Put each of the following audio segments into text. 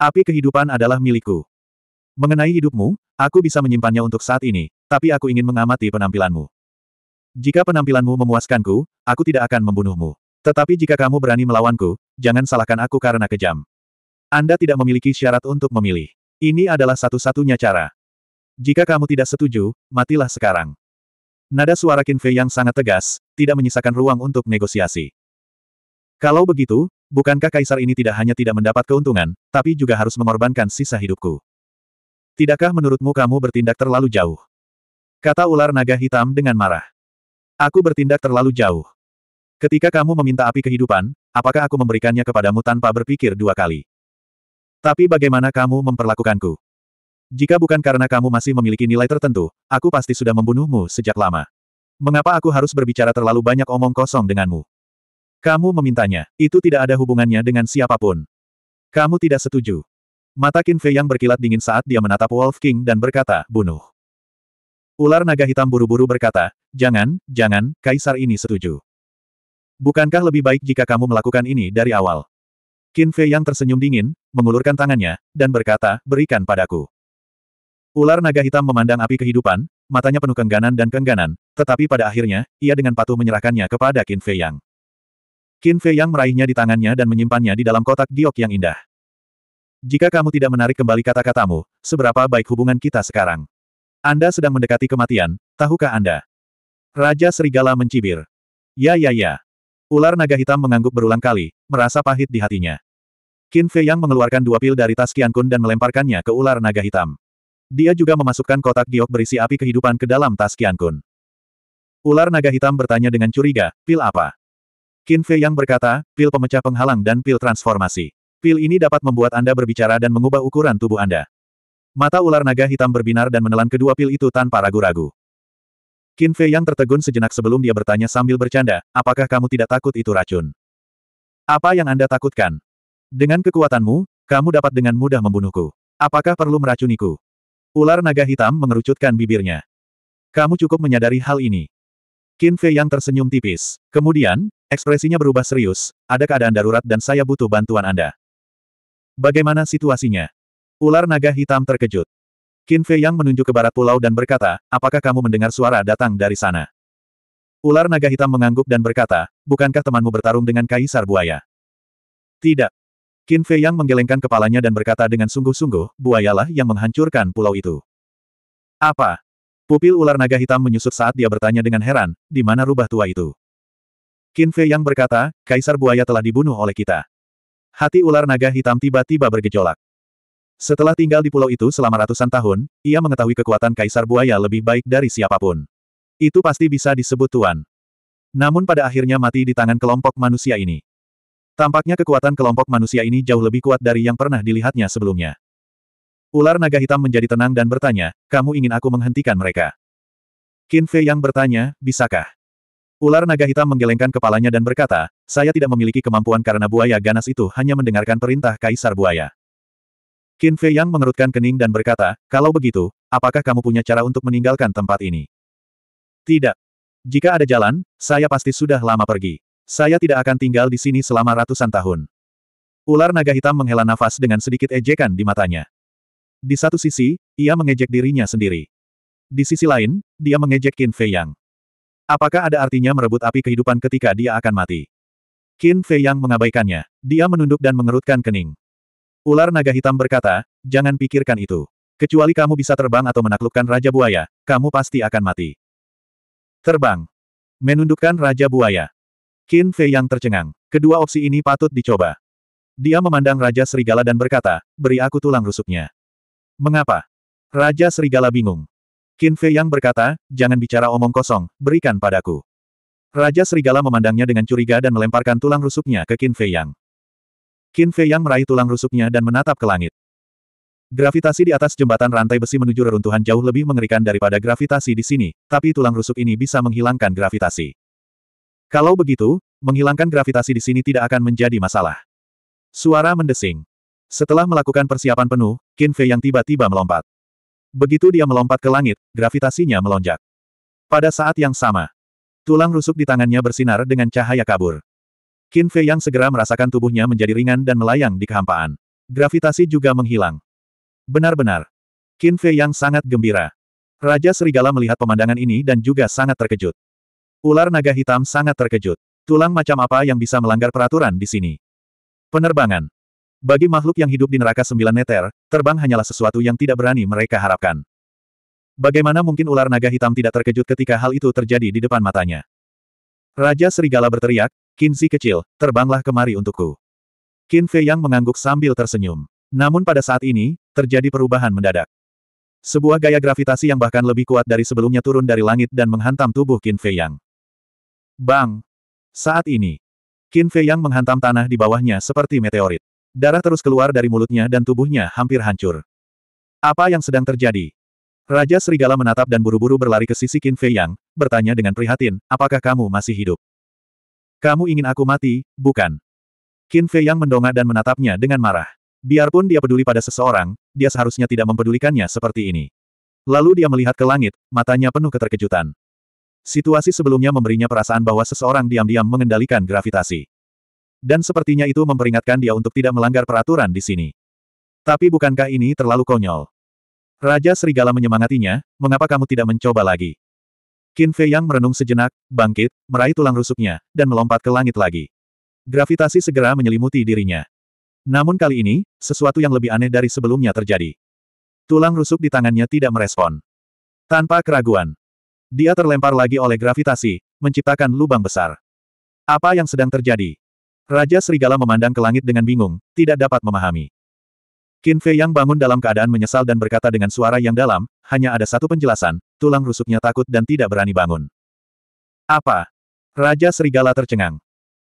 Api kehidupan adalah milikku. Mengenai hidupmu, aku bisa menyimpannya untuk saat ini, tapi aku ingin mengamati penampilanmu. Jika penampilanmu memuaskanku, aku tidak akan membunuhmu. Tetapi jika kamu berani melawanku, jangan salahkan aku karena kejam. Anda tidak memiliki syarat untuk memilih. Ini adalah satu-satunya cara. Jika kamu tidak setuju, matilah sekarang. Nada suara Qin yang sangat tegas, tidak menyisakan ruang untuk negosiasi. Kalau begitu, Bukankah kaisar ini tidak hanya tidak mendapat keuntungan, tapi juga harus mengorbankan sisa hidupku? Tidakkah menurutmu kamu bertindak terlalu jauh? Kata ular naga hitam dengan marah. Aku bertindak terlalu jauh. Ketika kamu meminta api kehidupan, apakah aku memberikannya kepadamu tanpa berpikir dua kali? Tapi bagaimana kamu memperlakukanku? Jika bukan karena kamu masih memiliki nilai tertentu, aku pasti sudah membunuhmu sejak lama. Mengapa aku harus berbicara terlalu banyak omong kosong denganmu? Kamu memintanya, itu tidak ada hubungannya dengan siapapun. Kamu tidak setuju. Mata Qin Fei yang berkilat dingin saat dia menatap Wolf King dan berkata, bunuh. Ular naga hitam buru-buru berkata, jangan, jangan, kaisar ini setuju. Bukankah lebih baik jika kamu melakukan ini dari awal? Qin Fei yang tersenyum dingin, mengulurkan tangannya, dan berkata, berikan padaku. Ular naga hitam memandang api kehidupan, matanya penuh kengganan dan kengganan, tetapi pada akhirnya, ia dengan patuh menyerahkannya kepada Qin Fei Yang. Qin Fei Yang meraihnya di tangannya dan menyimpannya di dalam kotak giok yang indah. Jika kamu tidak menarik kembali kata-katamu, seberapa baik hubungan kita sekarang? Anda sedang mendekati kematian, tahukah Anda? Raja Serigala mencibir. Ya ya ya. Ular naga hitam mengangguk berulang kali, merasa pahit di hatinya. Qin Fei Yang mengeluarkan dua pil dari tas Qian Kun dan melemparkannya ke ular naga hitam. Dia juga memasukkan kotak giok berisi api kehidupan ke dalam tas Qian Kun. Ular naga hitam bertanya dengan curiga, pil apa? Qin Fei yang berkata, pil pemecah penghalang dan pil transformasi. Pil ini dapat membuat Anda berbicara dan mengubah ukuran tubuh Anda. Mata ular naga hitam berbinar dan menelan kedua pil itu tanpa ragu-ragu. Qin Fei yang tertegun sejenak sebelum dia bertanya sambil bercanda, apakah kamu tidak takut itu racun? Apa yang Anda takutkan? Dengan kekuatanmu, kamu dapat dengan mudah membunuhku. Apakah perlu meracuniku? Ular naga hitam mengerucutkan bibirnya. Kamu cukup menyadari hal ini. Qin Fei yang tersenyum tipis. Kemudian, ekspresinya berubah serius, ada keadaan darurat dan saya butuh bantuan Anda. Bagaimana situasinya? Ular naga hitam terkejut. Qin Fei yang menunjuk ke barat pulau dan berkata, apakah kamu mendengar suara datang dari sana? Ular naga hitam mengangguk dan berkata, bukankah temanmu bertarung dengan Kaisar Buaya? Tidak. Qin Fei yang menggelengkan kepalanya dan berkata dengan sungguh-sungguh, buayalah yang menghancurkan pulau itu. Apa? Pupil ular naga hitam menyusut saat dia bertanya dengan heran, di mana rubah tua itu? Qin Fei yang berkata, Kaisar Buaya telah dibunuh oleh kita. Hati ular naga hitam tiba-tiba bergejolak. Setelah tinggal di pulau itu selama ratusan tahun, ia mengetahui kekuatan Kaisar Buaya lebih baik dari siapapun. Itu pasti bisa disebut tuan. Namun pada akhirnya mati di tangan kelompok manusia ini. Tampaknya kekuatan kelompok manusia ini jauh lebih kuat dari yang pernah dilihatnya sebelumnya. Ular naga hitam menjadi tenang dan bertanya, kamu ingin aku menghentikan mereka? Qin Fei yang bertanya, bisakah? Ular naga hitam menggelengkan kepalanya dan berkata, saya tidak memiliki kemampuan karena buaya ganas itu hanya mendengarkan perintah kaisar buaya. Qin Fei yang mengerutkan kening dan berkata, kalau begitu, apakah kamu punya cara untuk meninggalkan tempat ini? Tidak. Jika ada jalan, saya pasti sudah lama pergi. Saya tidak akan tinggal di sini selama ratusan tahun. Ular naga hitam menghela nafas dengan sedikit ejekan di matanya. Di satu sisi, ia mengejek dirinya sendiri. Di sisi lain, dia mengejek Qin Fei Yang. Apakah ada artinya merebut api kehidupan ketika dia akan mati? Qin Fei Yang mengabaikannya. Dia menunduk dan mengerutkan kening. Ular naga hitam berkata, jangan pikirkan itu. Kecuali kamu bisa terbang atau menaklukkan Raja Buaya, kamu pasti akan mati. Terbang. Menundukkan Raja Buaya. Qin Fei Yang tercengang. Kedua opsi ini patut dicoba. Dia memandang Raja Serigala dan berkata, beri aku tulang rusuknya. Mengapa? Raja Serigala bingung. Qin Fei Yang berkata, jangan bicara omong kosong, berikan padaku. Raja Serigala memandangnya dengan curiga dan melemparkan tulang rusuknya ke Qin Fei Yang. Qin Fei Yang meraih tulang rusuknya dan menatap ke langit. Gravitasi di atas jembatan rantai besi menuju reruntuhan jauh lebih mengerikan daripada gravitasi di sini, tapi tulang rusuk ini bisa menghilangkan gravitasi. Kalau begitu, menghilangkan gravitasi di sini tidak akan menjadi masalah. Suara mendesing. Setelah melakukan persiapan penuh, Qin Fei yang tiba-tiba melompat. Begitu dia melompat ke langit, gravitasinya melonjak. Pada saat yang sama, tulang rusuk di tangannya bersinar dengan cahaya kabur. Qin Fei yang segera merasakan tubuhnya menjadi ringan dan melayang di kehampaan. Gravitasi juga menghilang. Benar-benar. Qin Fei yang sangat gembira. Raja Serigala melihat pemandangan ini dan juga sangat terkejut. Ular naga hitam sangat terkejut. Tulang macam apa yang bisa melanggar peraturan di sini? Penerbangan. Bagi makhluk yang hidup di neraka sembilan meter, terbang hanyalah sesuatu yang tidak berani mereka harapkan. Bagaimana mungkin ular naga hitam tidak terkejut ketika hal itu terjadi di depan matanya? Raja Serigala berteriak, Kinsi kecil, terbanglah kemari untukku. Qin Fei Yang mengangguk sambil tersenyum. Namun pada saat ini, terjadi perubahan mendadak. Sebuah gaya gravitasi yang bahkan lebih kuat dari sebelumnya turun dari langit dan menghantam tubuh Qin Fei Yang. Bang! Saat ini, Qin Fei Yang menghantam tanah di bawahnya seperti meteorit. Darah terus keluar dari mulutnya dan tubuhnya hampir hancur. Apa yang sedang terjadi? Raja Serigala menatap dan buru-buru berlari ke sisi Qin Fei Yang, bertanya dengan prihatin, apakah kamu masih hidup? Kamu ingin aku mati, bukan? Qin Fei Yang mendongak dan menatapnya dengan marah. Biarpun dia peduli pada seseorang, dia seharusnya tidak mempedulikannya seperti ini. Lalu dia melihat ke langit, matanya penuh keterkejutan. Situasi sebelumnya memberinya perasaan bahwa seseorang diam-diam mengendalikan gravitasi dan sepertinya itu memperingatkan dia untuk tidak melanggar peraturan di sini. Tapi bukankah ini terlalu konyol? Raja Serigala menyemangatinya, mengapa kamu tidak mencoba lagi? Qin Fei Yang merenung sejenak, bangkit, meraih tulang rusuknya, dan melompat ke langit lagi. Gravitasi segera menyelimuti dirinya. Namun kali ini, sesuatu yang lebih aneh dari sebelumnya terjadi. Tulang rusuk di tangannya tidak merespon. Tanpa keraguan. Dia terlempar lagi oleh gravitasi, menciptakan lubang besar. Apa yang sedang terjadi? Raja Serigala memandang ke langit dengan bingung, tidak dapat memahami. Qin Fei yang bangun dalam keadaan menyesal dan berkata dengan suara yang dalam, hanya ada satu penjelasan, tulang rusuknya takut dan tidak berani bangun. Apa? Raja Serigala tercengang.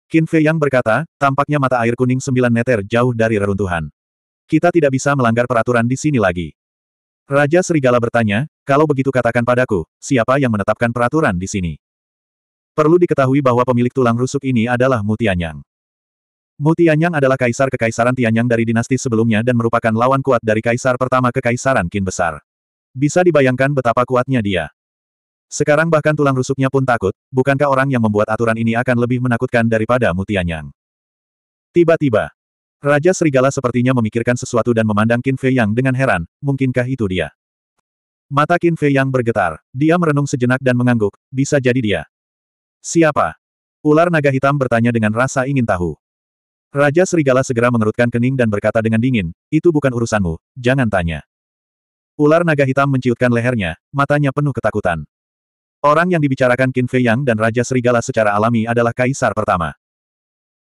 Qin Fei yang berkata, tampaknya mata air kuning sembilan meter jauh dari reruntuhan. Kita tidak bisa melanggar peraturan di sini lagi. Raja Serigala bertanya, kalau begitu katakan padaku, siapa yang menetapkan peraturan di sini? Perlu diketahui bahwa pemilik tulang rusuk ini adalah Mutianyang. Mu Tianyang adalah kaisar kekaisaran Tianyang dari dinasti sebelumnya dan merupakan lawan kuat dari kaisar pertama kekaisaran Qin Besar. Bisa dibayangkan betapa kuatnya dia. Sekarang bahkan tulang rusuknya pun takut, bukankah orang yang membuat aturan ini akan lebih menakutkan daripada Mu Tianyang? Tiba-tiba, Raja Serigala sepertinya memikirkan sesuatu dan memandang Qin Fei Yang dengan heran, mungkinkah itu dia? Mata Qin Fei Yang bergetar, dia merenung sejenak dan mengangguk, bisa jadi dia. Siapa? Ular naga hitam bertanya dengan rasa ingin tahu. Raja Serigala segera mengerutkan kening dan berkata dengan dingin, itu bukan urusanmu, jangan tanya. Ular naga hitam menciutkan lehernya, matanya penuh ketakutan. Orang yang dibicarakan Qin Fei Yang dan Raja Serigala secara alami adalah kaisar pertama.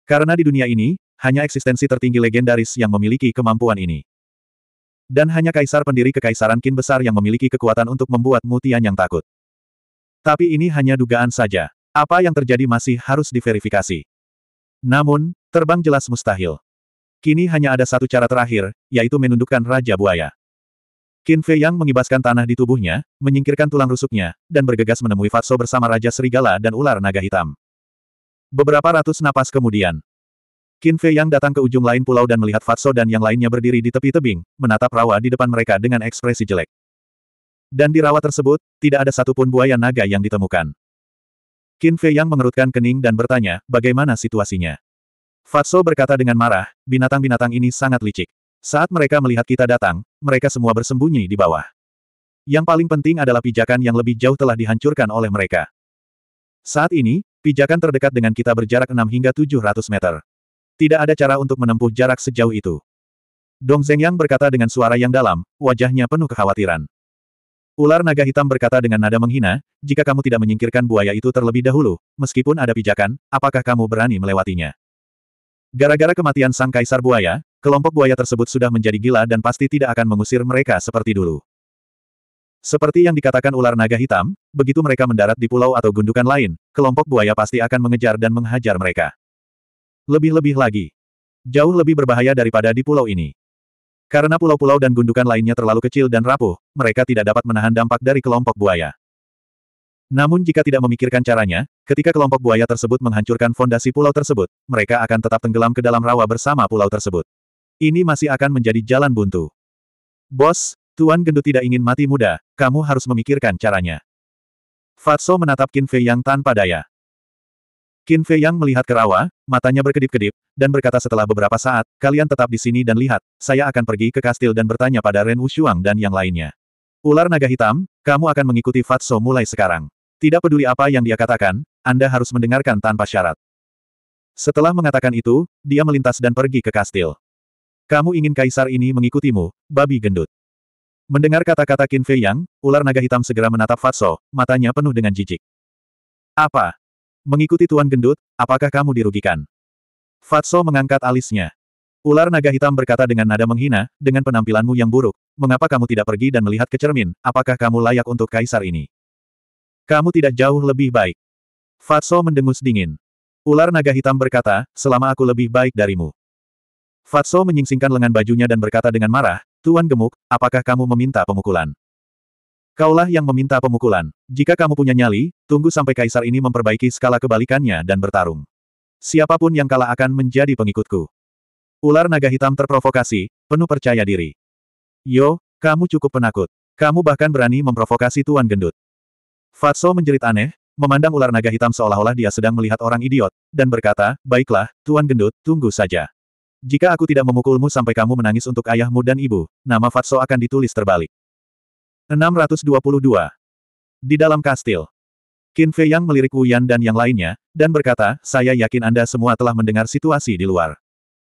Karena di dunia ini, hanya eksistensi tertinggi legendaris yang memiliki kemampuan ini. Dan hanya kaisar pendiri kekaisaran Qin besar yang memiliki kekuatan untuk membuat Mutian yang takut. Tapi ini hanya dugaan saja. Apa yang terjadi masih harus diverifikasi. Namun, Terbang jelas mustahil. Kini hanya ada satu cara terakhir, yaitu menundukkan Raja Buaya. Qin Fei Yang mengibaskan tanah di tubuhnya, menyingkirkan tulang rusuknya, dan bergegas menemui Fatso bersama Raja Serigala dan ular naga hitam. Beberapa ratus napas kemudian, Qin Fei Yang datang ke ujung lain pulau dan melihat Fatso dan yang lainnya berdiri di tepi tebing, menatap rawa di depan mereka dengan ekspresi jelek. Dan di rawa tersebut, tidak ada satupun buaya naga yang ditemukan. Qin Fei Yang mengerutkan kening dan bertanya, bagaimana situasinya? Fatso berkata dengan marah, binatang-binatang ini sangat licik. Saat mereka melihat kita datang, mereka semua bersembunyi di bawah. Yang paling penting adalah pijakan yang lebih jauh telah dihancurkan oleh mereka. Saat ini, pijakan terdekat dengan kita berjarak 6 hingga 700 meter. Tidak ada cara untuk menempuh jarak sejauh itu. Dong Zhengyang berkata dengan suara yang dalam, wajahnya penuh kekhawatiran. Ular naga hitam berkata dengan nada menghina, jika kamu tidak menyingkirkan buaya itu terlebih dahulu, meskipun ada pijakan, apakah kamu berani melewatinya? Gara-gara kematian sang kaisar buaya, kelompok buaya tersebut sudah menjadi gila dan pasti tidak akan mengusir mereka seperti dulu. Seperti yang dikatakan ular naga hitam, begitu mereka mendarat di pulau atau gundukan lain, kelompok buaya pasti akan mengejar dan menghajar mereka. Lebih-lebih lagi. Jauh lebih berbahaya daripada di pulau ini. Karena pulau-pulau dan gundukan lainnya terlalu kecil dan rapuh, mereka tidak dapat menahan dampak dari kelompok buaya. Namun jika tidak memikirkan caranya, ketika kelompok buaya tersebut menghancurkan fondasi pulau tersebut, mereka akan tetap tenggelam ke dalam rawa bersama pulau tersebut. Ini masih akan menjadi jalan buntu. Bos, Tuan Gendut tidak ingin mati muda, kamu harus memikirkan caranya. Fatso menatap Qin Fei Yang tanpa daya. Qin Fei Yang melihat ke rawa, matanya berkedip-kedip, dan berkata setelah beberapa saat, kalian tetap di sini dan lihat, saya akan pergi ke kastil dan bertanya pada Ren Wushuang dan yang lainnya. Ular naga hitam, kamu akan mengikuti Fatso mulai sekarang. Tidak peduli apa yang dia katakan, Anda harus mendengarkan tanpa syarat. Setelah mengatakan itu, dia melintas dan pergi ke kastil. Kamu ingin kaisar ini mengikutimu, babi gendut. Mendengar kata-kata Qin Fei Yang, ular naga hitam segera menatap Fatso, matanya penuh dengan jijik. Apa? Mengikuti Tuan Gendut, apakah kamu dirugikan? Fatso mengangkat alisnya. Ular naga hitam berkata dengan nada menghina, dengan penampilanmu yang buruk, mengapa kamu tidak pergi dan melihat ke cermin, apakah kamu layak untuk kaisar ini? Kamu tidak jauh lebih baik. Fatso mendengus dingin. Ular naga hitam berkata, selama aku lebih baik darimu. Fatso menyingsingkan lengan bajunya dan berkata dengan marah, Tuan gemuk, apakah kamu meminta pemukulan? Kaulah yang meminta pemukulan. Jika kamu punya nyali, tunggu sampai kaisar ini memperbaiki skala kebalikannya dan bertarung. Siapapun yang kalah akan menjadi pengikutku. Ular naga hitam terprovokasi, penuh percaya diri. Yo, kamu cukup penakut. Kamu bahkan berani memprovokasi Tuan Gendut. Fatso menjerit aneh, memandang ular naga hitam seolah-olah dia sedang melihat orang idiot, dan berkata, baiklah, Tuan Gendut, tunggu saja. Jika aku tidak memukulmu sampai kamu menangis untuk ayahmu dan ibu, nama Fatso akan ditulis terbalik. 622. Di dalam kastil. Qin Fei Yang melirik Wu Yan dan yang lainnya, dan berkata, saya yakin Anda semua telah mendengar situasi di luar.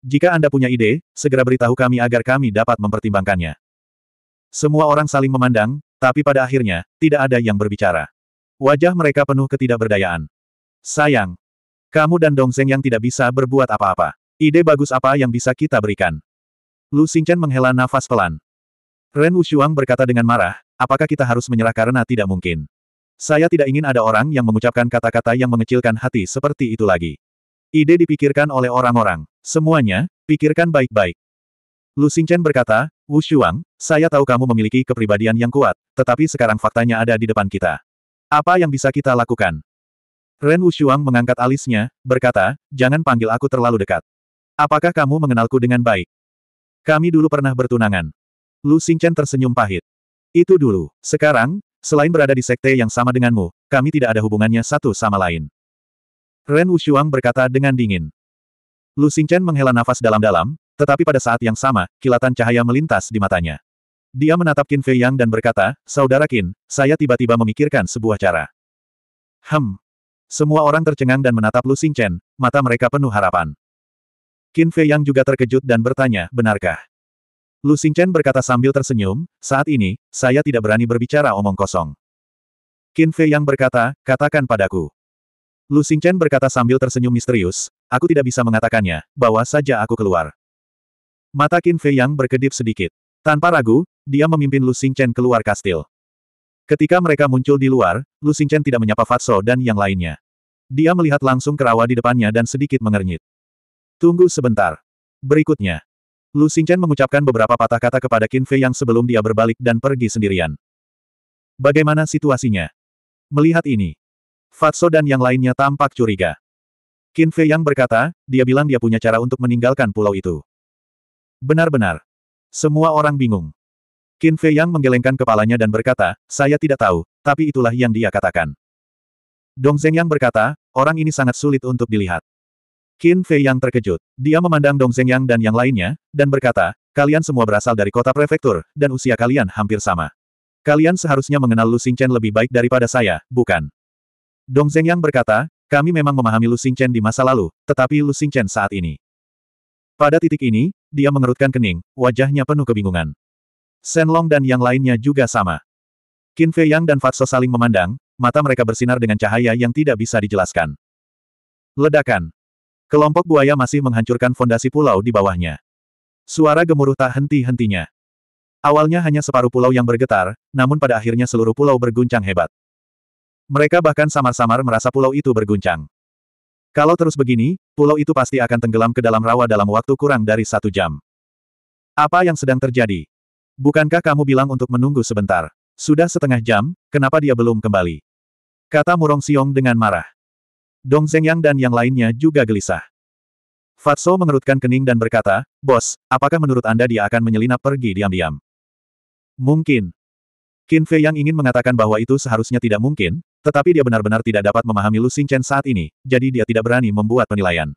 Jika Anda punya ide, segera beritahu kami agar kami dapat mempertimbangkannya. Semua orang saling memandang, tapi pada akhirnya, tidak ada yang berbicara. Wajah mereka penuh ketidakberdayaan. Sayang. Kamu dan Dongzeng yang tidak bisa berbuat apa-apa. Ide bagus apa yang bisa kita berikan? Lu Xingchen menghela nafas pelan. Ren Wushuang berkata dengan marah, apakah kita harus menyerah karena tidak mungkin? Saya tidak ingin ada orang yang mengucapkan kata-kata yang mengecilkan hati seperti itu lagi. Ide dipikirkan oleh orang-orang. Semuanya, pikirkan baik-baik. Lu Xingchen berkata, Wushuang, saya tahu kamu memiliki kepribadian yang kuat, tetapi sekarang faktanya ada di depan kita. Apa yang bisa kita lakukan? Ren Wushuang mengangkat alisnya, berkata, jangan panggil aku terlalu dekat. Apakah kamu mengenalku dengan baik? Kami dulu pernah bertunangan. Lu Xingchen tersenyum pahit. Itu dulu. Sekarang, selain berada di sekte yang sama denganmu, kami tidak ada hubungannya satu sama lain. Ren Wushuang berkata dengan dingin. Lu Xingchen menghela nafas dalam-dalam, tetapi pada saat yang sama, kilatan cahaya melintas di matanya. Dia menatap Qin Fei Yang dan berkata, Saudara Qin, saya tiba-tiba memikirkan sebuah cara. Hem. Semua orang tercengang dan menatap Lu Xingchen, mata mereka penuh harapan. Qin Fei Yang juga terkejut dan bertanya, benarkah? Lu Xingchen berkata sambil tersenyum, saat ini, saya tidak berani berbicara omong kosong. Qin Fei Yang berkata, katakan padaku. Lu Xingchen berkata sambil tersenyum misterius, aku tidak bisa mengatakannya, bawa saja aku keluar. Mata Qin Fei Yang berkedip sedikit. Tanpa ragu, dia memimpin Lu Xingchen keluar kastil. Ketika mereka muncul di luar, Lu Xingchen tidak menyapa Fatso dan yang lainnya. Dia melihat langsung kerawa di depannya dan sedikit mengernyit. Tunggu sebentar. Berikutnya. Lu Xingchen mengucapkan beberapa patah kata kepada Qin Fei yang sebelum dia berbalik dan pergi sendirian. Bagaimana situasinya? Melihat ini, Fatso dan yang lainnya tampak curiga. Qin Fei yang berkata, dia bilang dia punya cara untuk meninggalkan pulau itu. Benar-benar, semua orang bingung. Qin Fei Yang menggelengkan kepalanya dan berkata, saya tidak tahu, tapi itulah yang dia katakan. Dong Zeng Yang berkata, orang ini sangat sulit untuk dilihat. Qin Fei Yang terkejut. Dia memandang Dong Zeng Yang dan yang lainnya, dan berkata, kalian semua berasal dari kota prefektur, dan usia kalian hampir sama. Kalian seharusnya mengenal Lu Xing Chen lebih baik daripada saya, bukan? Dong Zeng Yang berkata, kami memang memahami Lu Xing Chen di masa lalu, tetapi Lu Xing Chen saat ini. Pada titik ini, dia mengerutkan kening, wajahnya penuh kebingungan. Senlong dan yang lainnya juga sama. Qin Fei Yang dan Fatso saling memandang, mata mereka bersinar dengan cahaya yang tidak bisa dijelaskan. Ledakan. Kelompok buaya masih menghancurkan fondasi pulau di bawahnya. Suara gemuruh tak henti-hentinya. Awalnya hanya separuh pulau yang bergetar, namun pada akhirnya seluruh pulau berguncang hebat. Mereka bahkan samar-samar merasa pulau itu berguncang. Kalau terus begini, pulau itu pasti akan tenggelam ke dalam rawa dalam waktu kurang dari satu jam. Apa yang sedang terjadi? Bukankah kamu bilang untuk menunggu sebentar? Sudah setengah jam, kenapa dia belum kembali? Kata Murong Xiong dengan marah. Dong Zhengyang dan yang lainnya juga gelisah. Fatso mengerutkan kening dan berkata, Bos, apakah menurut Anda dia akan menyelinap pergi diam-diam? Mungkin. Qin Fei yang ingin mengatakan bahwa itu seharusnya tidak mungkin, tetapi dia benar-benar tidak dapat memahami Lu Xingchen saat ini, jadi dia tidak berani membuat penilaian.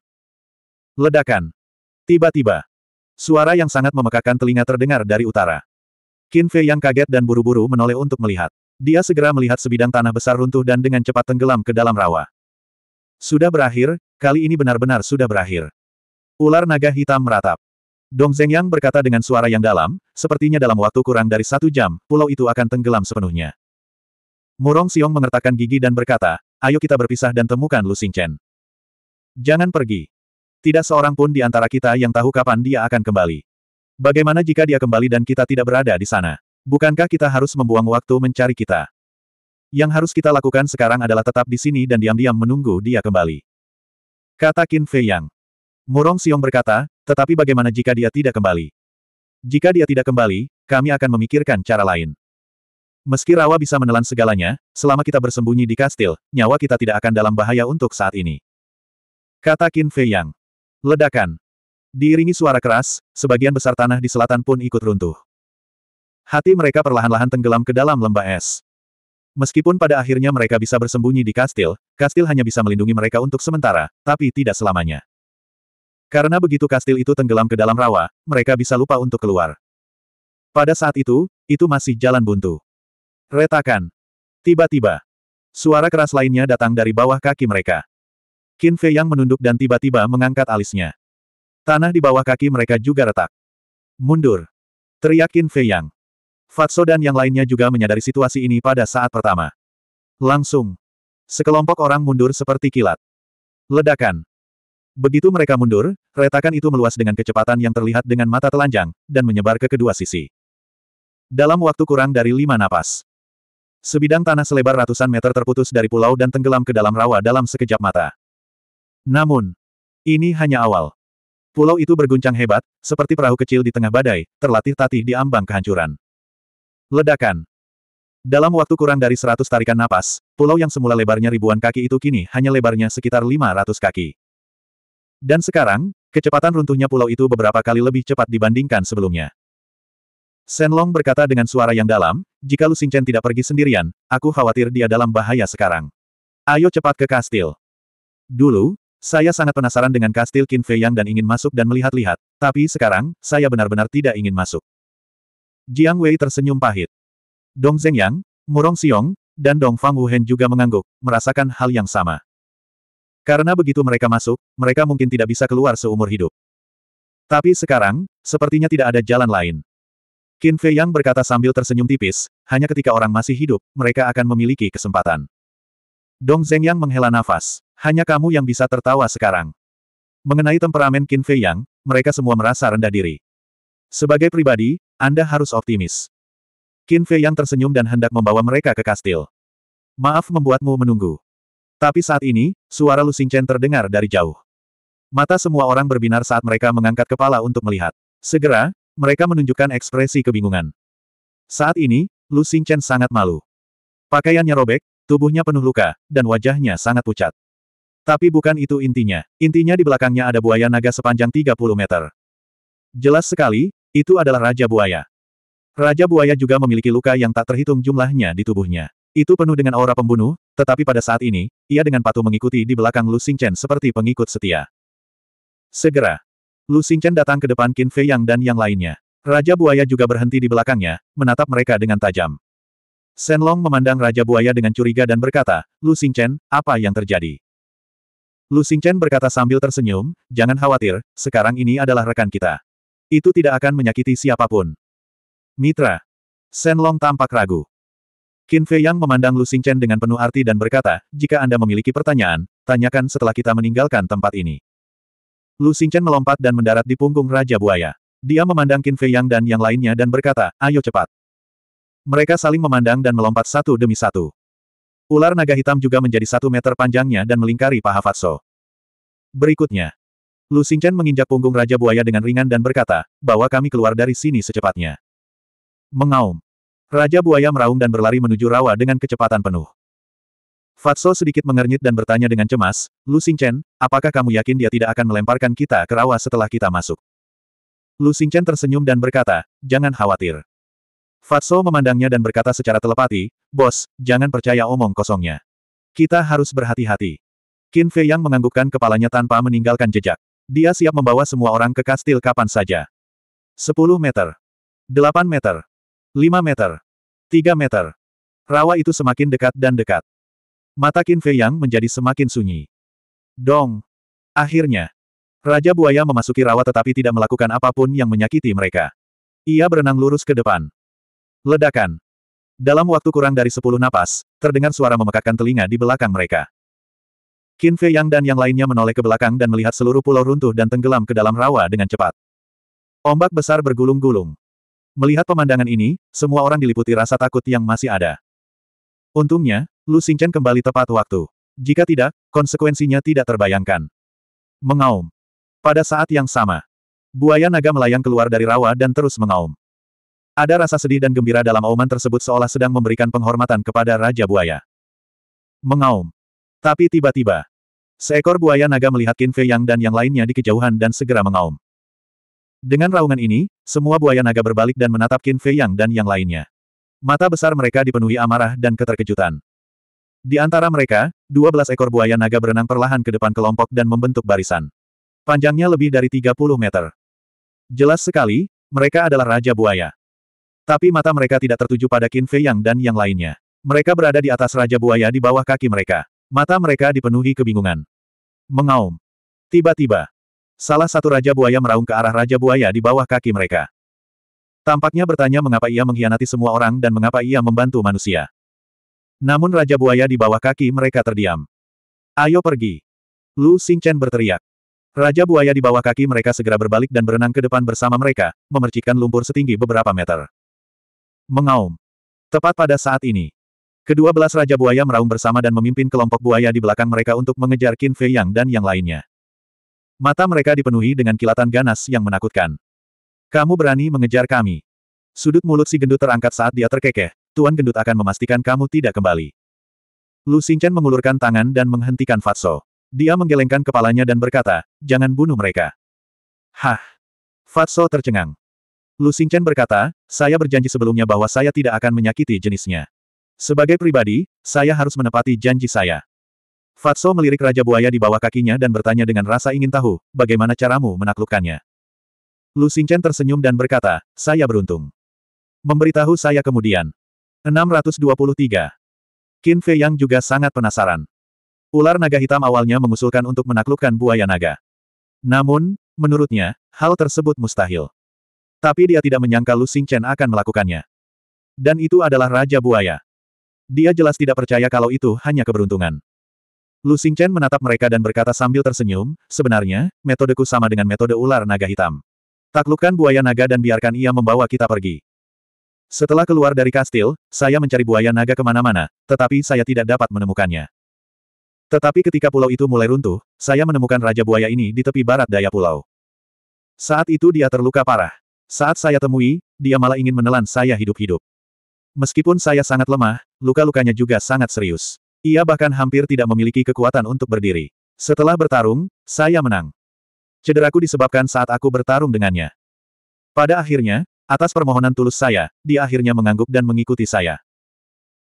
Ledakan. Tiba-tiba. Suara yang sangat memekakan telinga terdengar dari utara. Qin Fei yang kaget dan buru-buru menoleh untuk melihat. Dia segera melihat sebidang tanah besar runtuh dan dengan cepat tenggelam ke dalam rawa. Sudah berakhir, kali ini benar-benar sudah berakhir. Ular naga hitam meratap. Dong Zhengyang berkata dengan suara yang dalam, sepertinya dalam waktu kurang dari satu jam, pulau itu akan tenggelam sepenuhnya. Murong Xiong mengertakkan gigi dan berkata, ayo kita berpisah dan temukan Lu Xingchen. Jangan pergi. Tidak seorang pun di antara kita yang tahu kapan dia akan kembali. Bagaimana jika dia kembali dan kita tidak berada di sana? Bukankah kita harus membuang waktu mencari kita? Yang harus kita lakukan sekarang adalah tetap di sini dan diam-diam menunggu dia kembali. Kata Qin Fei Yang. Murong Xiong berkata, tetapi bagaimana jika dia tidak kembali? Jika dia tidak kembali, kami akan memikirkan cara lain. Meski rawa bisa menelan segalanya, selama kita bersembunyi di kastil, nyawa kita tidak akan dalam bahaya untuk saat ini. Kata Qin Fei Yang. Ledakan. Diiringi suara keras, sebagian besar tanah di selatan pun ikut runtuh. Hati mereka perlahan-lahan tenggelam ke dalam lembah es. Meskipun pada akhirnya mereka bisa bersembunyi di kastil, kastil hanya bisa melindungi mereka untuk sementara, tapi tidak selamanya. Karena begitu kastil itu tenggelam ke dalam rawa, mereka bisa lupa untuk keluar. Pada saat itu, itu masih jalan buntu. Retakan. Tiba-tiba. Suara keras lainnya datang dari bawah kaki mereka. Qin Fei yang menunduk dan tiba-tiba mengangkat alisnya. Tanah di bawah kaki mereka juga retak. Mundur. Teriak Qin Fei yang. Fatso dan yang lainnya juga menyadari situasi ini pada saat pertama. Langsung. Sekelompok orang mundur seperti kilat. Ledakan. Begitu mereka mundur, retakan itu meluas dengan kecepatan yang terlihat dengan mata telanjang, dan menyebar ke kedua sisi. Dalam waktu kurang dari lima napas, Sebidang tanah selebar ratusan meter terputus dari pulau dan tenggelam ke dalam rawa dalam sekejap mata. Namun, ini hanya awal. Pulau itu berguncang hebat, seperti perahu kecil di tengah badai, terlatih-tatih di ambang kehancuran. Ledakan. Dalam waktu kurang dari seratus tarikan napas, pulau yang semula lebarnya ribuan kaki itu kini hanya lebarnya sekitar lima ratus kaki. Dan sekarang, kecepatan runtuhnya pulau itu beberapa kali lebih cepat dibandingkan sebelumnya. Senlong berkata dengan suara yang dalam, jika Lu Xingchen tidak pergi sendirian, aku khawatir dia dalam bahaya sekarang. Ayo cepat ke kastil. Dulu, saya sangat penasaran dengan kastil Qin Fei Yang dan ingin masuk dan melihat-lihat, tapi sekarang, saya benar-benar tidak ingin masuk. Jiang Wei tersenyum pahit. Dong Yang, Murong Xiong, dan Dong Fang Wuhen juga mengangguk, merasakan hal yang sama. Karena begitu mereka masuk, mereka mungkin tidak bisa keluar seumur hidup. Tapi sekarang, sepertinya tidak ada jalan lain. Qin Fei Yang berkata sambil tersenyum tipis, hanya ketika orang masih hidup, mereka akan memiliki kesempatan. Dong Zeng Yang menghela nafas. Hanya kamu yang bisa tertawa sekarang. Mengenai temperamen Qin Fei Yang, mereka semua merasa rendah diri. Sebagai pribadi, Anda harus optimis. Qin Fei Yang tersenyum dan hendak membawa mereka ke kastil. Maaf membuatmu menunggu. Tapi saat ini, suara Lu Xingchen terdengar dari jauh. Mata semua orang berbinar saat mereka mengangkat kepala untuk melihat. Segera, mereka menunjukkan ekspresi kebingungan. Saat ini, Lu Xingchen sangat malu. Pakaiannya robek, tubuhnya penuh luka, dan wajahnya sangat pucat. Tapi bukan itu intinya. Intinya di belakangnya ada buaya naga sepanjang 30 meter. Jelas sekali, itu adalah Raja Buaya. Raja Buaya juga memiliki luka yang tak terhitung jumlahnya di tubuhnya. Itu penuh dengan aura pembunuh, tetapi pada saat ini, ia dengan patuh mengikuti di belakang Lu Xingchen seperti pengikut setia. Segera, Lu Xingchen datang ke depan Qin Fei Yang dan yang lainnya. Raja Buaya juga berhenti di belakangnya, menatap mereka dengan tajam. Long memandang Raja Buaya dengan curiga dan berkata, Lu Xingchen, apa yang terjadi? Lu Xingchen berkata sambil tersenyum, jangan khawatir, sekarang ini adalah rekan kita. Itu tidak akan menyakiti siapapun. Mitra. Long tampak ragu. Qin Fei Yang memandang Lu Xingchen dengan penuh arti dan berkata, jika Anda memiliki pertanyaan, tanyakan setelah kita meninggalkan tempat ini. Lu Xingchen melompat dan mendarat di punggung Raja Buaya. Dia memandang Qin Fei Yang dan yang lainnya dan berkata, ayo cepat. Mereka saling memandang dan melompat satu demi satu. Ular naga hitam juga menjadi satu meter panjangnya dan melingkari paha Fatso. Berikutnya. Lu Xingchen menginjak punggung Raja Buaya dengan ringan dan berkata, bawa kami keluar dari sini secepatnya. Mengaum. Raja Buaya meraung dan berlari menuju rawa dengan kecepatan penuh. Fatso sedikit mengernyit dan bertanya dengan cemas, Lu Xingchen, apakah kamu yakin dia tidak akan melemparkan kita ke rawa setelah kita masuk? Lu Xingchen tersenyum dan berkata, jangan khawatir. Fatso memandangnya dan berkata secara telepati, Bos, jangan percaya omong kosongnya. Kita harus berhati-hati. Qin Fei Yang menganggukkan kepalanya tanpa meninggalkan jejak. Dia siap membawa semua orang ke kastil kapan saja. 10 meter. 8 meter. 5 meter. 3 meter. Rawa itu semakin dekat dan dekat. Mata Qin Fei Yang menjadi semakin sunyi. Dong! Akhirnya! Raja Buaya memasuki rawa tetapi tidak melakukan apapun yang menyakiti mereka. Ia berenang lurus ke depan. Ledakan! Dalam waktu kurang dari sepuluh napas, terdengar suara memekakkan telinga di belakang mereka. Qin Fei Yang dan yang lainnya menoleh ke belakang dan melihat seluruh pulau runtuh dan tenggelam ke dalam rawa dengan cepat. Ombak besar bergulung-gulung. Melihat pemandangan ini, semua orang diliputi rasa takut yang masih ada. Untungnya, Lu Xingchen kembali tepat waktu. Jika tidak, konsekuensinya tidak terbayangkan. Mengaum. Pada saat yang sama, buaya naga melayang keluar dari rawa dan terus mengaum. Ada rasa sedih dan gembira dalam auman tersebut seolah sedang memberikan penghormatan kepada Raja Buaya. Mengaum. Tapi tiba-tiba, seekor buaya naga melihat Qin Fei Yang dan yang lainnya di kejauhan dan segera mengaum. Dengan raungan ini, semua buaya naga berbalik dan menatap Qin Fei Yang dan yang lainnya. Mata besar mereka dipenuhi amarah dan keterkejutan. Di antara mereka, dua belas ekor buaya naga berenang perlahan ke depan kelompok dan membentuk barisan. Panjangnya lebih dari 30 meter. Jelas sekali, mereka adalah Raja Buaya. Tapi mata mereka tidak tertuju pada Qin Fei Yang dan yang lainnya. Mereka berada di atas Raja Buaya di bawah kaki mereka. Mata mereka dipenuhi kebingungan. Mengaum. Tiba-tiba, salah satu Raja Buaya meraung ke arah Raja Buaya di bawah kaki mereka. Tampaknya bertanya mengapa ia mengkhianati semua orang dan mengapa ia membantu manusia. Namun Raja Buaya di bawah kaki mereka terdiam. Ayo pergi. Lu Xingchen berteriak. Raja Buaya di bawah kaki mereka segera berbalik dan berenang ke depan bersama mereka, memercikkan lumpur setinggi beberapa meter. Mengaum. Tepat pada saat ini. Kedua belas Raja Buaya meraung bersama dan memimpin kelompok buaya di belakang mereka untuk mengejar Qin Fei Yang dan yang lainnya. Mata mereka dipenuhi dengan kilatan ganas yang menakutkan. Kamu berani mengejar kami. Sudut mulut si gendut terangkat saat dia terkekeh. Tuan gendut akan memastikan kamu tidak kembali. Lu Xingchen mengulurkan tangan dan menghentikan Fatso. Dia menggelengkan kepalanya dan berkata, jangan bunuh mereka. Hah. Fatso tercengang. Lu Xingchen berkata, saya berjanji sebelumnya bahwa saya tidak akan menyakiti jenisnya. Sebagai pribadi, saya harus menepati janji saya. Fatso melirik Raja Buaya di bawah kakinya dan bertanya dengan rasa ingin tahu, bagaimana caramu menaklukkannya. Lu Xingchen tersenyum dan berkata, saya beruntung. Memberitahu saya kemudian. 623. Qin Fei Yang juga sangat penasaran. Ular naga hitam awalnya mengusulkan untuk menaklukkan buaya naga. Namun, menurutnya, hal tersebut mustahil. Tapi dia tidak menyangka Lu Xingchen akan melakukannya. Dan itu adalah Raja Buaya. Dia jelas tidak percaya kalau itu hanya keberuntungan. Lu Xingchen menatap mereka dan berkata sambil tersenyum, sebenarnya, metodeku sama dengan metode ular naga hitam. Taklukkan buaya naga dan biarkan ia membawa kita pergi. Setelah keluar dari kastil, saya mencari buaya naga kemana-mana, tetapi saya tidak dapat menemukannya. Tetapi ketika pulau itu mulai runtuh, saya menemukan Raja Buaya ini di tepi barat daya pulau. Saat itu dia terluka parah. Saat saya temui, dia malah ingin menelan saya hidup-hidup. Meskipun saya sangat lemah, luka-lukanya juga sangat serius. Ia bahkan hampir tidak memiliki kekuatan untuk berdiri. Setelah bertarung, saya menang. Cederaku disebabkan saat aku bertarung dengannya. Pada akhirnya, atas permohonan tulus saya, dia akhirnya mengangguk dan mengikuti saya.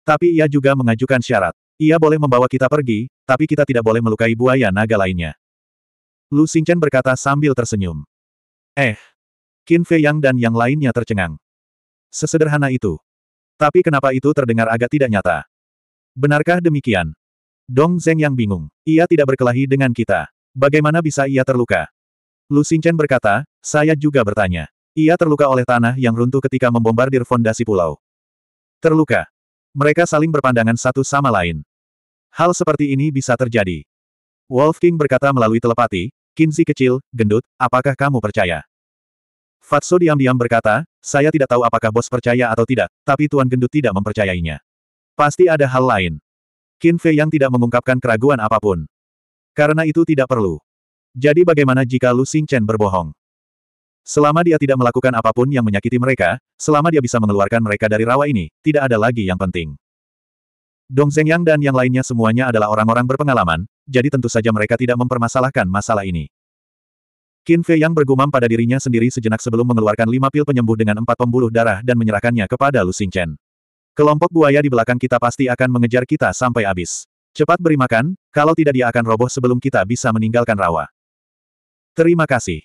Tapi ia juga mengajukan syarat. Ia boleh membawa kita pergi, tapi kita tidak boleh melukai buaya naga lainnya. Lu Xingchen berkata sambil tersenyum. Eh. Qin Fei Yang dan yang lainnya tercengang. Sesederhana itu. Tapi kenapa itu terdengar agak tidak nyata? Benarkah demikian? Dong Zeng yang bingung. Ia tidak berkelahi dengan kita. Bagaimana bisa ia terluka? Lu Xingchen berkata, saya juga bertanya. Ia terluka oleh tanah yang runtuh ketika membombardir fondasi pulau. Terluka. Mereka saling berpandangan satu sama lain. Hal seperti ini bisa terjadi. Wolf King berkata melalui telepati, Kinzi kecil, gendut, apakah kamu percaya? Fatso diam-diam berkata, saya tidak tahu apakah bos percaya atau tidak, tapi Tuan Gendut tidak mempercayainya. Pasti ada hal lain. Kinfe yang tidak mengungkapkan keraguan apapun. Karena itu tidak perlu. Jadi bagaimana jika Lu Xingchen berbohong? Selama dia tidak melakukan apapun yang menyakiti mereka, selama dia bisa mengeluarkan mereka dari rawa ini, tidak ada lagi yang penting. Dong Zhengyang dan yang lainnya semuanya adalah orang-orang berpengalaman, jadi tentu saja mereka tidak mempermasalahkan masalah ini. Qin Fei yang bergumam pada dirinya sendiri sejenak sebelum mengeluarkan lima pil penyembuh dengan empat pembuluh darah dan menyerahkannya kepada Lu Xingchen. Kelompok buaya di belakang kita pasti akan mengejar kita sampai habis. Cepat beri makan, kalau tidak dia akan roboh sebelum kita bisa meninggalkan rawa. Terima kasih.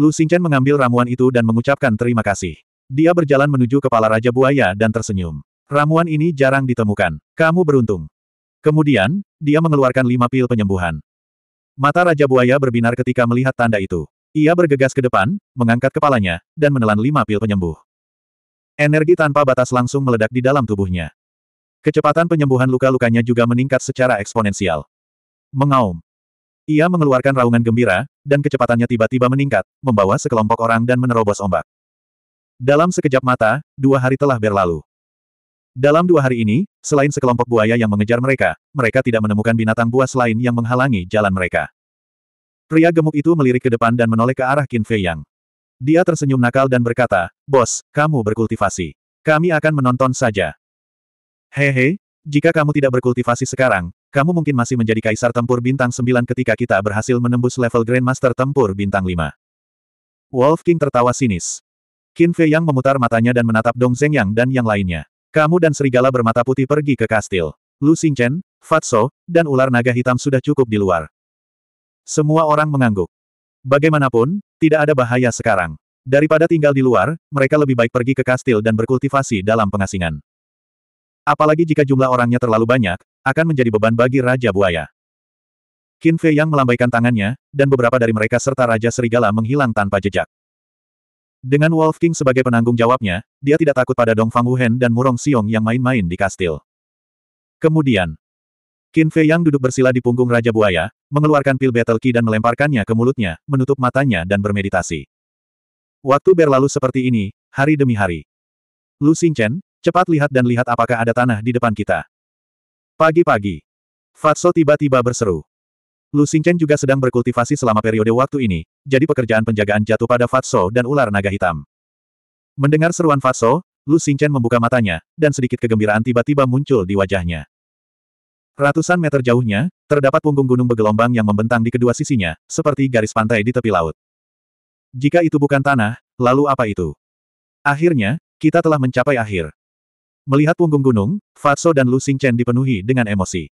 Lu Xingchen mengambil ramuan itu dan mengucapkan terima kasih. Dia berjalan menuju kepala Raja Buaya dan tersenyum. Ramuan ini jarang ditemukan. Kamu beruntung. Kemudian, dia mengeluarkan lima pil penyembuhan. Mata Raja Buaya berbinar ketika melihat tanda itu. Ia bergegas ke depan, mengangkat kepalanya, dan menelan lima pil penyembuh. Energi tanpa batas langsung meledak di dalam tubuhnya. Kecepatan penyembuhan luka-lukanya juga meningkat secara eksponensial. Mengaum. Ia mengeluarkan raungan gembira, dan kecepatannya tiba-tiba meningkat, membawa sekelompok orang dan menerobos ombak. Dalam sekejap mata, dua hari telah berlalu. Dalam dua hari ini, selain sekelompok buaya yang mengejar mereka, mereka tidak menemukan binatang buas lain yang menghalangi jalan mereka. Pria gemuk itu melirik ke depan dan menoleh ke arah Qin Fei Yang. Dia tersenyum nakal dan berkata, Bos, kamu berkultivasi. Kami akan menonton saja. Hehe, jika kamu tidak berkultivasi sekarang, kamu mungkin masih menjadi kaisar tempur bintang 9 ketika kita berhasil menembus level Grandmaster tempur bintang 5. Wolf King tertawa sinis. Qin Fei Yang memutar matanya dan menatap Dong Zeng Yang dan yang lainnya. Kamu dan serigala bermata putih pergi ke kastil. Lu Xingchen, Fatso, dan ular naga hitam sudah cukup di luar. Semua orang mengangguk. Bagaimanapun, tidak ada bahaya sekarang. Daripada tinggal di luar, mereka lebih baik pergi ke kastil dan berkultivasi dalam pengasingan. Apalagi jika jumlah orangnya terlalu banyak, akan menjadi beban bagi Raja Buaya. Qin Fei yang melambaikan tangannya, dan beberapa dari mereka serta Raja Serigala menghilang tanpa jejak. Dengan Wolf King sebagai penanggung jawabnya, dia tidak takut pada Dong Fang Wuhen dan Murong Xiong yang main-main di kastil. Kemudian, Qin Fei yang duduk bersila di punggung Raja Buaya, mengeluarkan pil Battle Key dan melemparkannya ke mulutnya, menutup matanya dan bermeditasi. Waktu berlalu seperti ini, hari demi hari. Lu Xingchen, cepat lihat dan lihat apakah ada tanah di depan kita. Pagi-pagi. Fatso tiba-tiba berseru. Lu Xingchen juga sedang berkultivasi selama periode waktu ini, jadi pekerjaan penjagaan jatuh pada Fatso dan ular naga hitam. Mendengar seruan Fatso, Lu Xingchen membuka matanya, dan sedikit kegembiraan tiba-tiba muncul di wajahnya. Ratusan meter jauhnya, terdapat punggung gunung bergelombang yang membentang di kedua sisinya, seperti garis pantai di tepi laut. Jika itu bukan tanah, lalu apa itu? Akhirnya, kita telah mencapai akhir. Melihat punggung gunung, Fatso dan Lu Xingchen dipenuhi dengan emosi.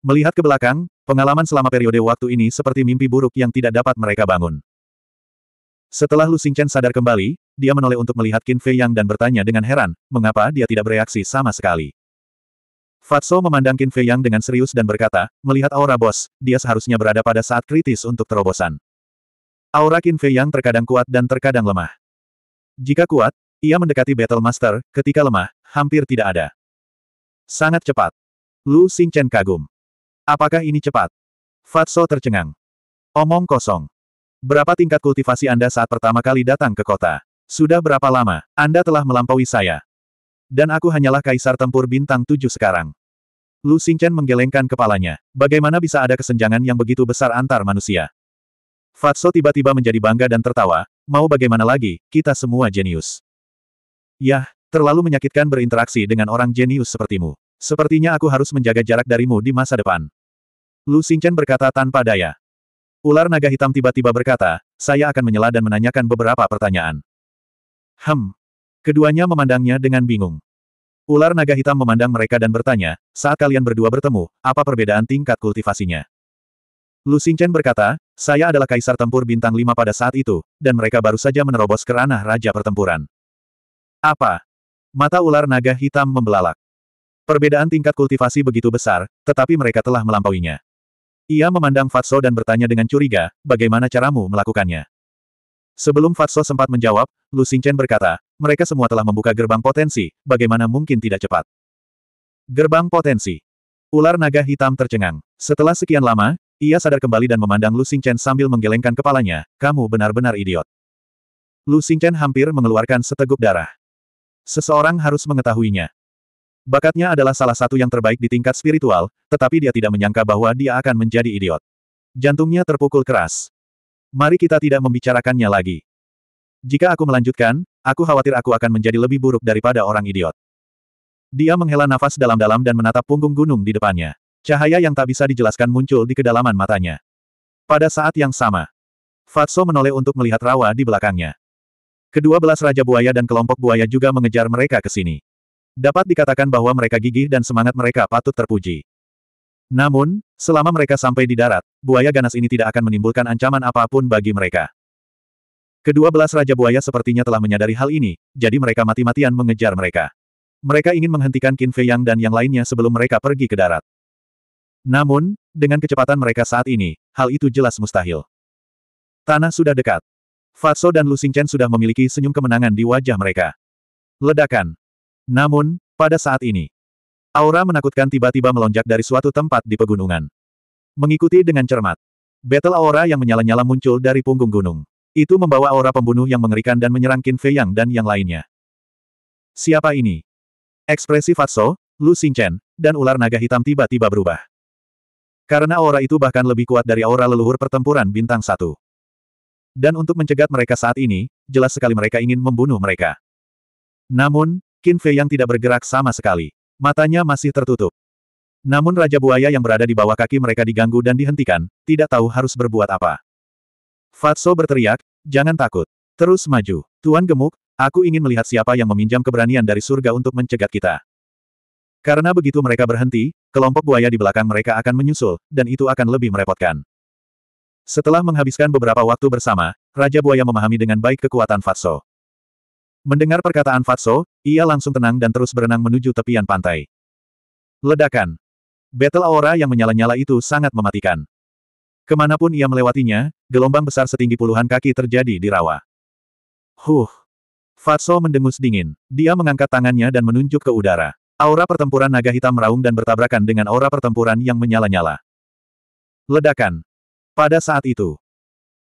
Melihat ke belakang, pengalaman selama periode waktu ini seperti mimpi buruk yang tidak dapat mereka bangun. Setelah Lu Xingchen sadar kembali, dia menoleh untuk melihat Qin Fei Yang dan bertanya dengan heran, mengapa dia tidak bereaksi sama sekali. Fatso memandang Qin Fei Yang dengan serius dan berkata, melihat aura bos, dia seharusnya berada pada saat kritis untuk terobosan. Aura Qin Fei Yang terkadang kuat dan terkadang lemah. Jika kuat, ia mendekati Battle Master, ketika lemah, hampir tidak ada. Sangat cepat. Lu Xingchen kagum. Apakah ini cepat? Fatso tercengang. Omong kosong. Berapa tingkat kultivasi Anda saat pertama kali datang ke kota? Sudah berapa lama, Anda telah melampaui saya? Dan aku hanyalah kaisar tempur bintang tujuh sekarang. Lu Xingchen menggelengkan kepalanya. Bagaimana bisa ada kesenjangan yang begitu besar antar manusia? Fatso tiba-tiba menjadi bangga dan tertawa, mau bagaimana lagi, kita semua jenius. Yah, Terlalu menyakitkan berinteraksi dengan orang jenius sepertimu. Sepertinya aku harus menjaga jarak darimu di masa depan. Lu Xingchen berkata tanpa daya. Ular naga hitam tiba-tiba berkata, saya akan menyela dan menanyakan beberapa pertanyaan. Hem. Keduanya memandangnya dengan bingung. Ular naga hitam memandang mereka dan bertanya, saat kalian berdua bertemu, apa perbedaan tingkat kultivasinya? Lu Xingchen berkata, saya adalah kaisar tempur bintang Lima pada saat itu, dan mereka baru saja menerobos ke ranah raja pertempuran. Apa? Mata ular naga hitam membelalak. Perbedaan tingkat kultivasi begitu besar, tetapi mereka telah melampauinya. Ia memandang Fatso dan bertanya dengan curiga, bagaimana caramu melakukannya? Sebelum Fatso sempat menjawab, Lu Xingchen berkata, mereka semua telah membuka gerbang potensi, bagaimana mungkin tidak cepat? Gerbang potensi. Ular naga hitam tercengang. Setelah sekian lama, ia sadar kembali dan memandang Lu Xingchen sambil menggelengkan kepalanya, kamu benar-benar idiot. Lu Xingchen hampir mengeluarkan seteguk darah. Seseorang harus mengetahuinya. Bakatnya adalah salah satu yang terbaik di tingkat spiritual, tetapi dia tidak menyangka bahwa dia akan menjadi idiot. Jantungnya terpukul keras. Mari kita tidak membicarakannya lagi. Jika aku melanjutkan, aku khawatir aku akan menjadi lebih buruk daripada orang idiot. Dia menghela nafas dalam-dalam dan menatap punggung gunung di depannya. Cahaya yang tak bisa dijelaskan muncul di kedalaman matanya. Pada saat yang sama, Fatso menoleh untuk melihat rawa di belakangnya. Kedua belas Raja Buaya dan kelompok buaya juga mengejar mereka ke sini. Dapat dikatakan bahwa mereka gigih dan semangat mereka patut terpuji. Namun, selama mereka sampai di darat, buaya ganas ini tidak akan menimbulkan ancaman apapun bagi mereka. Kedua belas Raja Buaya sepertinya telah menyadari hal ini, jadi mereka mati-matian mengejar mereka. Mereka ingin menghentikan Qin Fei Yang dan yang lainnya sebelum mereka pergi ke darat. Namun, dengan kecepatan mereka saat ini, hal itu jelas mustahil. Tanah sudah dekat, Fatso dan Lu Xingchen sudah memiliki senyum kemenangan di wajah mereka. Ledakan. Namun, pada saat ini, aura menakutkan tiba-tiba melonjak dari suatu tempat di pegunungan. Mengikuti dengan cermat, battle aura yang menyala-nyala muncul dari punggung gunung. Itu membawa aura pembunuh yang mengerikan dan menyerang Qin Fei Yang dan yang lainnya. Siapa ini? Ekspresi Fatso, Lu Xingchen, dan ular naga hitam tiba-tiba berubah. Karena aura itu bahkan lebih kuat dari aura leluhur pertempuran bintang satu. Dan untuk mencegat mereka saat ini, jelas sekali mereka ingin membunuh mereka. Namun, Qin Fei yang tidak bergerak sama sekali. Matanya masih tertutup. Namun Raja Buaya yang berada di bawah kaki mereka diganggu dan dihentikan, tidak tahu harus berbuat apa. Fatso berteriak, jangan takut. Terus maju. Tuan Gemuk, aku ingin melihat siapa yang meminjam keberanian dari surga untuk mencegat kita. Karena begitu mereka berhenti, kelompok buaya di belakang mereka akan menyusul, dan itu akan lebih merepotkan. Setelah menghabiskan beberapa waktu bersama, Raja Buaya memahami dengan baik kekuatan Fatso. Mendengar perkataan Fatso, ia langsung tenang dan terus berenang menuju tepian pantai. Ledakan. Battle aura yang menyala-nyala itu sangat mematikan. Kemanapun ia melewatinya, gelombang besar setinggi puluhan kaki terjadi di rawa. Huh. Fatso mendengus dingin. Dia mengangkat tangannya dan menunjuk ke udara. Aura pertempuran naga hitam meraung dan bertabrakan dengan aura pertempuran yang menyala-nyala. Ledakan. Pada saat itu,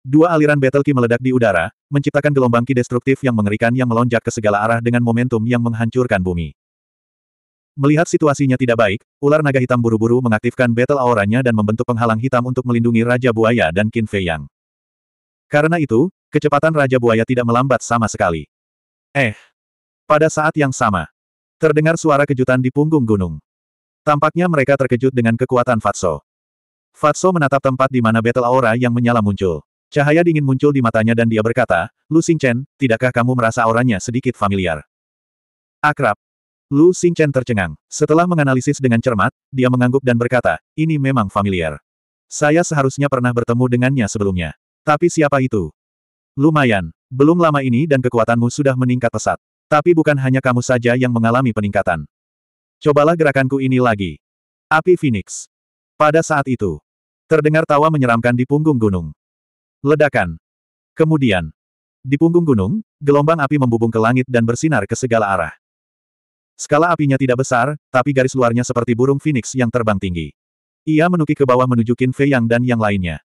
dua aliran battle ki meledak di udara, menciptakan gelombang ki destruktif yang mengerikan yang melonjak ke segala arah dengan momentum yang menghancurkan bumi. Melihat situasinya tidak baik, ular naga hitam buru-buru mengaktifkan battle auranya dan membentuk penghalang hitam untuk melindungi Raja Buaya dan Qin Fei Yang. Karena itu, kecepatan Raja Buaya tidak melambat sama sekali. Eh! Pada saat yang sama, terdengar suara kejutan di punggung gunung. Tampaknya mereka terkejut dengan kekuatan Fatso. Fatso menatap tempat di mana battle aura yang menyala muncul. Cahaya dingin muncul di matanya dan dia berkata, Lu Xingchen, tidakkah kamu merasa auranya sedikit familiar? Akrab. Lu Xingchen tercengang. Setelah menganalisis dengan cermat, dia mengangguk dan berkata, ini memang familiar. Saya seharusnya pernah bertemu dengannya sebelumnya. Tapi siapa itu? Lumayan. Belum lama ini dan kekuatanmu sudah meningkat pesat. Tapi bukan hanya kamu saja yang mengalami peningkatan. Cobalah gerakanku ini lagi. Api Phoenix. Pada saat itu, terdengar tawa menyeramkan di punggung gunung. Ledakan. Kemudian, di punggung gunung, gelombang api membubung ke langit dan bersinar ke segala arah. Skala apinya tidak besar, tapi garis luarnya seperti burung phoenix yang terbang tinggi. Ia menuki ke bawah menuju Qin Fei Yang dan yang lainnya.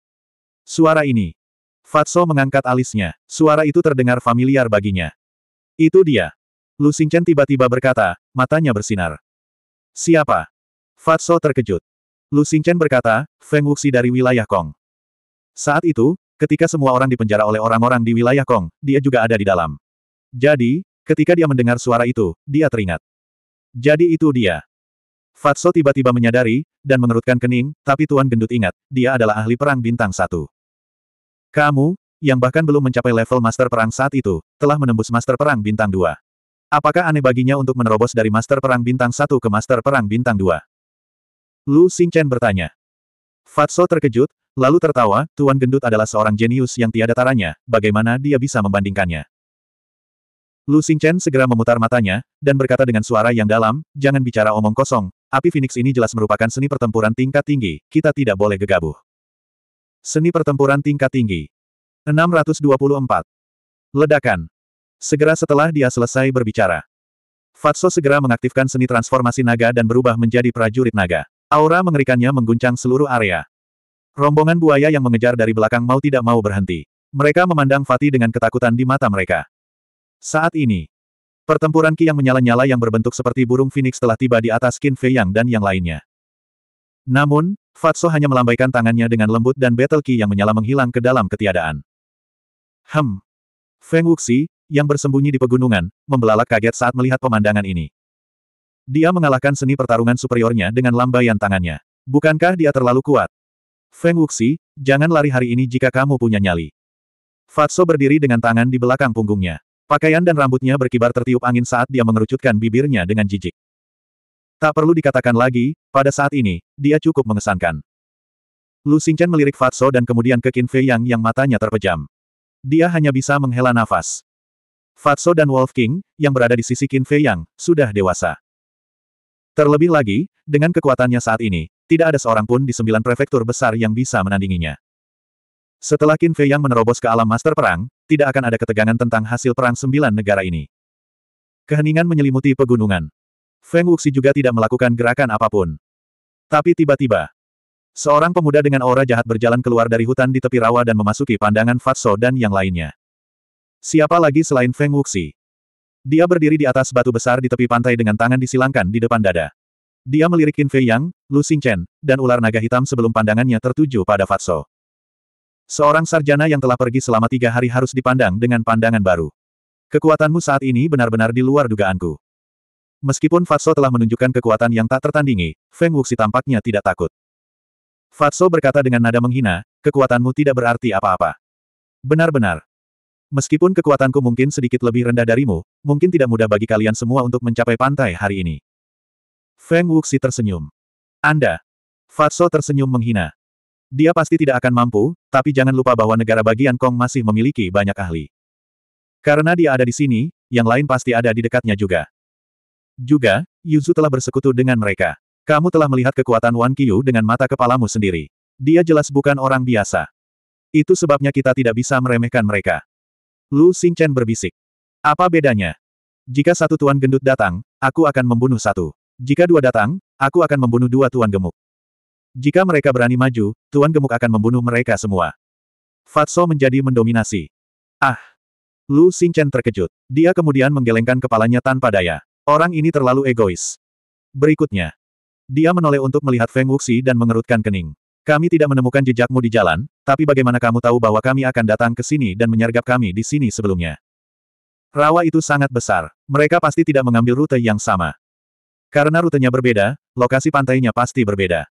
Suara ini. Fatso mengangkat alisnya. Suara itu terdengar familiar baginya. Itu dia. Lu Xingchen tiba-tiba berkata, matanya bersinar. Siapa? Fatso terkejut. Lu Xingchen berkata, Feng Wuxi dari wilayah Kong. Saat itu, ketika semua orang dipenjara oleh orang-orang di wilayah Kong, dia juga ada di dalam. Jadi, ketika dia mendengar suara itu, dia teringat. Jadi itu dia. Fatso tiba-tiba menyadari, dan mengerutkan kening, tapi Tuan Gendut ingat, dia adalah ahli perang bintang satu. Kamu, yang bahkan belum mencapai level master perang saat itu, telah menembus master perang bintang dua. Apakah aneh baginya untuk menerobos dari master perang bintang satu ke master perang bintang dua? Lu Xingchen bertanya. Fatso terkejut, lalu tertawa, Tuan Gendut adalah seorang jenius yang tiada taranya, bagaimana dia bisa membandingkannya? Lu Xingchen segera memutar matanya, dan berkata dengan suara yang dalam, jangan bicara omong kosong, api Phoenix ini jelas merupakan seni pertempuran tingkat tinggi, kita tidak boleh gegabah. Seni pertempuran tingkat tinggi. 624. Ledakan. Segera setelah dia selesai berbicara. Fatso segera mengaktifkan seni transformasi naga dan berubah menjadi prajurit naga. Aura mengerikannya mengguncang seluruh area. Rombongan buaya yang mengejar dari belakang mau tidak mau berhenti. Mereka memandang Fatih dengan ketakutan di mata mereka. Saat ini, pertempuran ki yang menyala-nyala yang berbentuk seperti burung phoenix telah tiba di atas Qin Fei Yang dan yang lainnya. Namun, Fatso hanya melambaikan tangannya dengan lembut dan battle ki yang menyala menghilang ke dalam ketiadaan. Hem. Feng Wuxi, yang bersembunyi di pegunungan, membelalak kaget saat melihat pemandangan ini. Dia mengalahkan seni pertarungan superiornya dengan lambaian tangannya. Bukankah dia terlalu kuat? Feng Wuxi, jangan lari hari ini jika kamu punya nyali. Fatso berdiri dengan tangan di belakang punggungnya. Pakaian dan rambutnya berkibar tertiup angin saat dia mengerucutkan bibirnya dengan jijik. Tak perlu dikatakan lagi, pada saat ini, dia cukup mengesankan. Lu Xingchen melirik Fatso dan kemudian ke Qin Fei Yang yang matanya terpejam. Dia hanya bisa menghela nafas. Fatso dan Wolf King, yang berada di sisi Qin Fei Yang, sudah dewasa. Terlebih lagi, dengan kekuatannya saat ini, tidak ada seorang pun di sembilan prefektur besar yang bisa menandinginya. Setelah Qin Fei yang menerobos ke alam master perang, tidak akan ada ketegangan tentang hasil perang sembilan negara ini. Keheningan menyelimuti pegunungan. Feng Wuxi juga tidak melakukan gerakan apapun. Tapi tiba-tiba, seorang pemuda dengan aura jahat berjalan keluar dari hutan di tepi rawa dan memasuki pandangan Fatso dan yang lainnya. Siapa lagi selain Feng Wuxi? Dia berdiri di atas batu besar di tepi pantai dengan tangan disilangkan di depan dada. Dia melirik Qin Fei Yang, Lu Xingchen, dan ular naga hitam sebelum pandangannya tertuju pada Fatso. Seorang sarjana yang telah pergi selama tiga hari harus dipandang dengan pandangan baru. Kekuatanmu saat ini benar-benar di luar dugaanku. Meskipun Fatso telah menunjukkan kekuatan yang tak tertandingi, Feng Wuxi tampaknya tidak takut. Fatso berkata dengan nada menghina, kekuatanmu tidak berarti apa-apa. Benar-benar, Meskipun kekuatanku mungkin sedikit lebih rendah darimu, mungkin tidak mudah bagi kalian semua untuk mencapai pantai hari ini. Feng Wuxi tersenyum. Anda. Fatso tersenyum menghina. Dia pasti tidak akan mampu, tapi jangan lupa bahwa negara bagian Kong masih memiliki banyak ahli. Karena dia ada di sini, yang lain pasti ada di dekatnya juga. Juga, Yuzu telah bersekutu dengan mereka. Kamu telah melihat kekuatan Wan Qiu dengan mata kepalamu sendiri. Dia jelas bukan orang biasa. Itu sebabnya kita tidak bisa meremehkan mereka. Lu Xingchen berbisik. Apa bedanya? Jika satu tuan gendut datang, aku akan membunuh satu. Jika dua datang, aku akan membunuh dua tuan gemuk. Jika mereka berani maju, tuan gemuk akan membunuh mereka semua. Fatso menjadi mendominasi. Ah! Lu Xingchen terkejut. Dia kemudian menggelengkan kepalanya tanpa daya. Orang ini terlalu egois. Berikutnya. Dia menoleh untuk melihat Feng Wuxi dan mengerutkan kening. Kami tidak menemukan jejakmu di jalan, tapi bagaimana kamu tahu bahwa kami akan datang ke sini dan menyergap kami di sini sebelumnya? Rawa itu sangat besar. Mereka pasti tidak mengambil rute yang sama. Karena rutenya berbeda, lokasi pantainya pasti berbeda.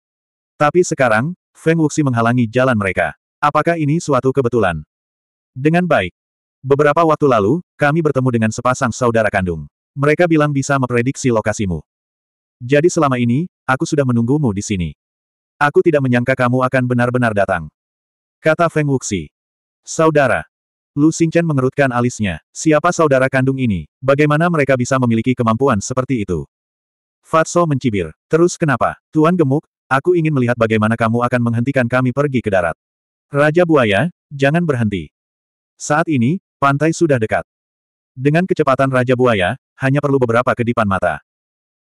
Tapi sekarang, Feng Wuxi menghalangi jalan mereka. Apakah ini suatu kebetulan? Dengan baik. Beberapa waktu lalu, kami bertemu dengan sepasang saudara kandung. Mereka bilang bisa memprediksi lokasimu. Jadi selama ini, aku sudah menunggumu di sini. Aku tidak menyangka kamu akan benar-benar datang. Kata Feng Wuxi. Saudara. Lu Xingchen mengerutkan alisnya. Siapa saudara kandung ini? Bagaimana mereka bisa memiliki kemampuan seperti itu? Fatso mencibir. Terus kenapa? Tuan Gemuk, aku ingin melihat bagaimana kamu akan menghentikan kami pergi ke darat. Raja Buaya, jangan berhenti. Saat ini, pantai sudah dekat. Dengan kecepatan Raja Buaya, hanya perlu beberapa kedipan mata.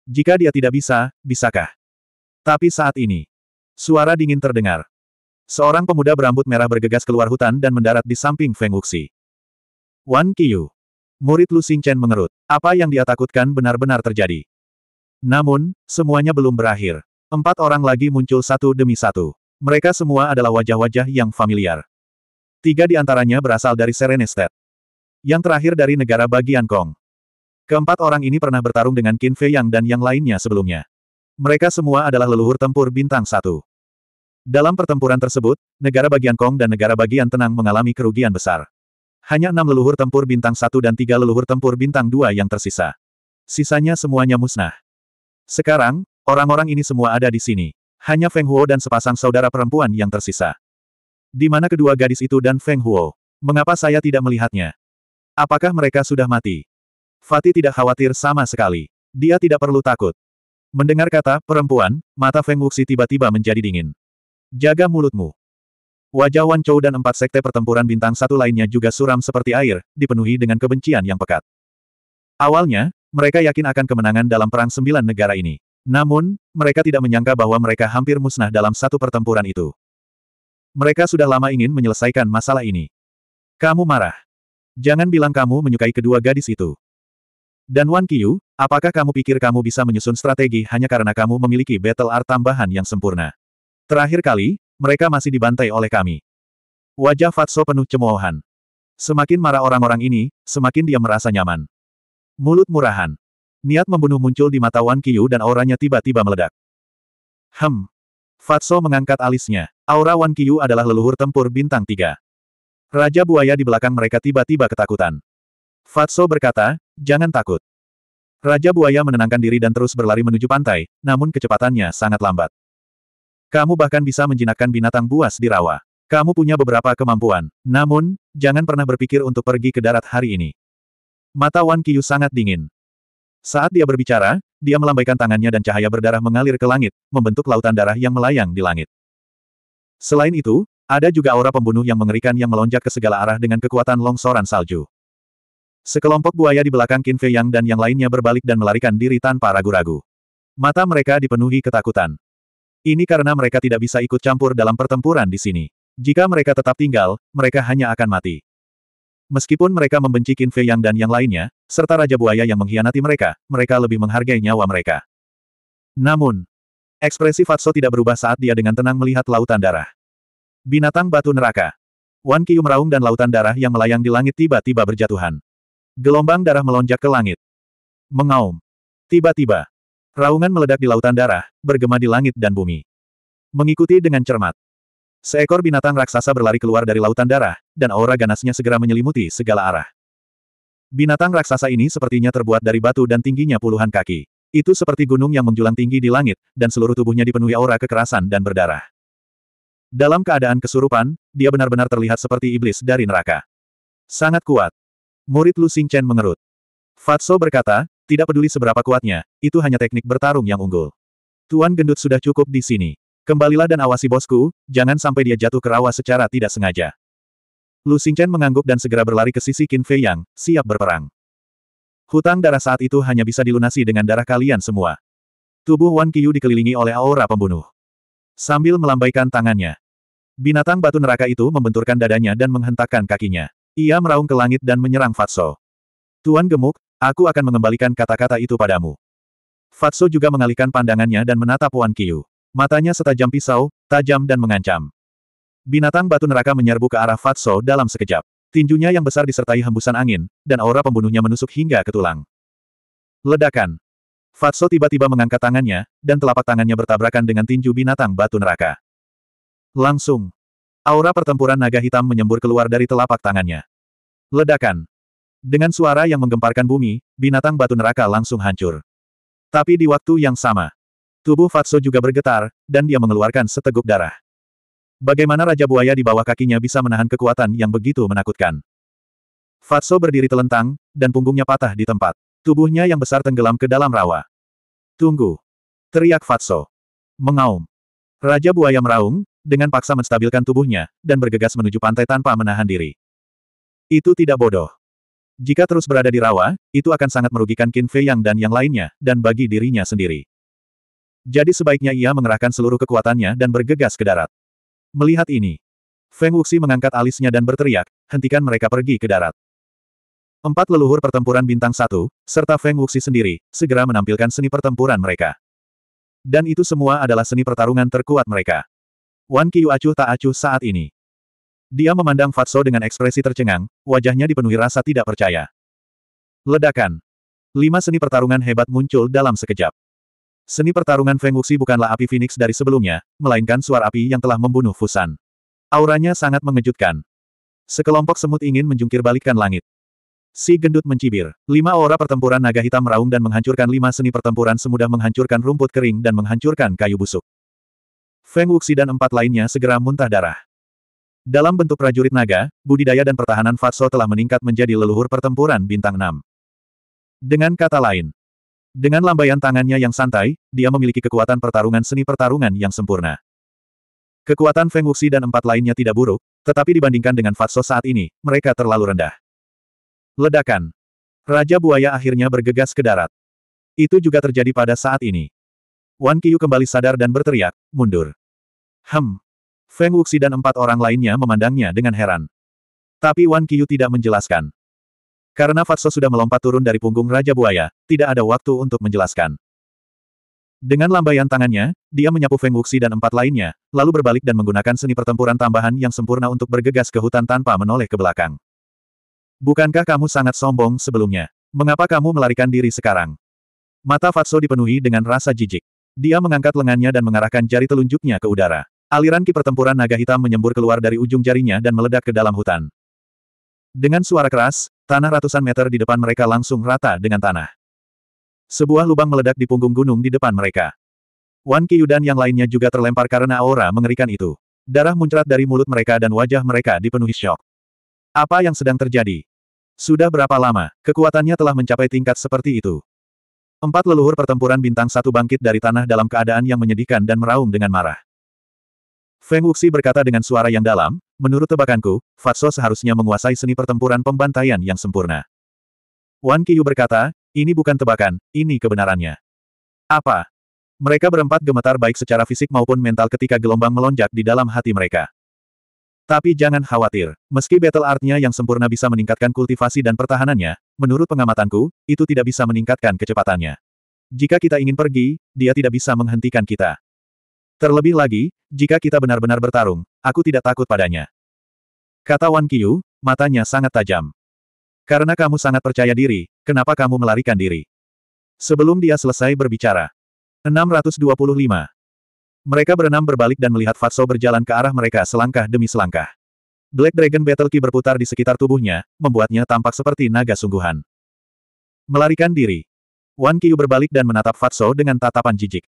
Jika dia tidak bisa, bisakah? Tapi saat ini, Suara dingin terdengar. Seorang pemuda berambut merah bergegas keluar hutan dan mendarat di samping Feng Wuxi. Wan Qiyu. Murid Lu Xingchen mengerut. Apa yang dia takutkan benar-benar terjadi. Namun, semuanya belum berakhir. Empat orang lagi muncul satu demi satu. Mereka semua adalah wajah-wajah yang familiar. Tiga di antaranya berasal dari Serenestet. Yang terakhir dari negara bagian Kong. Keempat orang ini pernah bertarung dengan Qin Fei Yang dan yang lainnya sebelumnya. Mereka semua adalah leluhur tempur bintang satu. Dalam pertempuran tersebut, negara bagian Kong dan negara bagian Tenang mengalami kerugian besar. Hanya enam leluhur tempur bintang satu dan tiga leluhur tempur bintang dua yang tersisa. Sisanya semuanya musnah. Sekarang, orang-orang ini semua ada di sini. Hanya Feng Huo dan sepasang saudara perempuan yang tersisa. Di mana kedua gadis itu dan Feng Huo? Mengapa saya tidak melihatnya? Apakah mereka sudah mati? Fatih tidak khawatir sama sekali. Dia tidak perlu takut. Mendengar kata perempuan, mata Feng Wuxi tiba-tiba menjadi dingin. Jaga mulutmu. Wajah Wan Chou dan empat sekte pertempuran bintang satu lainnya juga suram seperti air, dipenuhi dengan kebencian yang pekat. Awalnya, mereka yakin akan kemenangan dalam perang sembilan negara ini. Namun, mereka tidak menyangka bahwa mereka hampir musnah dalam satu pertempuran itu. Mereka sudah lama ingin menyelesaikan masalah ini. Kamu marah. Jangan bilang kamu menyukai kedua gadis itu. Dan Wan Qiyu, apakah kamu pikir kamu bisa menyusun strategi hanya karena kamu memiliki battle art tambahan yang sempurna? Terakhir kali, mereka masih dibantai oleh kami. Wajah Fatso penuh cemoohan. Semakin marah orang-orang ini, semakin dia merasa nyaman. Mulut murahan. Niat membunuh muncul di mata Wan Qiyu dan auranya tiba-tiba meledak. Hem. Fatso mengangkat alisnya. Aura Wan Qiyu adalah leluhur tempur bintang tiga. Raja buaya di belakang mereka tiba-tiba ketakutan. Fatso berkata, jangan takut. Raja buaya menenangkan diri dan terus berlari menuju pantai, namun kecepatannya sangat lambat. Kamu bahkan bisa menjinakkan binatang buas di rawa. Kamu punya beberapa kemampuan. Namun, jangan pernah berpikir untuk pergi ke darat hari ini. Mata Wan Kiyu sangat dingin. Saat dia berbicara, dia melambaikan tangannya dan cahaya berdarah mengalir ke langit, membentuk lautan darah yang melayang di langit. Selain itu, ada juga aura pembunuh yang mengerikan yang melonjak ke segala arah dengan kekuatan longsoran salju. Sekelompok buaya di belakang Qin Fei Yang dan yang lainnya berbalik dan melarikan diri tanpa ragu-ragu. Mata mereka dipenuhi ketakutan. Ini karena mereka tidak bisa ikut campur dalam pertempuran di sini. Jika mereka tetap tinggal, mereka hanya akan mati. Meskipun mereka membenci Qin Fei Yang dan yang lainnya, serta Raja Buaya yang mengkhianati mereka, mereka lebih menghargai nyawa mereka. Namun, ekspresi Fatso tidak berubah saat dia dengan tenang melihat lautan darah. Binatang batu neraka. Wan Qiu meraung dan lautan darah yang melayang di langit tiba-tiba berjatuhan. Gelombang darah melonjak ke langit. Mengaum. Tiba-tiba, Raungan meledak di lautan darah, bergema di langit dan bumi. Mengikuti dengan cermat. Seekor binatang raksasa berlari keluar dari lautan darah, dan aura ganasnya segera menyelimuti segala arah. Binatang raksasa ini sepertinya terbuat dari batu dan tingginya puluhan kaki. Itu seperti gunung yang menjulang tinggi di langit, dan seluruh tubuhnya dipenuhi aura kekerasan dan berdarah. Dalam keadaan kesurupan, dia benar-benar terlihat seperti iblis dari neraka. Sangat kuat. Murid Lu Xingchen mengerut. Fatso berkata, tidak peduli seberapa kuatnya, itu hanya teknik bertarung yang unggul. Tuan gendut sudah cukup di sini. Kembalilah dan awasi bosku, jangan sampai dia jatuh ke rawa secara tidak sengaja. Lu Xingchen mengangguk dan segera berlari ke sisi Qin Fei Yang, siap berperang. Hutang darah saat itu hanya bisa dilunasi dengan darah kalian semua. Tubuh Wan Qiyu dikelilingi oleh aura pembunuh. Sambil melambaikan tangannya, binatang batu neraka itu membenturkan dadanya dan menghentakkan kakinya. Ia meraung ke langit dan menyerang Fatso. Tuan gemuk, Aku akan mengembalikan kata-kata itu padamu. Fatso juga mengalihkan pandangannya dan menatap Wan Kiyu. Matanya setajam pisau, tajam dan mengancam. Binatang batu neraka menyerbu ke arah Fatso dalam sekejap. Tinjunya yang besar disertai hembusan angin, dan aura pembunuhnya menusuk hingga ke tulang. Ledakan. Fatso tiba-tiba mengangkat tangannya, dan telapak tangannya bertabrakan dengan tinju binatang batu neraka. Langsung. Aura pertempuran naga hitam menyembur keluar dari telapak tangannya. Ledakan. Dengan suara yang menggemparkan bumi, binatang batu neraka langsung hancur. Tapi di waktu yang sama, tubuh Fatso juga bergetar, dan dia mengeluarkan seteguk darah. Bagaimana Raja Buaya di bawah kakinya bisa menahan kekuatan yang begitu menakutkan? Fatso berdiri telentang, dan punggungnya patah di tempat. Tubuhnya yang besar tenggelam ke dalam rawa. Tunggu! Teriak Fatso. Mengaum. Raja Buaya meraung, dengan paksa menstabilkan tubuhnya, dan bergegas menuju pantai tanpa menahan diri. Itu tidak bodoh. Jika terus berada di rawa, itu akan sangat merugikan Qin Fei Yang dan yang lainnya, dan bagi dirinya sendiri. Jadi sebaiknya ia mengerahkan seluruh kekuatannya dan bergegas ke darat. Melihat ini, Feng Wuxi mengangkat alisnya dan berteriak, hentikan mereka pergi ke darat. Empat leluhur pertempuran bintang satu, serta Feng Wuxi sendiri, segera menampilkan seni pertempuran mereka. Dan itu semua adalah seni pertarungan terkuat mereka. Wan Qiu acuh tak acuh saat ini. Dia memandang Fatso dengan ekspresi tercengang, wajahnya dipenuhi rasa tidak percaya. Ledakan. Lima seni pertarungan hebat muncul dalam sekejap. Seni pertarungan Feng Wuxi bukanlah api Phoenix dari sebelumnya, melainkan suara api yang telah membunuh Fusan. Auranya sangat mengejutkan. Sekelompok semut ingin menjungkir balikkan langit. Si gendut mencibir. Lima aura pertempuran naga hitam meraung dan menghancurkan lima seni pertempuran semudah menghancurkan rumput kering dan menghancurkan kayu busuk. Feng Wuxi dan empat lainnya segera muntah darah. Dalam bentuk prajurit naga, budidaya dan pertahanan Fatso telah meningkat menjadi leluhur pertempuran bintang 6. Dengan kata lain, dengan lambaian tangannya yang santai, dia memiliki kekuatan pertarungan seni pertarungan yang sempurna. Kekuatan Feng Wuxi dan empat lainnya tidak buruk, tetapi dibandingkan dengan Fatso saat ini, mereka terlalu rendah. Ledakan. Raja Buaya akhirnya bergegas ke darat. Itu juga terjadi pada saat ini. Wan Qiyu kembali sadar dan berteriak, mundur. Hem, Feng Wuxi dan empat orang lainnya memandangnya dengan heran. Tapi Wan Qiyu tidak menjelaskan. Karena Fatso sudah melompat turun dari punggung Raja Buaya, tidak ada waktu untuk menjelaskan. Dengan lambaian tangannya, dia menyapu Feng Wuxi dan empat lainnya, lalu berbalik dan menggunakan seni pertempuran tambahan yang sempurna untuk bergegas ke hutan tanpa menoleh ke belakang. Bukankah kamu sangat sombong sebelumnya? Mengapa kamu melarikan diri sekarang? Mata Fatso dipenuhi dengan rasa jijik. Dia mengangkat lengannya dan mengarahkan jari telunjuknya ke udara. Aliran ki pertempuran naga hitam menyembur keluar dari ujung jarinya dan meledak ke dalam hutan. Dengan suara keras, tanah ratusan meter di depan mereka langsung rata dengan tanah. Sebuah lubang meledak di punggung gunung di depan mereka. Wan Ki Yudan yang lainnya juga terlempar karena aura mengerikan itu. Darah muncrat dari mulut mereka dan wajah mereka dipenuhi syok. Apa yang sedang terjadi? Sudah berapa lama, kekuatannya telah mencapai tingkat seperti itu. Empat leluhur pertempuran bintang satu bangkit dari tanah dalam keadaan yang menyedihkan dan meraung dengan marah. Feng Wuxi berkata dengan suara yang dalam, menurut tebakanku, Fatso seharusnya menguasai seni pertempuran pembantaian yang sempurna. Wan Qiyu berkata, ini bukan tebakan, ini kebenarannya. Apa? Mereka berempat gemetar baik secara fisik maupun mental ketika gelombang melonjak di dalam hati mereka. Tapi jangan khawatir, meski battle artnya yang sempurna bisa meningkatkan kultivasi dan pertahanannya, menurut pengamatanku, itu tidak bisa meningkatkan kecepatannya. Jika kita ingin pergi, dia tidak bisa menghentikan kita. Terlebih lagi, jika kita benar-benar bertarung, aku tidak takut padanya. Kata Wan Qiyu, matanya sangat tajam. Karena kamu sangat percaya diri, kenapa kamu melarikan diri? Sebelum dia selesai berbicara. 625. Mereka berenam berbalik dan melihat Fatso berjalan ke arah mereka selangkah demi selangkah. Black Dragon Battle Key berputar di sekitar tubuhnya, membuatnya tampak seperti naga sungguhan. Melarikan diri. Wan Qiyu berbalik dan menatap Fatso dengan tatapan jijik.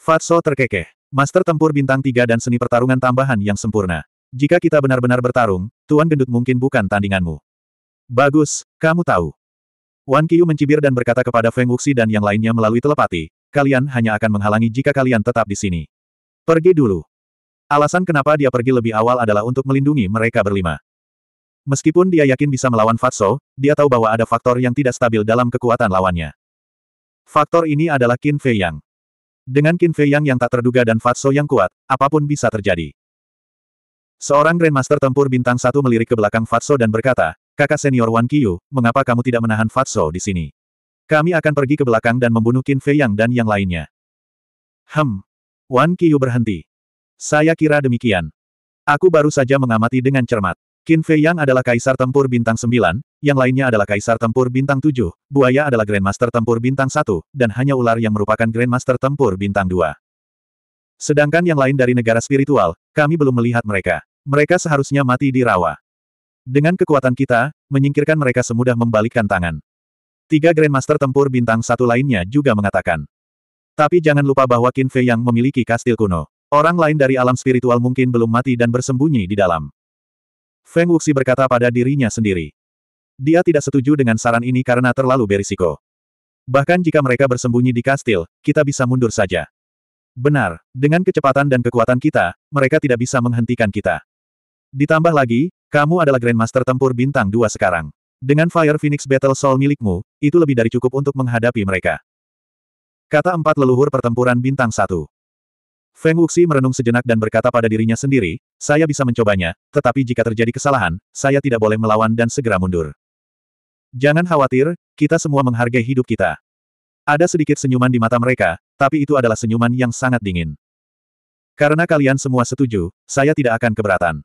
Fatso terkekeh. Master tempur bintang tiga dan seni pertarungan tambahan yang sempurna. Jika kita benar-benar bertarung, Tuan Gendut mungkin bukan tandinganmu. Bagus, kamu tahu. Wan Qiu mencibir dan berkata kepada Feng Wuxi dan yang lainnya melalui telepati, kalian hanya akan menghalangi jika kalian tetap di sini. Pergi dulu. Alasan kenapa dia pergi lebih awal adalah untuk melindungi mereka berlima. Meskipun dia yakin bisa melawan Fatso, dia tahu bahwa ada faktor yang tidak stabil dalam kekuatan lawannya. Faktor ini adalah Qin Fei Yang. Dengan Qin Fei Yang yang tak terduga dan Fatso yang kuat, apapun bisa terjadi. Seorang Grandmaster tempur bintang satu melirik ke belakang Fatso dan berkata, kakak senior Wan Kiyu, mengapa kamu tidak menahan Fatso di sini? Kami akan pergi ke belakang dan membunuh Qin Fei Yang dan yang lainnya. Hem. Wan Kiyu berhenti. Saya kira demikian. Aku baru saja mengamati dengan cermat. Qin Fei Yang adalah kaisar tempur bintang 9, yang lainnya adalah kaisar tempur bintang 7, buaya adalah grandmaster tempur bintang 1, dan hanya ular yang merupakan grandmaster tempur bintang 2. Sedangkan yang lain dari negara spiritual, kami belum melihat mereka. Mereka seharusnya mati di rawa. Dengan kekuatan kita, menyingkirkan mereka semudah membalikkan tangan. Tiga Grandmaster tempur bintang satu lainnya juga mengatakan. Tapi jangan lupa bahwa Qin Fei yang memiliki kastil kuno. Orang lain dari alam spiritual mungkin belum mati dan bersembunyi di dalam. Feng Wuxi berkata pada dirinya sendiri. Dia tidak setuju dengan saran ini karena terlalu berisiko. Bahkan jika mereka bersembunyi di kastil, kita bisa mundur saja. Benar, dengan kecepatan dan kekuatan kita, mereka tidak bisa menghentikan kita. Ditambah lagi, kamu adalah Grandmaster Tempur Bintang dua sekarang. Dengan Fire Phoenix Battle Soul milikmu, itu lebih dari cukup untuk menghadapi mereka. Kata empat leluhur pertempuran Bintang satu. Feng Wuxi merenung sejenak dan berkata pada dirinya sendiri, saya bisa mencobanya, tetapi jika terjadi kesalahan, saya tidak boleh melawan dan segera mundur. Jangan khawatir, kita semua menghargai hidup kita. Ada sedikit senyuman di mata mereka, tapi itu adalah senyuman yang sangat dingin. Karena kalian semua setuju, saya tidak akan keberatan.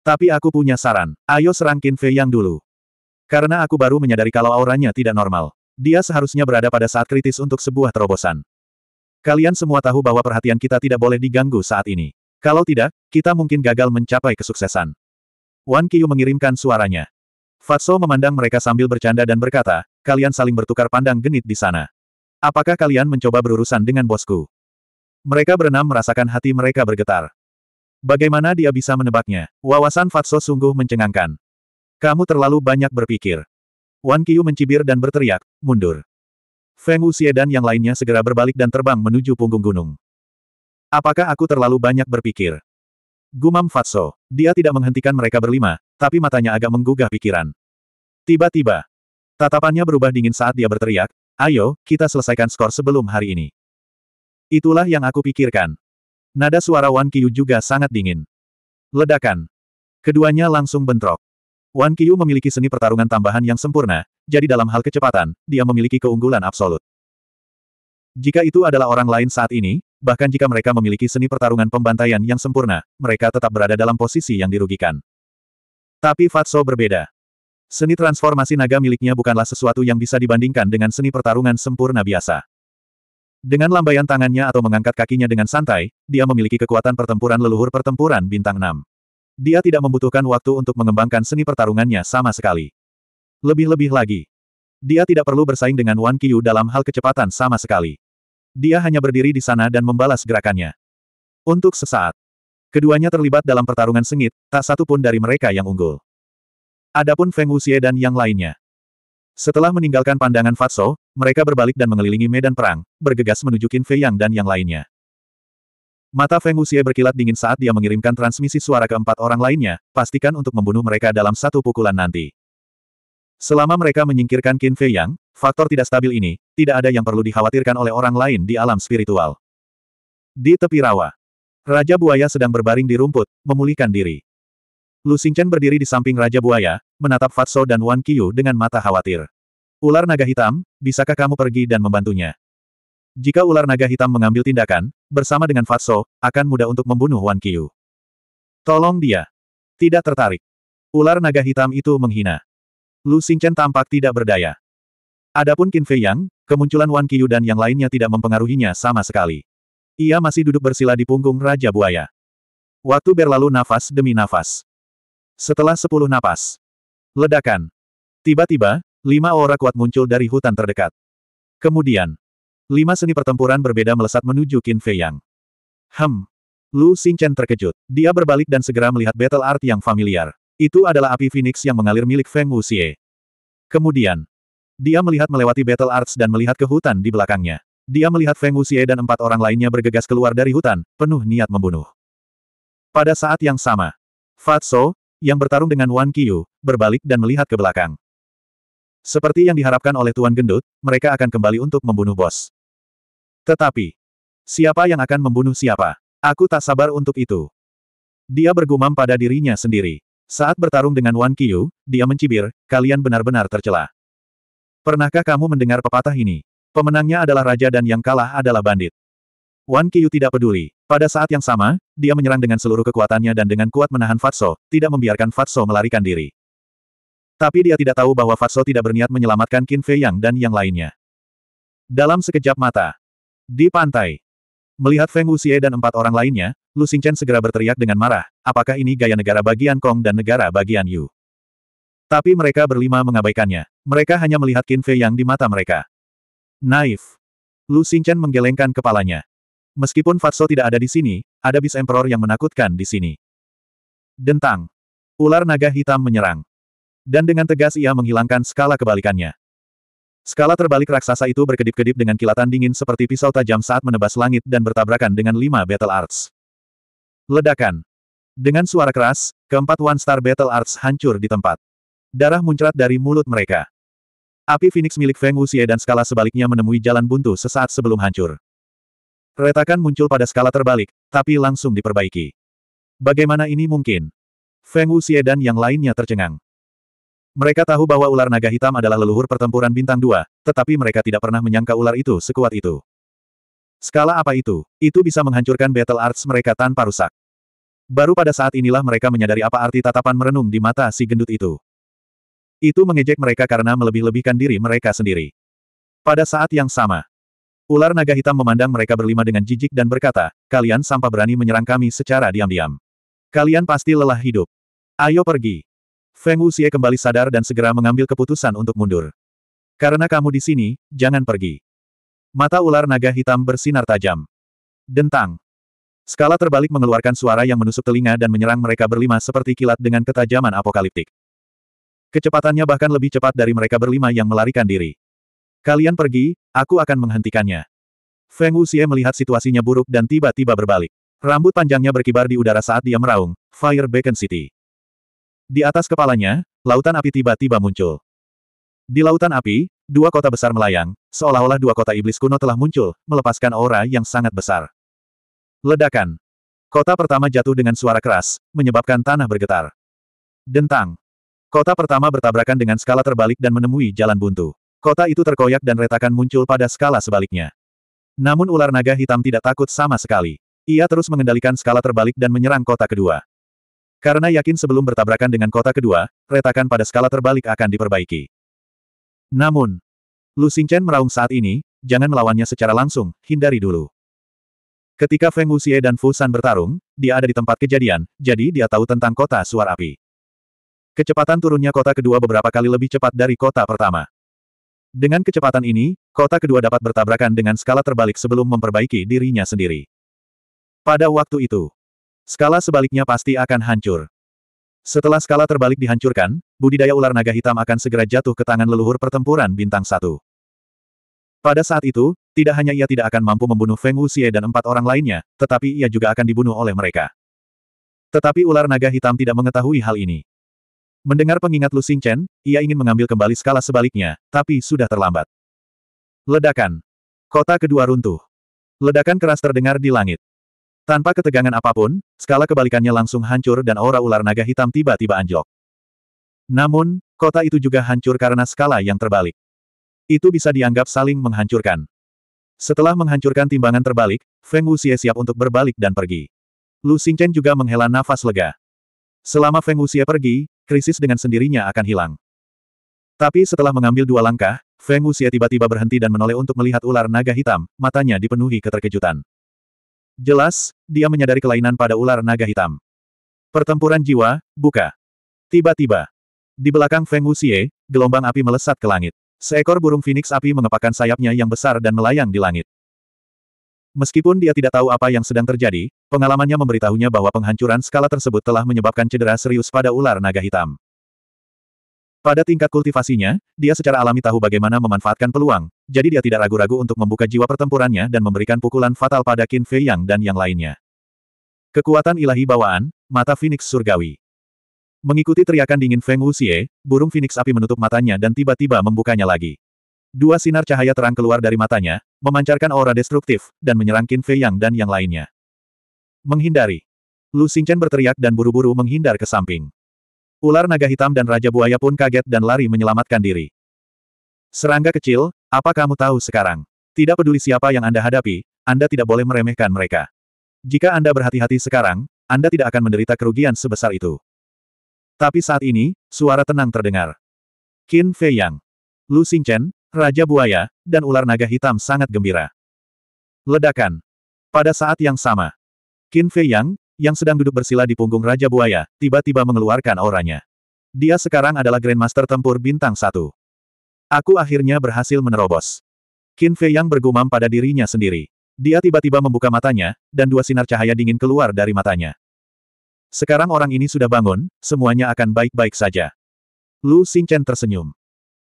Tapi aku punya saran, ayo serang Qin Fei yang dulu. Karena aku baru menyadari kalau auranya tidak normal. Dia seharusnya berada pada saat kritis untuk sebuah terobosan. Kalian semua tahu bahwa perhatian kita tidak boleh diganggu saat ini. Kalau tidak, kita mungkin gagal mencapai kesuksesan. Wan Qiyu mengirimkan suaranya. Fatso memandang mereka sambil bercanda dan berkata, kalian saling bertukar pandang genit di sana. Apakah kalian mencoba berurusan dengan bosku? Mereka berenam merasakan hati mereka bergetar. Bagaimana dia bisa menebaknya? Wawasan Fatso sungguh mencengangkan. Kamu terlalu banyak berpikir. Wan Qiyu mencibir dan berteriak, mundur. Feng Wuxie dan yang lainnya segera berbalik dan terbang menuju punggung gunung. Apakah aku terlalu banyak berpikir? Gumam Fatso. Dia tidak menghentikan mereka berlima, tapi matanya agak menggugah pikiran. Tiba-tiba, tatapannya berubah dingin saat dia berteriak, ayo, kita selesaikan skor sebelum hari ini. Itulah yang aku pikirkan. Nada suara Wan Qiyu juga sangat dingin. Ledakan. Keduanya langsung bentrok. Wan Qiyu memiliki seni pertarungan tambahan yang sempurna, jadi dalam hal kecepatan, dia memiliki keunggulan absolut. Jika itu adalah orang lain saat ini, bahkan jika mereka memiliki seni pertarungan pembantaian yang sempurna, mereka tetap berada dalam posisi yang dirugikan. Tapi Fatso berbeda. Seni transformasi naga miliknya bukanlah sesuatu yang bisa dibandingkan dengan seni pertarungan sempurna biasa. Dengan lambaian tangannya atau mengangkat kakinya dengan santai, dia memiliki kekuatan pertempuran leluhur pertempuran bintang 6. Dia tidak membutuhkan waktu untuk mengembangkan seni pertarungannya sama sekali. Lebih-lebih lagi. Dia tidak perlu bersaing dengan Wan Qiyu dalam hal kecepatan sama sekali. Dia hanya berdiri di sana dan membalas gerakannya. Untuk sesaat. Keduanya terlibat dalam pertarungan sengit, tak satu pun dari mereka yang unggul. Adapun Feng Wuxie dan yang lainnya. Setelah meninggalkan pandangan Fatso, mereka berbalik dan mengelilingi medan perang, bergegas menuju Qin Fei Yang dan yang lainnya. Mata Feng Wuxie berkilat dingin saat dia mengirimkan transmisi suara ke empat orang lainnya, pastikan untuk membunuh mereka dalam satu pukulan nanti. Selama mereka menyingkirkan Qin Fei Yang, faktor tidak stabil ini, tidak ada yang perlu dikhawatirkan oleh orang lain di alam spiritual. Di tepi rawa, Raja Buaya sedang berbaring di rumput, memulihkan diri. Lu Xingchen berdiri di samping Raja Buaya, menatap Fatso dan Wan Qiu dengan mata khawatir. Ular naga hitam, bisakah kamu pergi dan membantunya? Jika ular naga hitam mengambil tindakan, bersama dengan Fatso, akan mudah untuk membunuh Wan Qiu Tolong dia. Tidak tertarik. Ular naga hitam itu menghina. Lu Xingchen tampak tidak berdaya. Adapun Qin Fei Yang, kemunculan Wan Qiyu dan yang lainnya tidak mempengaruhinya sama sekali. Ia masih duduk bersila di punggung Raja Buaya. Waktu berlalu nafas demi nafas. Setelah sepuluh nafas. Ledakan. Tiba-tiba, lima aura kuat muncul dari hutan terdekat. Kemudian, lima seni pertempuran berbeda melesat menuju Qin Fei Yang. Hem. Lu Xingchen terkejut. Dia berbalik dan segera melihat battle art yang familiar. Itu adalah api Phoenix yang mengalir milik Feng Wuxie. Kemudian, dia melihat melewati Battle Arts dan melihat ke hutan di belakangnya. Dia melihat Feng Wuxie dan empat orang lainnya bergegas keluar dari hutan, penuh niat membunuh. Pada saat yang sama, Fatso, yang bertarung dengan Wan Qiu berbalik dan melihat ke belakang. Seperti yang diharapkan oleh Tuan Gendut, mereka akan kembali untuk membunuh bos. Tetapi, siapa yang akan membunuh siapa? Aku tak sabar untuk itu. Dia bergumam pada dirinya sendiri. Saat bertarung dengan Wan Qiu, dia mencibir, kalian benar-benar tercela. Pernahkah kamu mendengar pepatah ini? Pemenangnya adalah raja dan yang kalah adalah bandit. Wan Qiu tidak peduli. Pada saat yang sama, dia menyerang dengan seluruh kekuatannya dan dengan kuat menahan Fatso, tidak membiarkan Fatso melarikan diri. Tapi dia tidak tahu bahwa Fatso tidak berniat menyelamatkan Qin Fei Yang dan yang lainnya. Dalam sekejap mata, di pantai, Melihat Feng Wuxie dan empat orang lainnya, Lu Xingchen segera berteriak dengan marah, apakah ini gaya negara bagian Kong dan negara bagian Yu? Tapi mereka berlima mengabaikannya. Mereka hanya melihat Qin Fei yang di mata mereka. Naif. Lu Xingchen menggelengkan kepalanya. Meskipun Fatso tidak ada di sini, ada bis emperor yang menakutkan di sini. Dentang. Ular naga hitam menyerang. Dan dengan tegas ia menghilangkan skala kebalikannya. Skala terbalik raksasa itu berkedip-kedip dengan kilatan dingin seperti pisau tajam saat menebas langit dan bertabrakan dengan lima Battle Arts. Ledakan. Dengan suara keras, keempat One Star Battle Arts hancur di tempat. Darah muncrat dari mulut mereka. Api Phoenix milik Feng Wuxie dan skala sebaliknya menemui jalan buntu sesaat sebelum hancur. Retakan muncul pada skala terbalik, tapi langsung diperbaiki. Bagaimana ini mungkin? Feng Wuxie dan yang lainnya tercengang. Mereka tahu bahwa ular naga hitam adalah leluhur pertempuran bintang dua, tetapi mereka tidak pernah menyangka ular itu sekuat itu. Skala apa itu? Itu bisa menghancurkan battle arts mereka tanpa rusak. Baru pada saat inilah mereka menyadari apa arti tatapan merenung di mata si gendut itu. Itu mengejek mereka karena melebih-lebihkan diri mereka sendiri. Pada saat yang sama, ular naga hitam memandang mereka berlima dengan jijik dan berkata, kalian sampah berani menyerang kami secara diam-diam. Kalian pasti lelah hidup. Ayo pergi. Feng Wuxie kembali sadar dan segera mengambil keputusan untuk mundur. Karena kamu di sini, jangan pergi. Mata ular naga hitam bersinar tajam. Dentang. Skala terbalik mengeluarkan suara yang menusuk telinga dan menyerang mereka berlima seperti kilat dengan ketajaman apokaliptik. Kecepatannya bahkan lebih cepat dari mereka berlima yang melarikan diri. Kalian pergi, aku akan menghentikannya. Feng Wuxie melihat situasinya buruk dan tiba-tiba berbalik. Rambut panjangnya berkibar di udara saat dia meraung, Fire Beacon City. Di atas kepalanya, lautan api tiba-tiba muncul. Di lautan api, dua kota besar melayang, seolah-olah dua kota iblis kuno telah muncul, melepaskan aura yang sangat besar. Ledakan. Kota pertama jatuh dengan suara keras, menyebabkan tanah bergetar. Dentang. Kota pertama bertabrakan dengan skala terbalik dan menemui jalan buntu. Kota itu terkoyak dan retakan muncul pada skala sebaliknya. Namun ular naga hitam tidak takut sama sekali. Ia terus mengendalikan skala terbalik dan menyerang kota kedua. Karena yakin sebelum bertabrakan dengan kota kedua, retakan pada skala terbalik akan diperbaiki. Namun, Lu Xingchen meraung saat ini, jangan melawannya secara langsung, hindari dulu. Ketika Feng Wuxie dan Fu San bertarung, dia ada di tempat kejadian, jadi dia tahu tentang kota suar api. Kecepatan turunnya kota kedua beberapa kali lebih cepat dari kota pertama. Dengan kecepatan ini, kota kedua dapat bertabrakan dengan skala terbalik sebelum memperbaiki dirinya sendiri. Pada waktu itu, Skala sebaliknya pasti akan hancur. Setelah skala terbalik dihancurkan, budidaya ular naga hitam akan segera jatuh ke tangan leluhur pertempuran bintang satu. Pada saat itu, tidak hanya ia tidak akan mampu membunuh Feng Wuxie dan empat orang lainnya, tetapi ia juga akan dibunuh oleh mereka. Tetapi ular naga hitam tidak mengetahui hal ini. Mendengar pengingat Lu Xingchen, ia ingin mengambil kembali skala sebaliknya, tapi sudah terlambat. Ledakan. Kota kedua runtuh. Ledakan keras terdengar di langit. Tanpa ketegangan apapun, skala kebalikannya langsung hancur dan aura ular naga hitam tiba-tiba anjlok. Namun, kota itu juga hancur karena skala yang terbalik. Itu bisa dianggap saling menghancurkan. Setelah menghancurkan timbangan terbalik, Feng Wuxie siap untuk berbalik dan pergi. Lu Xingchen juga menghela nafas lega. Selama Feng Wuxie pergi, krisis dengan sendirinya akan hilang. Tapi setelah mengambil dua langkah, Feng Wuxie tiba-tiba berhenti dan menoleh untuk melihat ular naga hitam, matanya dipenuhi keterkejutan. Jelas, dia menyadari kelainan pada ular naga hitam. Pertempuran jiwa, buka. Tiba-tiba. Di belakang Feng Wuxie, gelombang api melesat ke langit. Seekor burung Phoenix api mengepakkan sayapnya yang besar dan melayang di langit. Meskipun dia tidak tahu apa yang sedang terjadi, pengalamannya memberitahunya bahwa penghancuran skala tersebut telah menyebabkan cedera serius pada ular naga hitam. Pada tingkat kultivasinya, dia secara alami tahu bagaimana memanfaatkan peluang, jadi dia tidak ragu-ragu untuk membuka jiwa pertempurannya dan memberikan pukulan fatal pada Qin Fei Yang dan yang lainnya. Kekuatan ilahi bawaan, mata Phoenix surgawi. Mengikuti teriakan dingin Feng Wuxie, burung Phoenix api menutup matanya dan tiba-tiba membukanya lagi. Dua sinar cahaya terang keluar dari matanya, memancarkan aura destruktif, dan menyerang Qin Fei Yang dan yang lainnya. Menghindari. Lu Xingchen berteriak dan buru-buru menghindar ke samping. Ular naga hitam dan raja buaya pun kaget dan lari menyelamatkan diri. Serangga kecil, apa kamu tahu sekarang? Tidak peduli siapa yang Anda hadapi, Anda tidak boleh meremehkan mereka. Jika Anda berhati-hati sekarang, Anda tidak akan menderita kerugian sebesar itu. Tapi saat ini, suara tenang terdengar. Qin Fei Yang, Lu Chen, Raja Buaya, dan ular naga hitam sangat gembira. Ledakan. Pada saat yang sama, Qin Fei Yang, yang sedang duduk bersila di punggung Raja Buaya, tiba-tiba mengeluarkan auranya. Dia sekarang adalah Grandmaster Tempur Bintang Satu. Aku akhirnya berhasil menerobos. Qin Fei yang bergumam pada dirinya sendiri. Dia tiba-tiba membuka matanya, dan dua sinar cahaya dingin keluar dari matanya. Sekarang orang ini sudah bangun, semuanya akan baik-baik saja. Lu Xingchen tersenyum.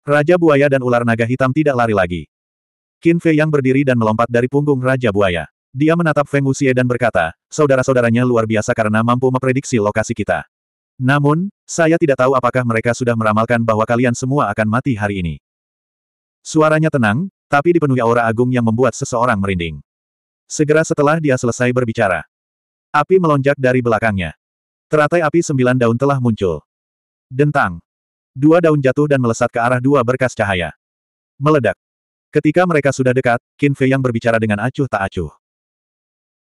Raja buaya dan ular naga hitam tidak lari lagi. Qin Fei yang berdiri dan melompat dari punggung Raja buaya. Dia menatap Feng Wuxie dan berkata, saudara-saudaranya luar biasa karena mampu memprediksi lokasi kita. Namun, saya tidak tahu apakah mereka sudah meramalkan bahwa kalian semua akan mati hari ini. Suaranya tenang, tapi dipenuhi aura agung yang membuat seseorang merinding. Segera setelah dia selesai berbicara, api melonjak dari belakangnya. Teratai api sembilan daun telah muncul. Dentang. Dua daun jatuh dan melesat ke arah dua berkas cahaya. Meledak. Ketika mereka sudah dekat, Qin Fei yang berbicara dengan acuh tak acuh.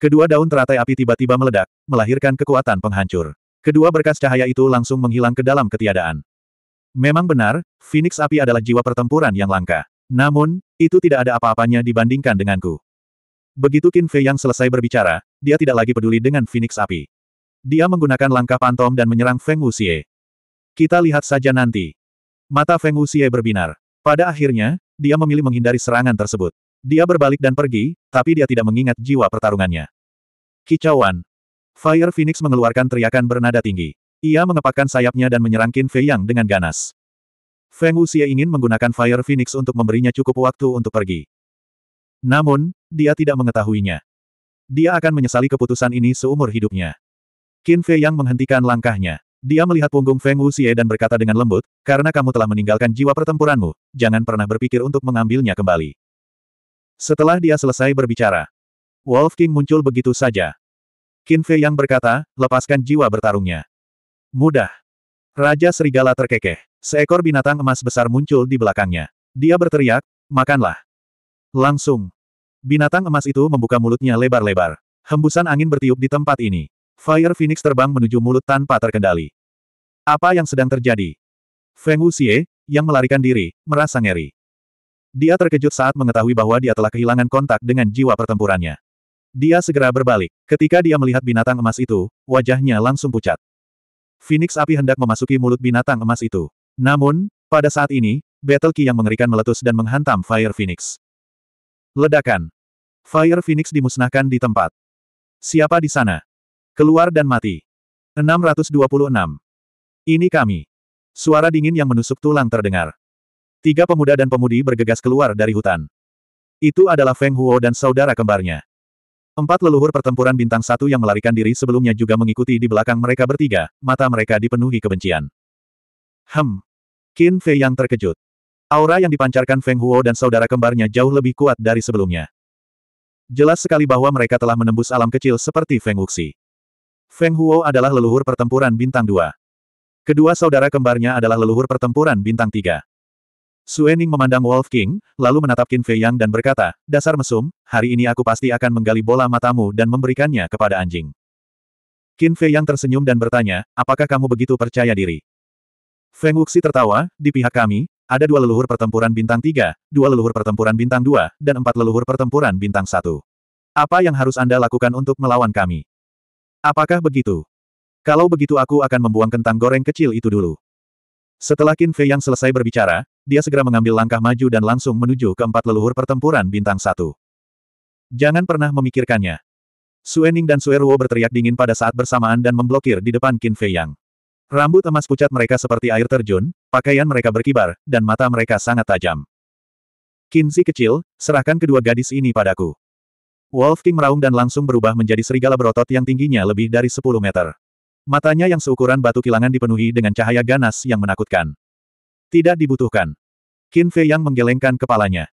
Kedua daun teratai api tiba-tiba meledak, melahirkan kekuatan penghancur. Kedua berkas cahaya itu langsung menghilang ke dalam ketiadaan. Memang benar, Phoenix api adalah jiwa pertempuran yang langka. Namun, itu tidak ada apa-apanya dibandingkan denganku. Begitu Qin Fei yang selesai berbicara, dia tidak lagi peduli dengan Phoenix api. Dia menggunakan langkah pantom dan menyerang Feng Wuxie. Kita lihat saja nanti. Mata Feng Wuxie berbinar. Pada akhirnya, dia memilih menghindari serangan tersebut. Dia berbalik dan pergi, tapi dia tidak mengingat jiwa pertarungannya. Kicauan. Fire Phoenix mengeluarkan teriakan bernada tinggi. Ia mengepakkan sayapnya dan menyerang Qin Fei Yang dengan ganas. Feng Wuxia ingin menggunakan Fire Phoenix untuk memberinya cukup waktu untuk pergi. Namun, dia tidak mengetahuinya. Dia akan menyesali keputusan ini seumur hidupnya. Qin Fei Yang menghentikan langkahnya. Dia melihat punggung Feng Wuxie dan berkata dengan lembut, karena kamu telah meninggalkan jiwa pertempuranmu, jangan pernah berpikir untuk mengambilnya kembali. Setelah dia selesai berbicara, Wolf King muncul begitu saja. Qin Fei yang berkata, lepaskan jiwa bertarungnya. Mudah. Raja Serigala terkekeh. Seekor binatang emas besar muncul di belakangnya. Dia berteriak, makanlah. Langsung. Binatang emas itu membuka mulutnya lebar-lebar. Hembusan angin bertiup di tempat ini. Fire Phoenix terbang menuju mulut tanpa terkendali. Apa yang sedang terjadi? Feng Wuxie, yang melarikan diri, merasa ngeri. Dia terkejut saat mengetahui bahwa dia telah kehilangan kontak dengan jiwa pertempurannya. Dia segera berbalik. Ketika dia melihat binatang emas itu, wajahnya langsung pucat. Phoenix api hendak memasuki mulut binatang emas itu. Namun, pada saat ini, battle Key yang mengerikan meletus dan menghantam Fire Phoenix. Ledakan. Fire Phoenix dimusnahkan di tempat. Siapa di sana? Keluar dan mati. 626. Ini kami. Suara dingin yang menusuk tulang terdengar. Tiga pemuda dan pemudi bergegas keluar dari hutan. Itu adalah Feng Huo dan saudara kembarnya. Empat leluhur pertempuran bintang satu yang melarikan diri sebelumnya juga mengikuti di belakang mereka bertiga, mata mereka dipenuhi kebencian. Hem. Qin Fei yang terkejut. Aura yang dipancarkan Feng Huo dan saudara kembarnya jauh lebih kuat dari sebelumnya. Jelas sekali bahwa mereka telah menembus alam kecil seperti Feng Wuxi. Feng Huo adalah leluhur pertempuran bintang dua. Kedua saudara kembarnya adalah leluhur pertempuran bintang tiga. Suening memandang Wolf King, lalu menatap Qin Fei Yang dan berkata, Dasar mesum, hari ini aku pasti akan menggali bola matamu dan memberikannya kepada anjing. Qin Fei Yang tersenyum dan bertanya, apakah kamu begitu percaya diri? Feng Wuxi tertawa, di pihak kami, ada dua leluhur pertempuran bintang tiga, dua leluhur pertempuran bintang dua, dan empat leluhur pertempuran bintang satu. Apa yang harus Anda lakukan untuk melawan kami? Apakah begitu? Kalau begitu aku akan membuang kentang goreng kecil itu dulu. Setelah Qin Fei yang selesai berbicara, dia segera mengambil langkah maju dan langsung menuju ke empat leluhur pertempuran bintang satu. Jangan pernah memikirkannya. Suening dan Sueruo berteriak dingin pada saat bersamaan dan memblokir di depan Qin Fei Yang. Rambut emas pucat mereka seperti air terjun, pakaian mereka berkibar, dan mata mereka sangat tajam. Zi kecil, serahkan kedua gadis ini padaku. Wolf King meraung dan langsung berubah menjadi serigala berotot yang tingginya lebih dari 10 meter. Matanya yang seukuran batu kilangan dipenuhi dengan cahaya ganas yang menakutkan. Tidak dibutuhkan. Qin Fei yang menggelengkan kepalanya.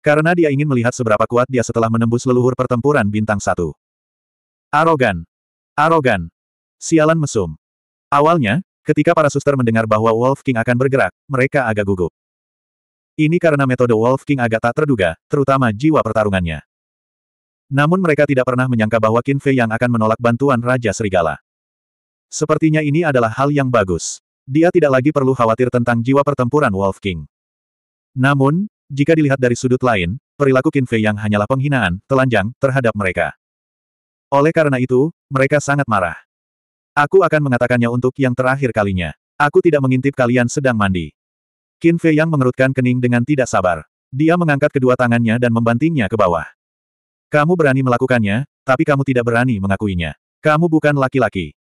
Karena dia ingin melihat seberapa kuat dia setelah menembus leluhur pertempuran bintang satu. Arogan. Arogan. Sialan mesum. Awalnya, ketika para suster mendengar bahwa Wolf King akan bergerak, mereka agak gugup. Ini karena metode Wolf King agak tak terduga, terutama jiwa pertarungannya. Namun mereka tidak pernah menyangka bahwa Qin Fei yang akan menolak bantuan Raja Serigala. Sepertinya ini adalah hal yang bagus. Dia tidak lagi perlu khawatir tentang jiwa pertempuran Wolf King. Namun, jika dilihat dari sudut lain, perilaku Qin Fei yang hanyalah penghinaan, telanjang, terhadap mereka. Oleh karena itu, mereka sangat marah. Aku akan mengatakannya untuk yang terakhir kalinya. Aku tidak mengintip kalian sedang mandi. Qin Fei yang mengerutkan kening dengan tidak sabar. Dia mengangkat kedua tangannya dan membantingnya ke bawah. Kamu berani melakukannya, tapi kamu tidak berani mengakuinya. Kamu bukan laki-laki.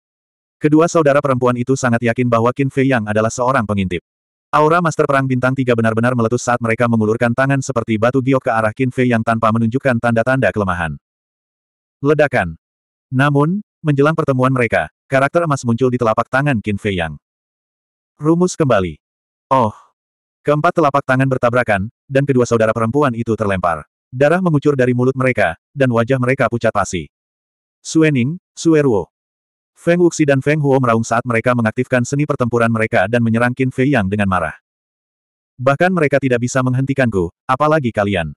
Kedua saudara perempuan itu sangat yakin bahwa Qin Fei Yang adalah seorang pengintip. Aura Master Perang Bintang Tiga benar-benar meletus saat mereka mengulurkan tangan seperti batu giok ke arah Qin Fei Yang tanpa menunjukkan tanda-tanda kelemahan. Ledakan. Namun, menjelang pertemuan mereka, karakter emas muncul di telapak tangan Qin Fei Yang. Rumus kembali. Oh. Keempat telapak tangan bertabrakan, dan kedua saudara perempuan itu terlempar. Darah mengucur dari mulut mereka, dan wajah mereka pucat pasi. Suening, Sueruo. Feng Wuxi dan Feng Huo meraung saat mereka mengaktifkan seni pertempuran mereka dan menyerang Qin Fei Yang dengan marah. Bahkan mereka tidak bisa menghentikanku, apalagi kalian.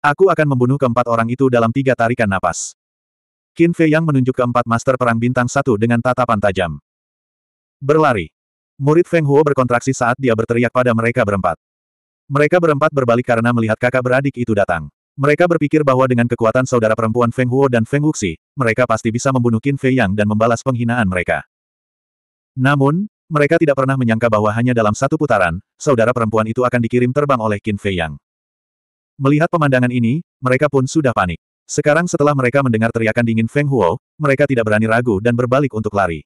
Aku akan membunuh keempat orang itu dalam tiga tarikan napas. Qin Fei Yang menunjuk keempat master perang bintang satu dengan tatapan tajam. Berlari. Murid Feng Huo berkontraksi saat dia berteriak pada mereka berempat. Mereka berempat berbalik karena melihat kakak beradik itu datang. Mereka berpikir bahwa dengan kekuatan saudara perempuan Feng Huo dan Feng Wuxi, mereka pasti bisa membunuh Qin Fei Yang dan membalas penghinaan mereka. Namun, mereka tidak pernah menyangka bahwa hanya dalam satu putaran, saudara perempuan itu akan dikirim terbang oleh Qin Fei Yang. Melihat pemandangan ini, mereka pun sudah panik. Sekarang setelah mereka mendengar teriakan dingin Feng Huo, mereka tidak berani ragu dan berbalik untuk lari.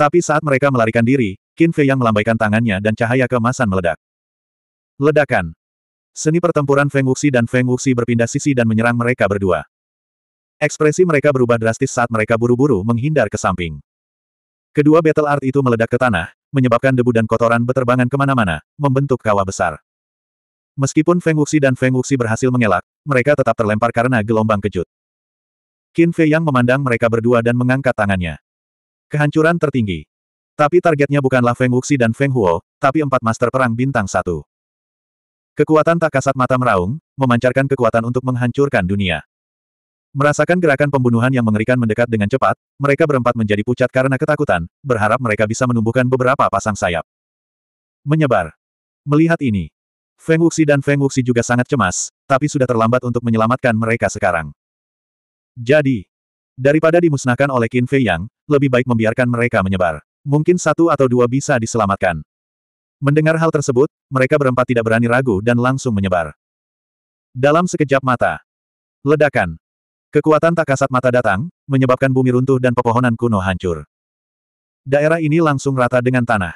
Tapi saat mereka melarikan diri, Qin Fei Yang melambaikan tangannya dan cahaya kemasan meledak. Ledakan. Seni pertempuran Feng Wuxi dan Feng Wuxi berpindah sisi dan menyerang mereka berdua. Ekspresi mereka berubah drastis saat mereka buru-buru menghindar ke samping. Kedua battle art itu meledak ke tanah, menyebabkan debu dan kotoran beterbangan kemana-mana, membentuk kawah besar. Meskipun Feng Wuxi dan Feng Wuxi berhasil mengelak, mereka tetap terlempar karena gelombang kejut. Qin Fei Yang memandang mereka berdua dan mengangkat tangannya. Kehancuran tertinggi. Tapi targetnya bukanlah Feng Wuxi dan Feng Huo, tapi empat master perang bintang satu. Kekuatan tak kasat mata meraung, memancarkan kekuatan untuk menghancurkan dunia. Merasakan gerakan pembunuhan yang mengerikan mendekat dengan cepat, mereka berempat menjadi pucat karena ketakutan, berharap mereka bisa menumbuhkan beberapa pasang sayap. Menyebar. Melihat ini, Feng Wuxi dan Feng Wuxi juga sangat cemas, tapi sudah terlambat untuk menyelamatkan mereka sekarang. Jadi, daripada dimusnahkan oleh Qin Fei Yang, lebih baik membiarkan mereka menyebar. Mungkin satu atau dua bisa diselamatkan. Mendengar hal tersebut, mereka berempat tidak berani ragu dan langsung menyebar. Dalam sekejap mata. Ledakan. Kekuatan tak kasat mata datang, menyebabkan bumi runtuh dan pepohonan kuno hancur. Daerah ini langsung rata dengan tanah.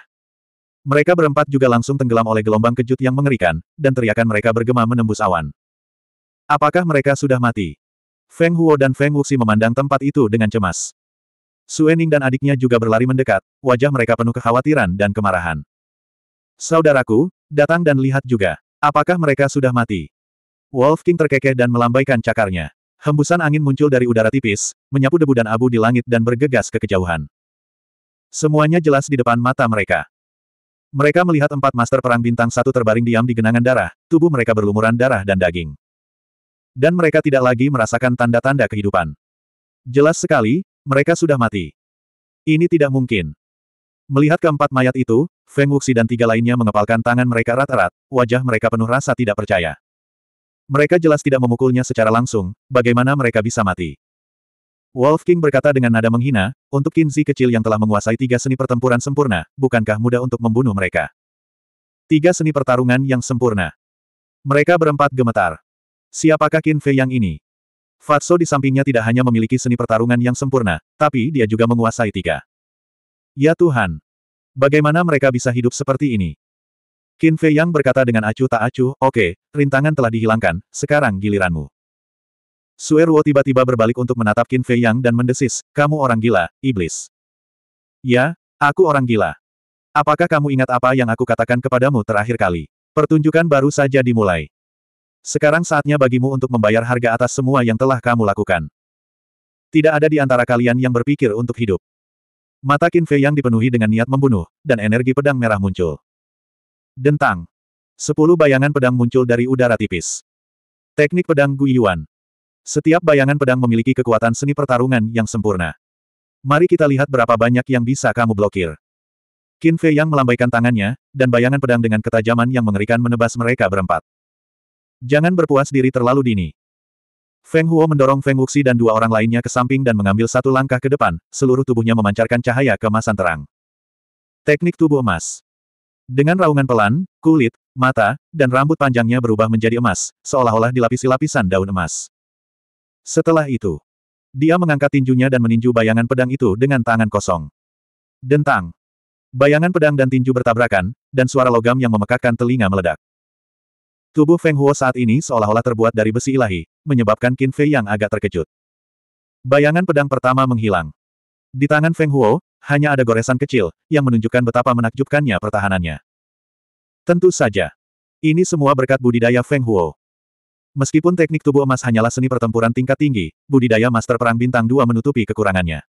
Mereka berempat juga langsung tenggelam oleh gelombang kejut yang mengerikan, dan teriakan mereka bergema menembus awan. Apakah mereka sudah mati? Feng Huo dan Feng Wuxi memandang tempat itu dengan cemas. Suening dan adiknya juga berlari mendekat, wajah mereka penuh kekhawatiran dan kemarahan. Saudaraku, datang dan lihat juga. Apakah mereka sudah mati? Wolf King terkekeh dan melambaikan cakarnya. Hembusan angin muncul dari udara tipis, menyapu debu dan abu di langit dan bergegas ke kejauhan. Semuanya jelas di depan mata mereka. Mereka melihat empat master perang bintang satu terbaring diam di genangan darah, tubuh mereka berlumuran darah dan daging. Dan mereka tidak lagi merasakan tanda-tanda kehidupan. Jelas sekali, mereka sudah mati. Ini tidak mungkin. Melihat keempat mayat itu, Feng Wuxi dan tiga lainnya mengepalkan tangan mereka rata rat wajah mereka penuh rasa tidak percaya. Mereka jelas tidak memukulnya secara langsung, bagaimana mereka bisa mati. Wolf King berkata dengan nada menghina, untuk Kinzi kecil yang telah menguasai tiga seni pertempuran sempurna, bukankah mudah untuk membunuh mereka? Tiga seni pertarungan yang sempurna. Mereka berempat gemetar. Siapakah Qin Fei yang ini? Fatso di sampingnya tidak hanya memiliki seni pertarungan yang sempurna, tapi dia juga menguasai tiga. Ya Tuhan! Bagaimana mereka bisa hidup seperti ini? Qin Fei Yang berkata dengan acuh tak acuh, oke, okay, rintangan telah dihilangkan, sekarang giliranmu. Sue Ruo tiba-tiba berbalik untuk menatap Qin Fei Yang dan mendesis, kamu orang gila, iblis. Ya, aku orang gila. Apakah kamu ingat apa yang aku katakan kepadamu terakhir kali? Pertunjukan baru saja dimulai. Sekarang saatnya bagimu untuk membayar harga atas semua yang telah kamu lakukan. Tidak ada di antara kalian yang berpikir untuk hidup. Mata Qin Fei yang dipenuhi dengan niat membunuh, dan energi pedang merah muncul. Dentang. Sepuluh bayangan pedang muncul dari udara tipis. Teknik pedang Guiyuan. Setiap bayangan pedang memiliki kekuatan seni pertarungan yang sempurna. Mari kita lihat berapa banyak yang bisa kamu blokir. Qin Fei yang melambaikan tangannya, dan bayangan pedang dengan ketajaman yang mengerikan menebas mereka berempat. Jangan berpuas diri terlalu dini. Feng Huo mendorong Feng Wuxi dan dua orang lainnya ke samping dan mengambil satu langkah ke depan, seluruh tubuhnya memancarkan cahaya kemasan terang. Teknik tubuh emas. Dengan raungan pelan, kulit, mata, dan rambut panjangnya berubah menjadi emas, seolah-olah dilapisi lapisan daun emas. Setelah itu, dia mengangkat tinjunya dan meninju bayangan pedang itu dengan tangan kosong. Dentang. Bayangan pedang dan tinju bertabrakan, dan suara logam yang memekakkan telinga meledak. Tubuh Feng Huo saat ini seolah-olah terbuat dari besi ilahi, menyebabkan Qin Fei yang agak terkejut. Bayangan pedang pertama menghilang. Di tangan Feng Huo, hanya ada goresan kecil, yang menunjukkan betapa menakjubkannya pertahanannya. Tentu saja. Ini semua berkat budidaya Feng Huo. Meskipun teknik tubuh emas hanyalah seni pertempuran tingkat tinggi, budidaya Master Perang Bintang Dua menutupi kekurangannya.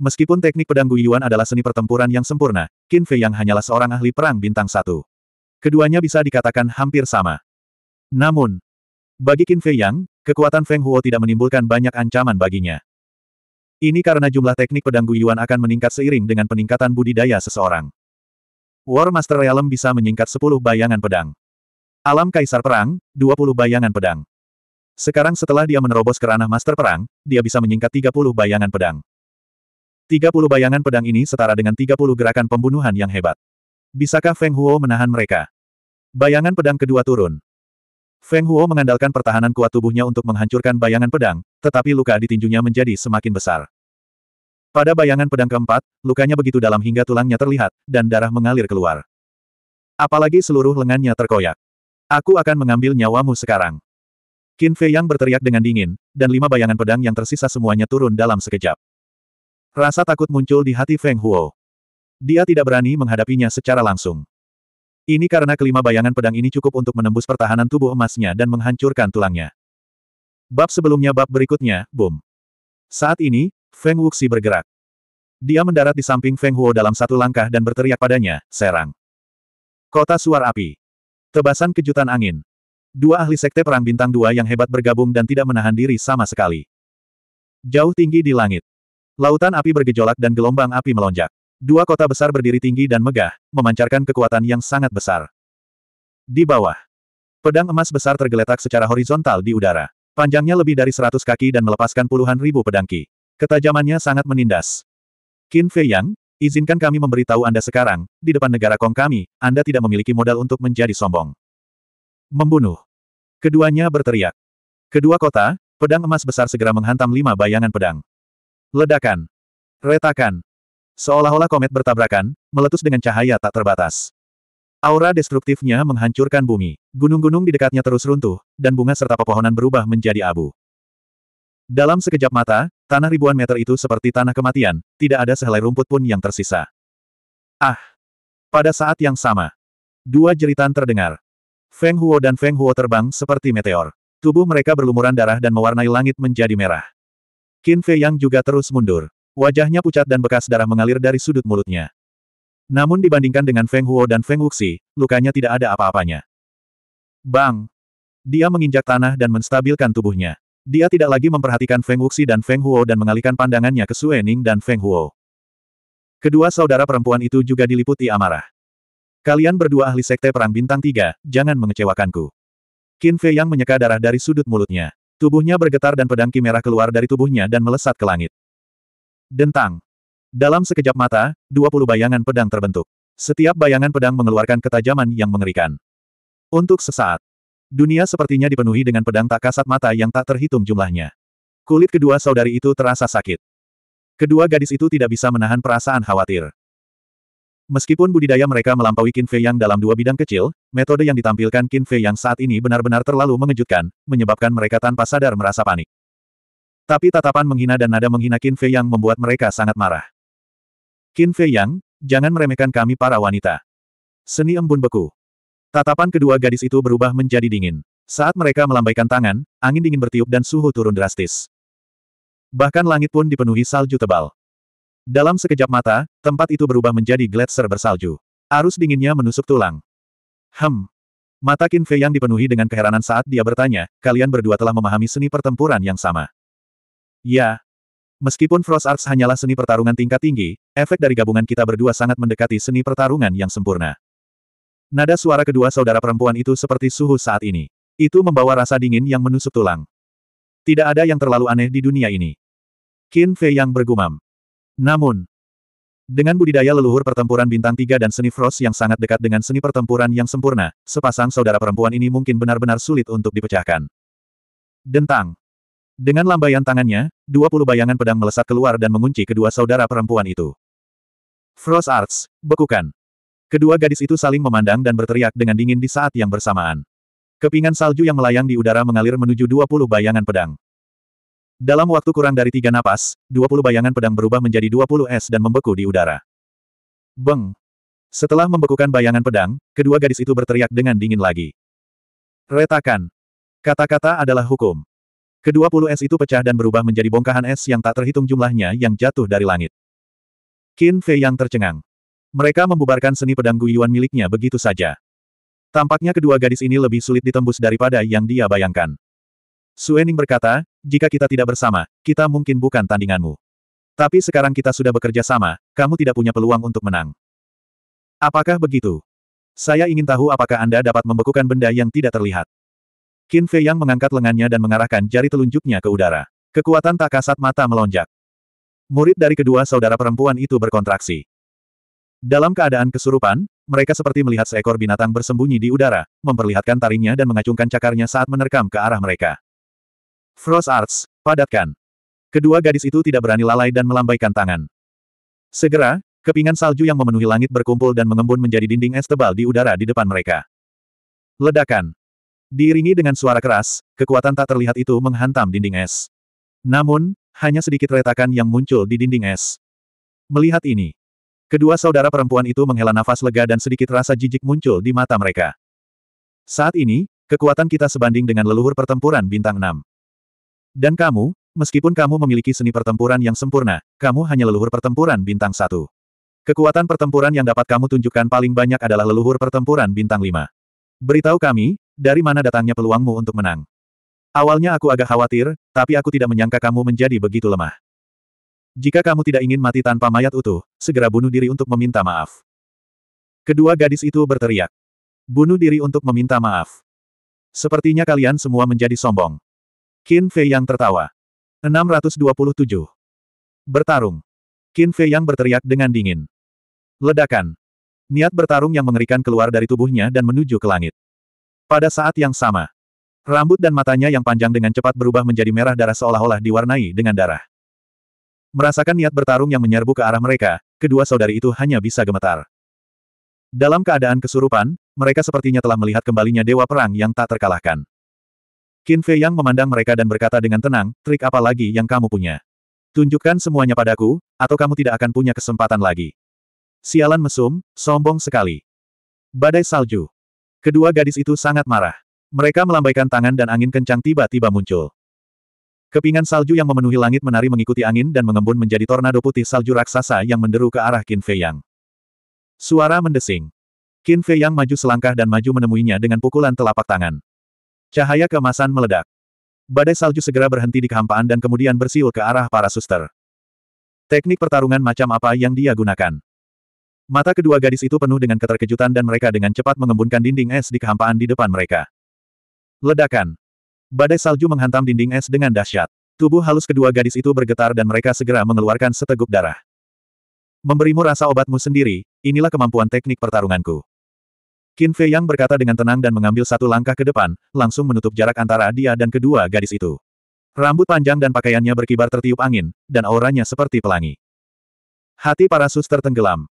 Meskipun teknik pedang Guiyuan adalah seni pertempuran yang sempurna, Qin Fei yang hanyalah seorang ahli perang bintang satu. Keduanya bisa dikatakan hampir sama. Namun, bagi Qin Fei Yang, kekuatan Feng Huo tidak menimbulkan banyak ancaman baginya. Ini karena jumlah teknik pedang Guyuan akan meningkat seiring dengan peningkatan budidaya seseorang. War Master Realm bisa menyingkat 10 bayangan pedang. Alam Kaisar Perang, 20 bayangan pedang. Sekarang setelah dia menerobos ke ranah Master Perang, dia bisa menyingkat 30 bayangan pedang. 30 bayangan pedang ini setara dengan 30 gerakan pembunuhan yang hebat. Bisakah Feng Huo menahan mereka? Bayangan pedang kedua turun. Feng Huo mengandalkan pertahanan kuat tubuhnya untuk menghancurkan bayangan pedang, tetapi luka di tinjunya menjadi semakin besar. Pada bayangan pedang keempat, lukanya begitu dalam hingga tulangnya terlihat, dan darah mengalir keluar. Apalagi seluruh lengannya terkoyak. Aku akan mengambil nyawamu sekarang. Qin Fei Yang berteriak dengan dingin, dan lima bayangan pedang yang tersisa semuanya turun dalam sekejap. Rasa takut muncul di hati Feng Huo. Dia tidak berani menghadapinya secara langsung. Ini karena kelima bayangan pedang ini cukup untuk menembus pertahanan tubuh emasnya dan menghancurkan tulangnya. Bab sebelumnya bab berikutnya, boom. Saat ini, Feng Wuxi bergerak. Dia mendarat di samping Feng Huo dalam satu langkah dan berteriak padanya, serang. Kota suar api. Tebasan kejutan angin. Dua ahli sekte perang bintang dua yang hebat bergabung dan tidak menahan diri sama sekali. Jauh tinggi di langit. Lautan api bergejolak dan gelombang api melonjak. Dua kota besar berdiri tinggi dan megah, memancarkan kekuatan yang sangat besar. Di bawah, pedang emas besar tergeletak secara horizontal di udara. Panjangnya lebih dari seratus kaki dan melepaskan puluhan ribu pedang Ketajamannya sangat menindas. Qin Fei Yang, izinkan kami memberitahu Anda sekarang, di depan negara Kong kami, Anda tidak memiliki modal untuk menjadi sombong. Membunuh. Keduanya berteriak. Kedua kota, pedang emas besar segera menghantam lima bayangan pedang. Ledakan. Retakan. Seolah-olah komet bertabrakan, meletus dengan cahaya tak terbatas. Aura destruktifnya menghancurkan bumi. Gunung-gunung di dekatnya terus runtuh, dan bunga serta pepohonan berubah menjadi abu. Dalam sekejap mata, tanah ribuan meter itu seperti tanah kematian, tidak ada sehelai rumput pun yang tersisa. Ah! Pada saat yang sama, dua jeritan terdengar. Feng Huo dan Feng Huo terbang seperti meteor. Tubuh mereka berlumuran darah dan mewarnai langit menjadi merah. Qin Fei Yang juga terus mundur. Wajahnya pucat dan bekas darah mengalir dari sudut mulutnya. Namun dibandingkan dengan Feng Huo dan Feng Wuxi, lukanya tidak ada apa-apanya. Bang! Dia menginjak tanah dan menstabilkan tubuhnya. Dia tidak lagi memperhatikan Feng Wuxi dan Feng Huo dan mengalihkan pandangannya ke Suening dan Feng Huo. Kedua saudara perempuan itu juga diliputi amarah. Kalian berdua ahli sekte perang bintang tiga, jangan mengecewakanku. Qin Fei yang menyeka darah dari sudut mulutnya. Tubuhnya bergetar dan pedang merah keluar dari tubuhnya dan melesat ke langit. Dentang. Dalam sekejap mata, 20 bayangan pedang terbentuk. Setiap bayangan pedang mengeluarkan ketajaman yang mengerikan. Untuk sesaat, dunia sepertinya dipenuhi dengan pedang tak kasat mata yang tak terhitung jumlahnya. Kulit kedua saudari itu terasa sakit. Kedua gadis itu tidak bisa menahan perasaan khawatir. Meskipun budidaya mereka melampaui Qin Fei Yang dalam dua bidang kecil, metode yang ditampilkan Qin Fei Yang saat ini benar-benar terlalu mengejutkan, menyebabkan mereka tanpa sadar merasa panik. Tapi tatapan menghina dan nada menghina Qin Fei Yang membuat mereka sangat marah. Qin Fei Yang, jangan meremehkan kami para wanita. Seni embun beku. Tatapan kedua gadis itu berubah menjadi dingin. Saat mereka melambaikan tangan, angin dingin bertiup dan suhu turun drastis. Bahkan langit pun dipenuhi salju tebal. Dalam sekejap mata, tempat itu berubah menjadi gletser bersalju. Arus dinginnya menusuk tulang. Hem. Mata Qin Fei yang dipenuhi dengan keheranan saat dia bertanya, kalian berdua telah memahami seni pertempuran yang sama. Ya. Meskipun Frost Arts hanyalah seni pertarungan tingkat tinggi, efek dari gabungan kita berdua sangat mendekati seni pertarungan yang sempurna. Nada suara kedua saudara perempuan itu seperti suhu saat ini. Itu membawa rasa dingin yang menusuk tulang. Tidak ada yang terlalu aneh di dunia ini. Qin Fei yang bergumam. Namun, dengan budidaya leluhur pertempuran bintang tiga dan seni frost yang sangat dekat dengan seni pertempuran yang sempurna, sepasang saudara perempuan ini mungkin benar-benar sulit untuk dipecahkan. Dentang. Dengan lambaian tangannya, 20 bayangan pedang melesat keluar dan mengunci kedua saudara perempuan itu. Frost Arts, bekukan. Kedua gadis itu saling memandang dan berteriak dengan dingin di saat yang bersamaan. Kepingan salju yang melayang di udara mengalir menuju 20 bayangan pedang. Dalam waktu kurang dari tiga napas, 20 bayangan pedang berubah menjadi 20 es dan membeku di udara. Beng! Setelah membekukan bayangan pedang, kedua gadis itu berteriak dengan dingin lagi. Retakan! Kata-kata adalah hukum. Kedua puluh es itu pecah dan berubah menjadi bongkahan es yang tak terhitung jumlahnya yang jatuh dari langit. Qin Fei yang tercengang. Mereka membubarkan seni pedang Guyuan miliknya begitu saja. Tampaknya kedua gadis ini lebih sulit ditembus daripada yang dia bayangkan. Suening berkata, jika kita tidak bersama, kita mungkin bukan tandinganmu. Tapi sekarang kita sudah bekerja sama, kamu tidak punya peluang untuk menang. Apakah begitu? Saya ingin tahu apakah Anda dapat membekukan benda yang tidak terlihat. Qin Fei Yang mengangkat lengannya dan mengarahkan jari telunjuknya ke udara. Kekuatan tak kasat mata melonjak. Murid dari kedua saudara perempuan itu berkontraksi. Dalam keadaan kesurupan, mereka seperti melihat seekor binatang bersembunyi di udara, memperlihatkan taringnya dan mengacungkan cakarnya saat menerkam ke arah mereka. Frost Arts, padatkan. Kedua gadis itu tidak berani lalai dan melambaikan tangan. Segera, kepingan salju yang memenuhi langit berkumpul dan mengembun menjadi dinding es tebal di udara di depan mereka. Ledakan. Diiringi dengan suara keras, kekuatan tak terlihat itu menghantam dinding es. Namun, hanya sedikit retakan yang muncul di dinding es. Melihat ini, kedua saudara perempuan itu menghela nafas lega dan sedikit rasa jijik muncul di mata mereka. Saat ini, kekuatan kita sebanding dengan leluhur pertempuran bintang 6. Dan kamu, meskipun kamu memiliki seni pertempuran yang sempurna, kamu hanya leluhur pertempuran bintang 1. Kekuatan pertempuran yang dapat kamu tunjukkan paling banyak adalah leluhur pertempuran bintang 5. Beritahu kami, dari mana datangnya peluangmu untuk menang? Awalnya aku agak khawatir, tapi aku tidak menyangka kamu menjadi begitu lemah. Jika kamu tidak ingin mati tanpa mayat utuh, segera bunuh diri untuk meminta maaf. Kedua gadis itu berteriak. Bunuh diri untuk meminta maaf. Sepertinya kalian semua menjadi sombong. Qin Fei yang tertawa. 627. Bertarung. Qin Fei yang berteriak dengan dingin. Ledakan. Niat bertarung yang mengerikan keluar dari tubuhnya dan menuju ke langit. Pada saat yang sama, rambut dan matanya yang panjang dengan cepat berubah menjadi merah darah seolah-olah diwarnai dengan darah. Merasakan niat bertarung yang menyerbu ke arah mereka, kedua saudari itu hanya bisa gemetar. Dalam keadaan kesurupan, mereka sepertinya telah melihat kembalinya dewa perang yang tak terkalahkan. Qin Fei Yang memandang mereka dan berkata dengan tenang, trik apa lagi yang kamu punya? Tunjukkan semuanya padaku, atau kamu tidak akan punya kesempatan lagi. Sialan mesum, sombong sekali. Badai salju. Kedua gadis itu sangat marah. Mereka melambaikan tangan dan angin kencang tiba-tiba muncul. Kepingan salju yang memenuhi langit menari mengikuti angin dan mengembun menjadi tornado putih salju raksasa yang menderu ke arah Qin Fei Yang. Suara mendesing. Qin Fei Yang maju selangkah dan maju menemuinya dengan pukulan telapak tangan. Cahaya kemasan meledak. Badai salju segera berhenti di kehampaan dan kemudian bersiul ke arah para suster. Teknik pertarungan macam apa yang dia gunakan? Mata kedua gadis itu penuh dengan keterkejutan dan mereka dengan cepat mengembunkan dinding es di kehampaan di depan mereka. Ledakan. Badai salju menghantam dinding es dengan dahsyat. Tubuh halus kedua gadis itu bergetar dan mereka segera mengeluarkan seteguk darah. Memberimu rasa obatmu sendiri, inilah kemampuan teknik pertarunganku. Qin Fei Yang berkata dengan tenang dan mengambil satu langkah ke depan, langsung menutup jarak antara dia dan kedua gadis itu. Rambut panjang dan pakaiannya berkibar tertiup angin, dan auranya seperti pelangi. Hati para suster tenggelam.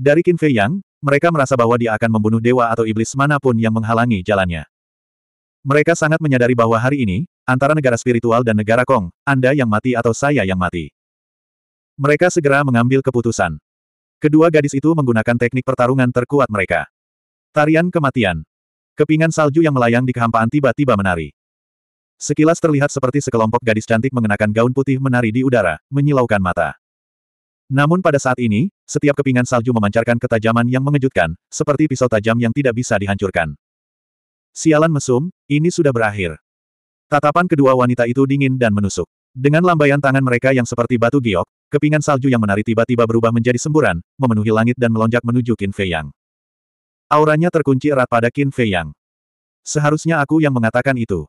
Dari Qin Fei Yang, mereka merasa bahwa dia akan membunuh dewa atau iblis manapun yang menghalangi jalannya. Mereka sangat menyadari bahwa hari ini, antara negara spiritual dan negara Kong, Anda yang mati atau saya yang mati. Mereka segera mengambil keputusan. Kedua gadis itu menggunakan teknik pertarungan terkuat mereka. Tarian kematian. Kepingan salju yang melayang di kehampaan tiba-tiba menari. Sekilas terlihat seperti sekelompok gadis cantik mengenakan gaun putih menari di udara, menyilaukan mata. Namun pada saat ini, setiap kepingan salju memancarkan ketajaman yang mengejutkan, seperti pisau tajam yang tidak bisa dihancurkan. Sialan mesum, ini sudah berakhir. Tatapan kedua wanita itu dingin dan menusuk. Dengan lambaian tangan mereka yang seperti batu giok, kepingan salju yang menari tiba-tiba berubah menjadi semburan, memenuhi langit dan melonjak menuju Qin Fei Yang. Auranya terkunci erat pada Qin Fei Yang. Seharusnya aku yang mengatakan itu.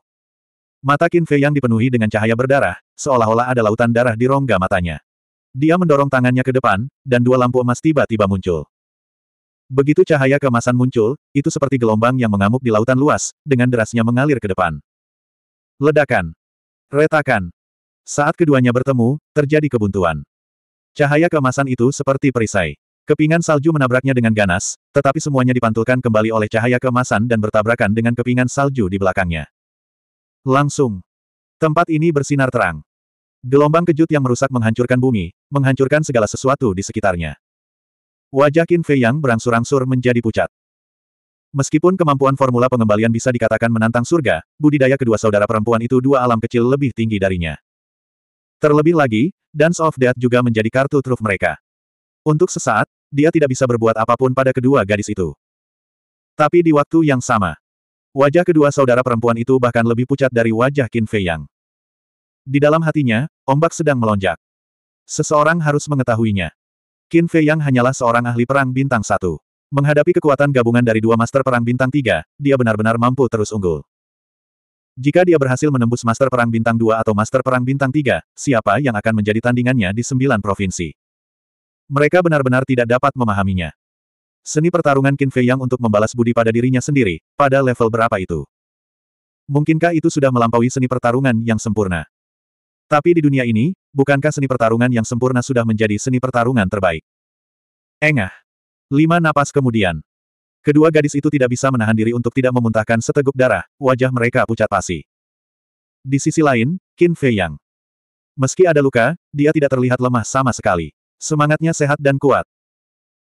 Mata Qin Fei Yang dipenuhi dengan cahaya berdarah, seolah-olah ada lautan darah di rongga matanya. Dia mendorong tangannya ke depan, dan dua lampu emas tiba-tiba muncul. Begitu cahaya kemasan muncul, itu seperti gelombang yang mengamuk di lautan luas, dengan derasnya mengalir ke depan. Ledakan. Retakan. Saat keduanya bertemu, terjadi kebuntuan. Cahaya kemasan itu seperti perisai. Kepingan salju menabraknya dengan ganas, tetapi semuanya dipantulkan kembali oleh cahaya kemasan dan bertabrakan dengan kepingan salju di belakangnya. Langsung. Tempat ini bersinar terang. Gelombang kejut yang merusak menghancurkan bumi, menghancurkan segala sesuatu di sekitarnya. Wajah Qin Fei yang berangsur-angsur menjadi pucat. Meskipun kemampuan formula pengembalian bisa dikatakan menantang surga, budidaya kedua saudara perempuan itu dua alam kecil lebih tinggi darinya. Terlebih lagi, Dance of Death juga menjadi kartu truf mereka. Untuk sesaat, dia tidak bisa berbuat apapun pada kedua gadis itu. Tapi di waktu yang sama, wajah kedua saudara perempuan itu bahkan lebih pucat dari wajah Qin Fei Yang. Di dalam hatinya, ombak sedang melonjak. Seseorang harus mengetahuinya. Qin Fei Yang hanyalah seorang ahli perang bintang satu. Menghadapi kekuatan gabungan dari dua master perang bintang tiga, dia benar-benar mampu terus unggul. Jika dia berhasil menembus master perang bintang dua atau master perang bintang tiga, siapa yang akan menjadi tandingannya di sembilan provinsi? Mereka benar-benar tidak dapat memahaminya. Seni pertarungan Qin Fei Yang untuk membalas budi pada dirinya sendiri, pada level berapa itu? Mungkinkah itu sudah melampaui seni pertarungan yang sempurna? Tapi di dunia ini, bukankah seni pertarungan yang sempurna sudah menjadi seni pertarungan terbaik? Engah. Lima napas kemudian. Kedua gadis itu tidak bisa menahan diri untuk tidak memuntahkan seteguk darah, wajah mereka pucat pasi. Di sisi lain, Qin Fei Yang. Meski ada luka, dia tidak terlihat lemah sama sekali. Semangatnya sehat dan kuat.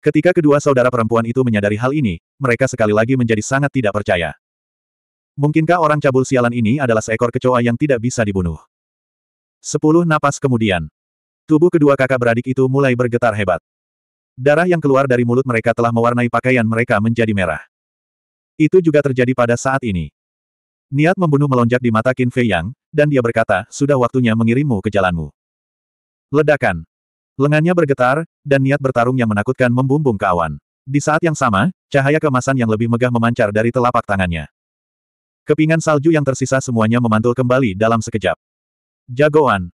Ketika kedua saudara perempuan itu menyadari hal ini, mereka sekali lagi menjadi sangat tidak percaya. Mungkinkah orang cabul sialan ini adalah seekor kecoa yang tidak bisa dibunuh? Sepuluh napas kemudian. Tubuh kedua kakak beradik itu mulai bergetar hebat. Darah yang keluar dari mulut mereka telah mewarnai pakaian mereka menjadi merah. Itu juga terjadi pada saat ini. Niat membunuh melonjak di mata Qin Fei Yang, dan dia berkata, sudah waktunya mengirimmu ke jalanmu. Ledakan. Lengannya bergetar, dan niat bertarung yang menakutkan membumbung ke awan. Di saat yang sama, cahaya kemasan yang lebih megah memancar dari telapak tangannya. Kepingan salju yang tersisa semuanya memantul kembali dalam sekejap. Jagoan.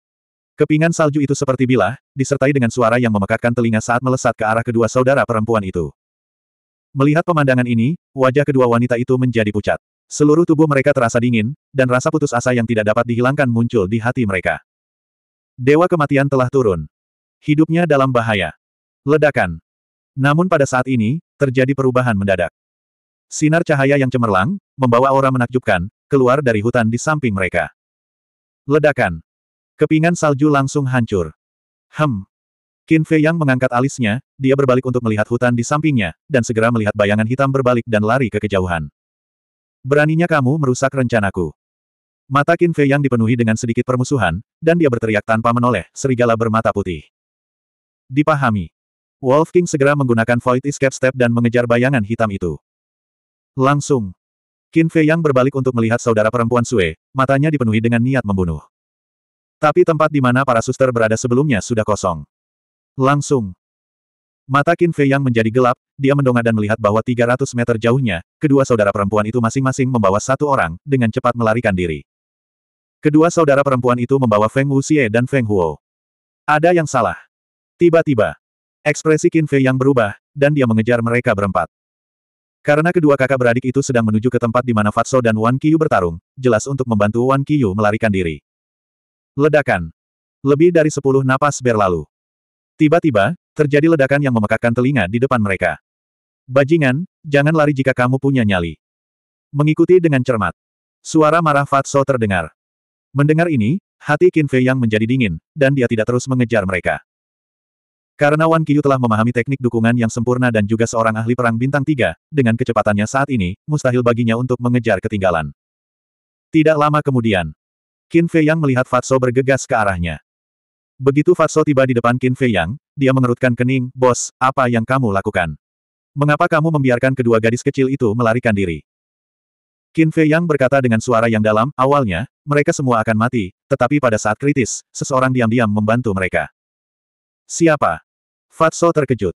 Kepingan salju itu seperti bilah, disertai dengan suara yang memekakkan telinga saat melesat ke arah kedua saudara perempuan itu. Melihat pemandangan ini, wajah kedua wanita itu menjadi pucat. Seluruh tubuh mereka terasa dingin, dan rasa putus asa yang tidak dapat dihilangkan muncul di hati mereka. Dewa kematian telah turun. Hidupnya dalam bahaya. Ledakan. Namun pada saat ini, terjadi perubahan mendadak. Sinar cahaya yang cemerlang, membawa aura menakjubkan, keluar dari hutan di samping mereka. Ledakan. Kepingan salju langsung hancur. Hem. Qin Fei Yang mengangkat alisnya, dia berbalik untuk melihat hutan di sampingnya, dan segera melihat bayangan hitam berbalik dan lari ke kejauhan. Beraninya kamu merusak rencanaku. Mata Qin Fei Yang dipenuhi dengan sedikit permusuhan, dan dia berteriak tanpa menoleh, serigala bermata putih. Dipahami. Wolf King segera menggunakan Void Escape Step dan mengejar bayangan hitam itu. Langsung. Qin Fei Yang berbalik untuk melihat saudara perempuan Sue, matanya dipenuhi dengan niat membunuh. Tapi tempat di mana para suster berada sebelumnya sudah kosong. Langsung. Mata Qin Fei Yang menjadi gelap, dia mendongak dan melihat bahwa 300 meter jauhnya, kedua saudara perempuan itu masing-masing membawa satu orang, dengan cepat melarikan diri. Kedua saudara perempuan itu membawa Feng Wu Xie dan Feng Huo. Ada yang salah. Tiba-tiba, ekspresi Qin Fei Yang berubah, dan dia mengejar mereka berempat. Karena kedua kakak beradik itu sedang menuju ke tempat di mana Fatso dan Wan Qiyu bertarung, jelas untuk membantu Wan Qiyu melarikan diri. Ledakan. Lebih dari sepuluh napas berlalu. Tiba-tiba, terjadi ledakan yang memekakkan telinga di depan mereka. Bajingan, jangan lari jika kamu punya nyali. Mengikuti dengan cermat. Suara marah Fatso terdengar. Mendengar ini, hati Qin Fei yang menjadi dingin, dan dia tidak terus mengejar mereka. Karena Wan Qiyu telah memahami teknik dukungan yang sempurna dan juga seorang ahli perang bintang tiga, dengan kecepatannya saat ini, mustahil baginya untuk mengejar ketinggalan. Tidak lama kemudian, Qin Fei Yang melihat Fatso bergegas ke arahnya. Begitu Fatso tiba di depan Qin Fei Yang, dia mengerutkan kening, Bos, apa yang kamu lakukan? Mengapa kamu membiarkan kedua gadis kecil itu melarikan diri? Qin Fei Yang berkata dengan suara yang dalam, awalnya, mereka semua akan mati, tetapi pada saat kritis, seseorang diam-diam membantu mereka. Siapa? Fatso terkejut.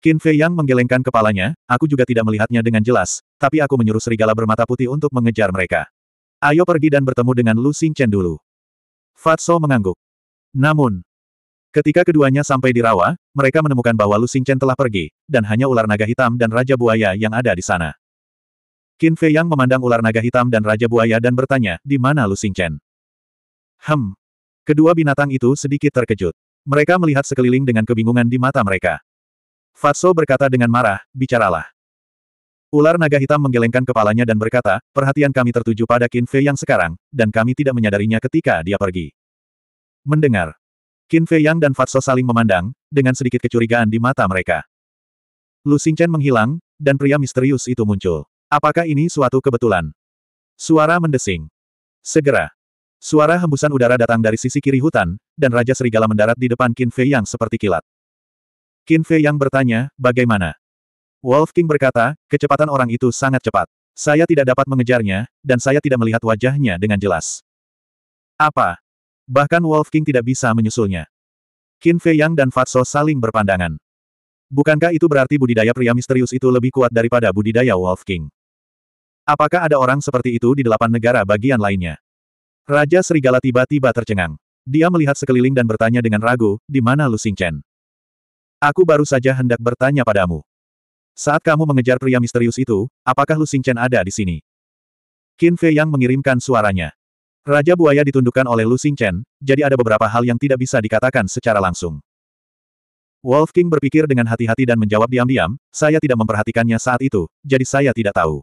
Qin Fei Yang menggelengkan kepalanya, aku juga tidak melihatnya dengan jelas, tapi aku menyuruh serigala bermata putih untuk mengejar mereka. Ayo pergi dan bertemu dengan Lu Chen dulu. Fatso mengangguk. Namun, ketika keduanya sampai di rawa, mereka menemukan bahwa Lu Chen telah pergi, dan hanya ular naga hitam dan Raja Buaya yang ada di sana. Qin Fei Yang memandang ular naga hitam dan Raja Buaya dan bertanya, di mana Lu Chen? Hem. Kedua binatang itu sedikit terkejut. Mereka melihat sekeliling dengan kebingungan di mata mereka. Fatso berkata dengan marah, bicaralah. Ular naga hitam menggelengkan kepalanya dan berkata, perhatian kami tertuju pada Qin Fei yang sekarang, dan kami tidak menyadarinya ketika dia pergi. Mendengar. Qin Fei Yang dan Fatso saling memandang, dengan sedikit kecurigaan di mata mereka. Lu Xingchen menghilang, dan pria misterius itu muncul. Apakah ini suatu kebetulan? Suara mendesing. Segera, Suara hembusan udara datang dari sisi kiri hutan, dan Raja Serigala mendarat di depan Qin Fei Yang seperti kilat. Qin Fei Yang bertanya, bagaimana? Wolf King berkata, kecepatan orang itu sangat cepat. Saya tidak dapat mengejarnya, dan saya tidak melihat wajahnya dengan jelas. Apa? Bahkan Wolf King tidak bisa menyusulnya. Qin Fei Yang dan Fatso saling berpandangan. Bukankah itu berarti budidaya pria misterius itu lebih kuat daripada budidaya Wolf King? Apakah ada orang seperti itu di delapan negara bagian lainnya? Raja Serigala tiba-tiba tercengang. Dia melihat sekeliling dan bertanya dengan ragu, di mana Lu Xingchen? Aku baru saja hendak bertanya padamu. Saat kamu mengejar pria misterius itu, apakah Lu Xingchen ada di sini? Qin Fei yang mengirimkan suaranya. Raja buaya ditundukkan oleh Lu Xingchen, jadi ada beberapa hal yang tidak bisa dikatakan secara langsung. Wolf King berpikir dengan hati-hati dan menjawab diam-diam, saya tidak memperhatikannya saat itu, jadi saya tidak tahu.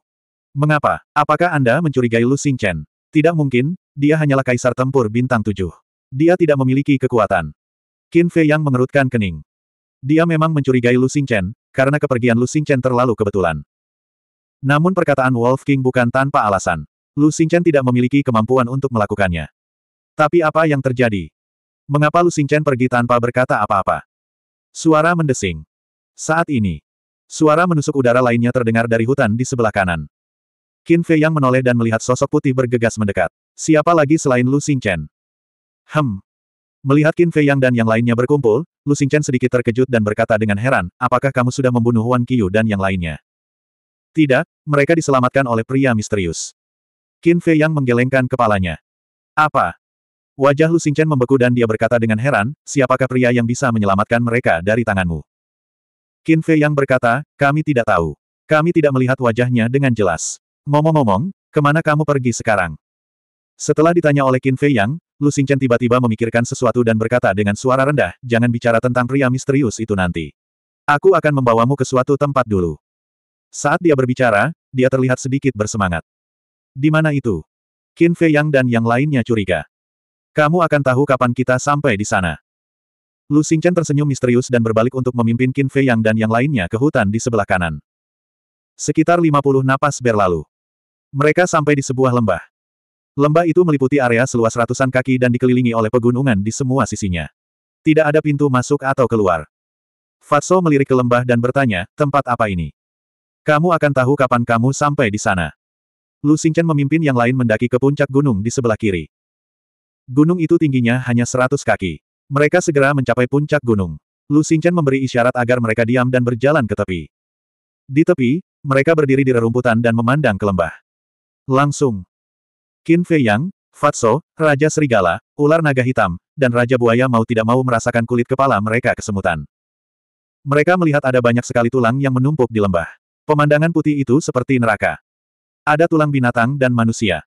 Mengapa? Apakah Anda mencurigai Lu Xingchen? Tidak mungkin, dia hanyalah kaisar tempur bintang tujuh. Dia tidak memiliki kekuatan. Qin Fei yang mengerutkan kening. Dia memang mencurigai Lu Xingchen, karena kepergian Lu Xingchen terlalu kebetulan. Namun perkataan Wolf King bukan tanpa alasan. Lu Xingchen tidak memiliki kemampuan untuk melakukannya. Tapi apa yang terjadi? Mengapa Lu Xingchen pergi tanpa berkata apa-apa? Suara mendesing. Saat ini, suara menusuk udara lainnya terdengar dari hutan di sebelah kanan. Qin Fei yang menoleh dan melihat sosok putih bergegas mendekat. Siapa lagi selain Lu Xingchen? Hem. Melihat Qin Fei yang dan yang lainnya berkumpul, Lu Xingchen sedikit terkejut dan berkata dengan heran, apakah kamu sudah membunuh Wan Qiyu dan yang lainnya? Tidak, mereka diselamatkan oleh pria misterius. Qin Fei yang menggelengkan kepalanya. Apa? Wajah Lu Xingchen membeku dan dia berkata dengan heran, siapakah pria yang bisa menyelamatkan mereka dari tanganmu? Qin Fei yang berkata, kami tidak tahu. Kami tidak melihat wajahnya dengan jelas. Ngomong-ngomong, kemana kamu pergi sekarang? Setelah ditanya oleh Qin Fei Yang, Lu Xingchen tiba-tiba memikirkan sesuatu dan berkata dengan suara rendah, jangan bicara tentang pria misterius itu nanti. Aku akan membawamu ke suatu tempat dulu. Saat dia berbicara, dia terlihat sedikit bersemangat. Di mana itu? Qin Fei Yang dan yang lainnya curiga. Kamu akan tahu kapan kita sampai di sana. Lu Xingchen tersenyum misterius dan berbalik untuk memimpin Qin Fei Yang dan yang lainnya ke hutan di sebelah kanan. Sekitar 50 napas berlalu. Mereka sampai di sebuah lembah. Lembah itu meliputi area seluas ratusan kaki dan dikelilingi oleh pegunungan di semua sisinya. Tidak ada pintu masuk atau keluar. Fatso melirik ke lembah dan bertanya, tempat apa ini? Kamu akan tahu kapan kamu sampai di sana. Lu Xingchen memimpin yang lain mendaki ke puncak gunung di sebelah kiri. Gunung itu tingginya hanya seratus kaki. Mereka segera mencapai puncak gunung. Lu Xingchen memberi isyarat agar mereka diam dan berjalan ke tepi. Di tepi, mereka berdiri di rerumputan dan memandang ke lembah. Langsung. Qin Fei Yang, Fatso, Raja Serigala, Ular Naga Hitam, dan Raja Buaya mau tidak mau merasakan kulit kepala mereka kesemutan. Mereka melihat ada banyak sekali tulang yang menumpuk di lembah. Pemandangan putih itu seperti neraka. Ada tulang binatang dan manusia.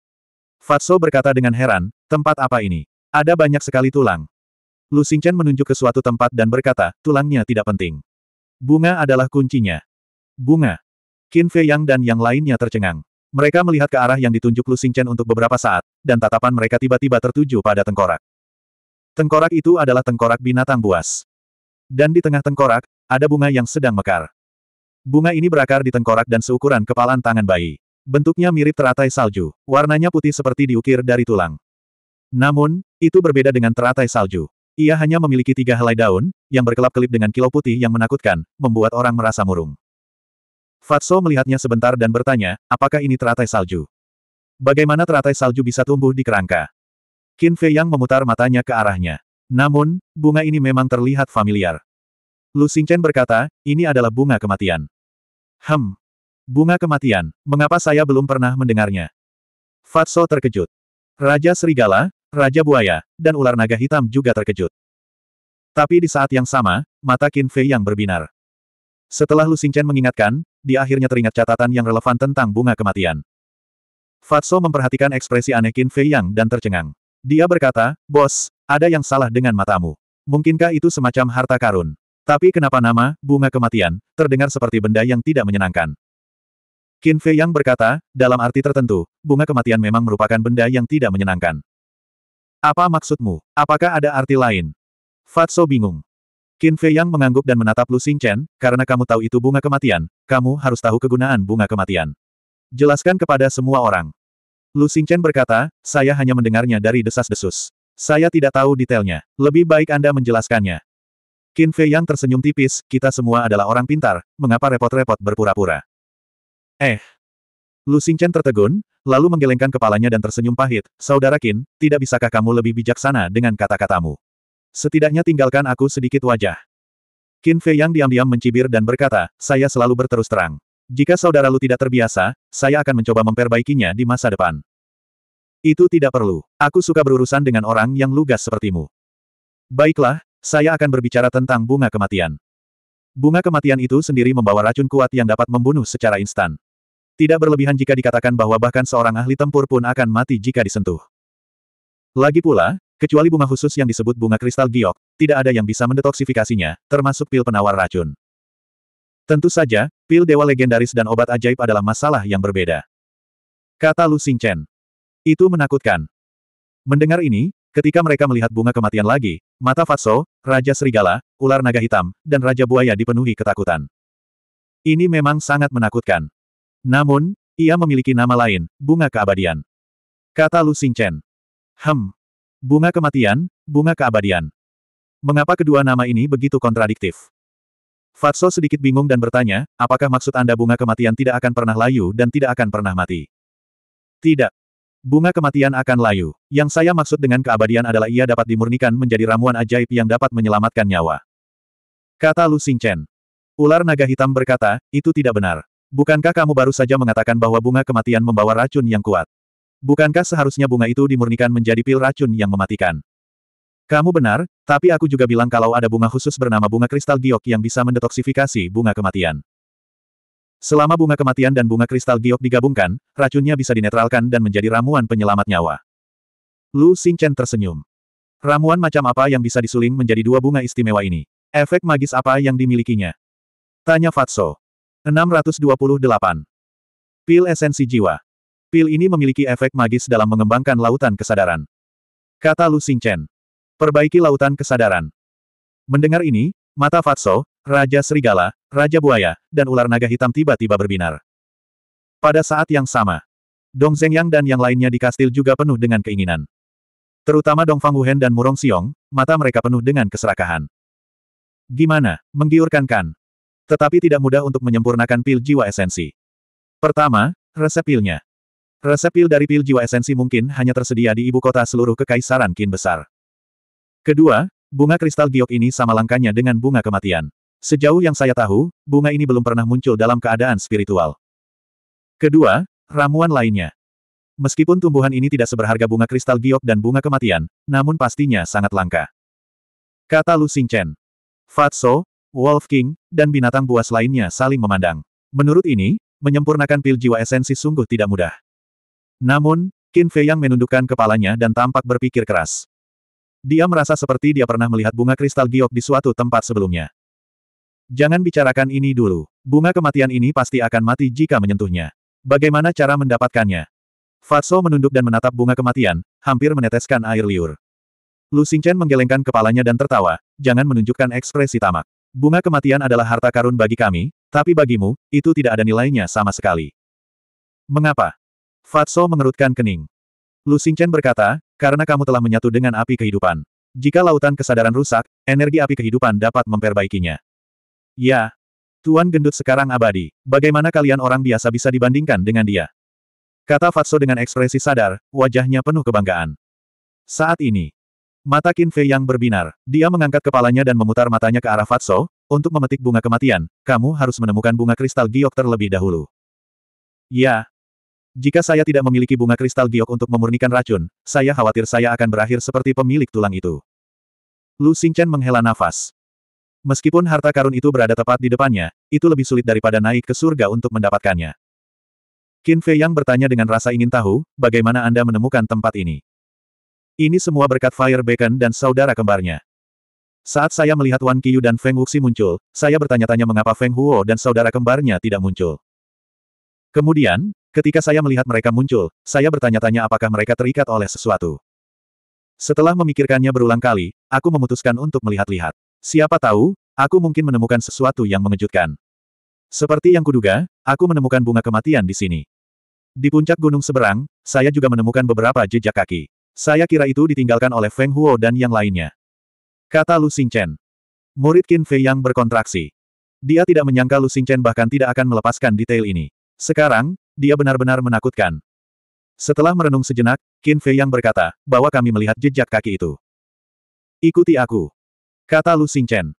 Fatso berkata dengan heran, tempat apa ini? Ada banyak sekali tulang. Lu Xingchen menunjuk ke suatu tempat dan berkata, tulangnya tidak penting. Bunga adalah kuncinya. Bunga. Qin Fei Yang dan yang lainnya tercengang. Mereka melihat ke arah yang ditunjuk Lu Xingchen untuk beberapa saat, dan tatapan mereka tiba-tiba tertuju pada tengkorak. Tengkorak itu adalah tengkorak binatang buas. Dan di tengah tengkorak, ada bunga yang sedang mekar. Bunga ini berakar di tengkorak dan seukuran kepalan tangan bayi. Bentuknya mirip teratai salju, warnanya putih seperti diukir dari tulang. Namun, itu berbeda dengan teratai salju. Ia hanya memiliki tiga helai daun, yang berkelap-kelip dengan kilau putih yang menakutkan, membuat orang merasa murung. Fatso melihatnya sebentar dan bertanya, apakah ini teratai salju? Bagaimana teratai salju bisa tumbuh di kerangka? Qin Fei Yang memutar matanya ke arahnya. Namun, bunga ini memang terlihat familiar. Lu Xingchen berkata, ini adalah bunga kematian. Hem. Bunga kematian, mengapa saya belum pernah mendengarnya? Fatso terkejut. Raja Serigala, Raja Buaya, dan ular naga hitam juga terkejut. Tapi di saat yang sama, mata Qin Fei yang berbinar. Setelah Lu Xingchen mengingatkan, dia akhirnya teringat catatan yang relevan tentang bunga kematian. Fatso memperhatikan ekspresi aneh Qin Fei Yang dan tercengang. Dia berkata, Bos, ada yang salah dengan matamu. Mungkinkah itu semacam harta karun? Tapi kenapa nama, bunga kematian, terdengar seperti benda yang tidak menyenangkan? Qin Fei Yang berkata, dalam arti tertentu, bunga kematian memang merupakan benda yang tidak menyenangkan. Apa maksudmu? Apakah ada arti lain? Fatso bingung. Qin Fei Yang mengangguk dan menatap Lu Chen, karena kamu tahu itu bunga kematian, kamu harus tahu kegunaan bunga kematian. Jelaskan kepada semua orang. Lu Chen berkata, saya hanya mendengarnya dari desas-desus. Saya tidak tahu detailnya. Lebih baik Anda menjelaskannya. Qin Fei Yang tersenyum tipis, kita semua adalah orang pintar, mengapa repot-repot berpura-pura? Eh. Lu Chen tertegun, lalu menggelengkan kepalanya dan tersenyum pahit, Saudara Qin, tidak bisakah kamu lebih bijaksana dengan kata-katamu? Setidaknya tinggalkan aku sedikit wajah. Qin Fei yang diam-diam mencibir dan berkata, saya selalu berterus terang. Jika saudara Lu tidak terbiasa, saya akan mencoba memperbaikinya di masa depan. Itu tidak perlu. Aku suka berurusan dengan orang yang lugas sepertimu. Baiklah, saya akan berbicara tentang bunga kematian. Bunga kematian itu sendiri membawa racun kuat yang dapat membunuh secara instan. Tidak berlebihan jika dikatakan bahwa bahkan seorang ahli tempur pun akan mati jika disentuh. Lagi pula, Kecuali bunga khusus yang disebut bunga kristal giok, tidak ada yang bisa mendetoksifikasinya, termasuk pil penawar racun. Tentu saja, pil dewa legendaris dan obat ajaib adalah masalah yang berbeda. Kata Lu Xingchen. Itu menakutkan. Mendengar ini, ketika mereka melihat bunga kematian lagi, mata Fatso, Raja Serigala, ular naga hitam, dan Raja Buaya dipenuhi ketakutan. Ini memang sangat menakutkan. Namun, ia memiliki nama lain, bunga keabadian. Kata Lu Xingchen. Hmm. Bunga kematian, bunga keabadian. Mengapa kedua nama ini begitu kontradiktif? Fatso sedikit bingung dan bertanya, apakah maksud Anda bunga kematian tidak akan pernah layu dan tidak akan pernah mati? Tidak. Bunga kematian akan layu. Yang saya maksud dengan keabadian adalah ia dapat dimurnikan menjadi ramuan ajaib yang dapat menyelamatkan nyawa. Kata Lu Xingchen. Ular naga hitam berkata, itu tidak benar. Bukankah kamu baru saja mengatakan bahwa bunga kematian membawa racun yang kuat? Bukankah seharusnya bunga itu dimurnikan menjadi pil racun yang mematikan? Kamu benar, tapi aku juga bilang kalau ada bunga khusus bernama bunga kristal giok yang bisa mendetoksifikasi bunga kematian. Selama bunga kematian dan bunga kristal giok digabungkan, racunnya bisa dinetralkan dan menjadi ramuan penyelamat nyawa. Lu Xingchen tersenyum. Ramuan macam apa yang bisa disuling menjadi dua bunga istimewa ini? Efek magis apa yang dimilikinya? Tanya Fatso. 628. Pil esensi jiwa. Pil ini memiliki efek magis dalam mengembangkan lautan kesadaran. Kata Lu Xingchen. Perbaiki lautan kesadaran. Mendengar ini, mata Fatso, Raja Serigala, Raja Buaya, dan ular naga hitam tiba-tiba berbinar. Pada saat yang sama, Dong Zhengyang dan yang lainnya di kastil juga penuh dengan keinginan. Terutama Dong Wuhen dan Murong Xiong, mata mereka penuh dengan keserakahan. Gimana, menggiurkan kan? Tetapi tidak mudah untuk menyempurnakan pil jiwa esensi. Pertama, resep pilnya. Resep pil dari pil jiwa esensi mungkin hanya tersedia di ibu kota seluruh kekaisaran Qin besar. Kedua, bunga kristal giok ini sama langkanya dengan bunga kematian. Sejauh yang saya tahu, bunga ini belum pernah muncul dalam keadaan spiritual. Kedua, ramuan lainnya. Meskipun tumbuhan ini tidak seberharga bunga kristal giok dan bunga kematian, namun pastinya sangat langka. Kata Lu Xingchen. Fatso, Wolf King, dan binatang buas lainnya saling memandang. Menurut ini, menyempurnakan pil jiwa esensi sungguh tidak mudah. Namun, Qin Fei yang menundukkan kepalanya dan tampak berpikir keras. Dia merasa seperti dia pernah melihat bunga kristal giok di suatu tempat sebelumnya. Jangan bicarakan ini dulu. Bunga kematian ini pasti akan mati jika menyentuhnya. Bagaimana cara mendapatkannya? Fatso menunduk dan menatap bunga kematian, hampir meneteskan air liur. Lu Xingchen menggelengkan kepalanya dan tertawa, jangan menunjukkan ekspresi tamak. Bunga kematian adalah harta karun bagi kami, tapi bagimu, itu tidak ada nilainya sama sekali. Mengapa? Fatso mengerutkan kening. Lu Xingchen berkata, karena kamu telah menyatu dengan api kehidupan. Jika lautan kesadaran rusak, energi api kehidupan dapat memperbaikinya. Ya. Tuan gendut sekarang abadi. Bagaimana kalian orang biasa bisa dibandingkan dengan dia? Kata Fatso dengan ekspresi sadar, wajahnya penuh kebanggaan. Saat ini, mata Qin Fei yang berbinar. Dia mengangkat kepalanya dan memutar matanya ke arah Fatso, untuk memetik bunga kematian, kamu harus menemukan bunga kristal giok terlebih dahulu. Ya, jika saya tidak memiliki bunga kristal giok untuk memurnikan racun, saya khawatir saya akan berakhir seperti pemilik tulang itu. Lu Xingchen menghela nafas. Meskipun harta karun itu berada tepat di depannya, itu lebih sulit daripada naik ke surga untuk mendapatkannya. Qin Fei Yang bertanya dengan rasa ingin tahu, bagaimana Anda menemukan tempat ini? Ini semua berkat Fire Beacon dan saudara kembarnya. Saat saya melihat Wan Qiyu dan Feng Wuxi muncul, saya bertanya-tanya mengapa Feng Huo dan saudara kembarnya tidak muncul. Kemudian, Ketika saya melihat mereka muncul, saya bertanya-tanya apakah mereka terikat oleh sesuatu. Setelah memikirkannya berulang kali, aku memutuskan untuk melihat-lihat. Siapa tahu, aku mungkin menemukan sesuatu yang mengejutkan. Seperti yang kuduga, aku menemukan bunga kematian di sini. Di puncak gunung seberang, saya juga menemukan beberapa jejak kaki. Saya kira itu ditinggalkan oleh Feng Huo dan yang lainnya. Kata Lu Xingchen. Murid Qin Fei yang berkontraksi. Dia tidak menyangka Lu Xingchen bahkan tidak akan melepaskan detail ini. Sekarang, dia benar-benar menakutkan. Setelah merenung sejenak, Qin Fei yang berkata, bahwa kami melihat jejak kaki itu. Ikuti aku. Kata Lu Chen.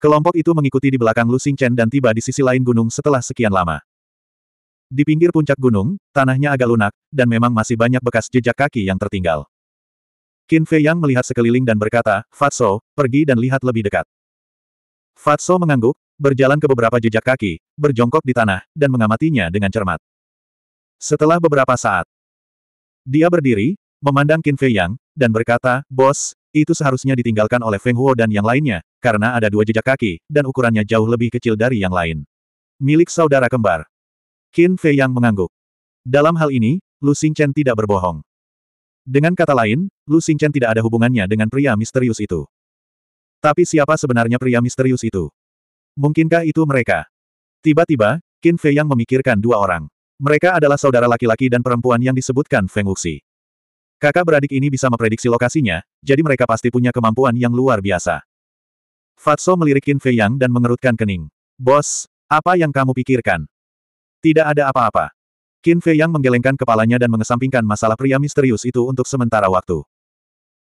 Kelompok itu mengikuti di belakang Lu Chen dan tiba di sisi lain gunung setelah sekian lama. Di pinggir puncak gunung, tanahnya agak lunak, dan memang masih banyak bekas jejak kaki yang tertinggal. Qin Fei Yang melihat sekeliling dan berkata, Fatso, pergi dan lihat lebih dekat. Fatso mengangguk, berjalan ke beberapa jejak kaki, berjongkok di tanah, dan mengamatinya dengan cermat. Setelah beberapa saat, dia berdiri, memandang Qin Fei Yang, dan berkata, Bos, itu seharusnya ditinggalkan oleh Feng Huo dan yang lainnya, karena ada dua jejak kaki, dan ukurannya jauh lebih kecil dari yang lain. Milik saudara kembar. Qin Fei Yang mengangguk. Dalam hal ini, Lu Chen tidak berbohong. Dengan kata lain, Lu Chen tidak ada hubungannya dengan pria misterius itu. Tapi siapa sebenarnya pria misterius itu? Mungkinkah itu mereka? Tiba-tiba, Qin Fei Yang memikirkan dua orang. Mereka adalah saudara laki-laki dan perempuan yang disebutkan Feng Wuxi. Kakak beradik ini bisa memprediksi lokasinya, jadi mereka pasti punya kemampuan yang luar biasa. Fatso melirikin Fei Yang dan mengerutkan kening. Bos, apa yang kamu pikirkan? Tidak ada apa-apa. Qin Fei Yang menggelengkan kepalanya dan mengesampingkan masalah pria misterius itu untuk sementara waktu.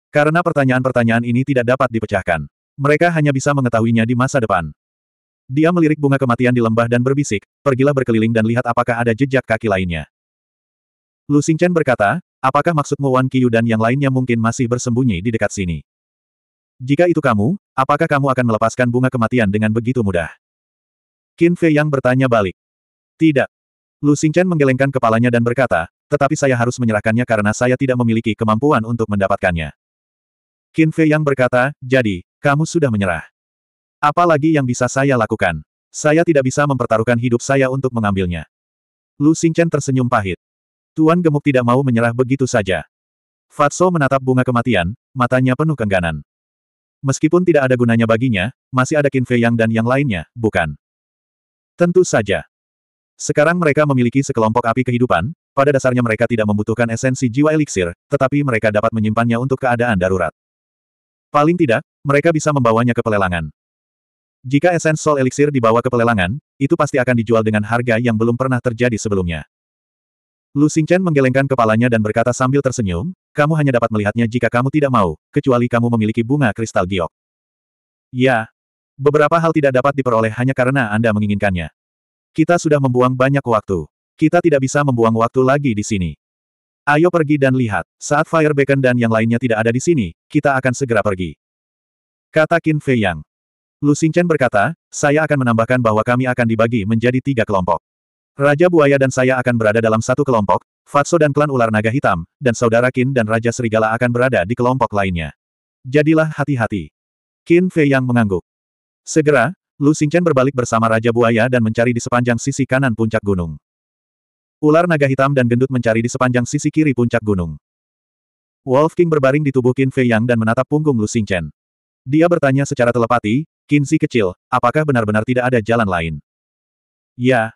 Karena pertanyaan-pertanyaan ini tidak dapat dipecahkan. Mereka hanya bisa mengetahuinya di masa depan. Dia melirik bunga kematian di lembah dan berbisik, pergilah berkeliling dan lihat apakah ada jejak kaki lainnya. Lu Xingchen berkata, apakah maksudmu Wan Qiyu dan yang lainnya mungkin masih bersembunyi di dekat sini? Jika itu kamu, apakah kamu akan melepaskan bunga kematian dengan begitu mudah? Qin Fei yang bertanya balik. Tidak. Lu Xingchen menggelengkan kepalanya dan berkata, tetapi saya harus menyerahkannya karena saya tidak memiliki kemampuan untuk mendapatkannya. Qin Fei yang berkata, jadi, kamu sudah menyerah. Apa lagi yang bisa saya lakukan? Saya tidak bisa mempertaruhkan hidup saya untuk mengambilnya. Lu Xingchen tersenyum pahit. Tuan Gemuk tidak mau menyerah begitu saja. Fatso menatap bunga kematian, matanya penuh kengganan. Meskipun tidak ada gunanya baginya, masih ada Qin Fei Yang dan yang lainnya, bukan? Tentu saja. Sekarang mereka memiliki sekelompok api kehidupan, pada dasarnya mereka tidak membutuhkan esensi jiwa eliksir, tetapi mereka dapat menyimpannya untuk keadaan darurat. Paling tidak, mereka bisa membawanya ke pelelangan. Jika esens sol Elixir dibawa ke pelelangan, itu pasti akan dijual dengan harga yang belum pernah terjadi sebelumnya. Lu Xingchen menggelengkan kepalanya dan berkata sambil tersenyum, kamu hanya dapat melihatnya jika kamu tidak mau, kecuali kamu memiliki bunga kristal giok. Ya. Beberapa hal tidak dapat diperoleh hanya karena Anda menginginkannya. Kita sudah membuang banyak waktu. Kita tidak bisa membuang waktu lagi di sini. Ayo pergi dan lihat, saat Fire Beacon dan yang lainnya tidak ada di sini, kita akan segera pergi. Kata Qin Fei Yang. Lu Xingchen berkata, saya akan menambahkan bahwa kami akan dibagi menjadi tiga kelompok. Raja Buaya dan saya akan berada dalam satu kelompok, Fatso dan klan ular naga hitam, dan saudara Qin dan Raja Serigala akan berada di kelompok lainnya. Jadilah hati-hati. Qin Fei yang mengangguk. Segera, Lu Xingchen berbalik bersama Raja Buaya dan mencari di sepanjang sisi kanan puncak gunung. Ular naga hitam dan gendut mencari di sepanjang sisi kiri puncak gunung. Wolf King berbaring di tubuh Qin Fei Yang dan menatap punggung Lu Xingchen. Dia bertanya secara telepati, Kinsi kecil, apakah benar-benar tidak ada jalan lain? Ya.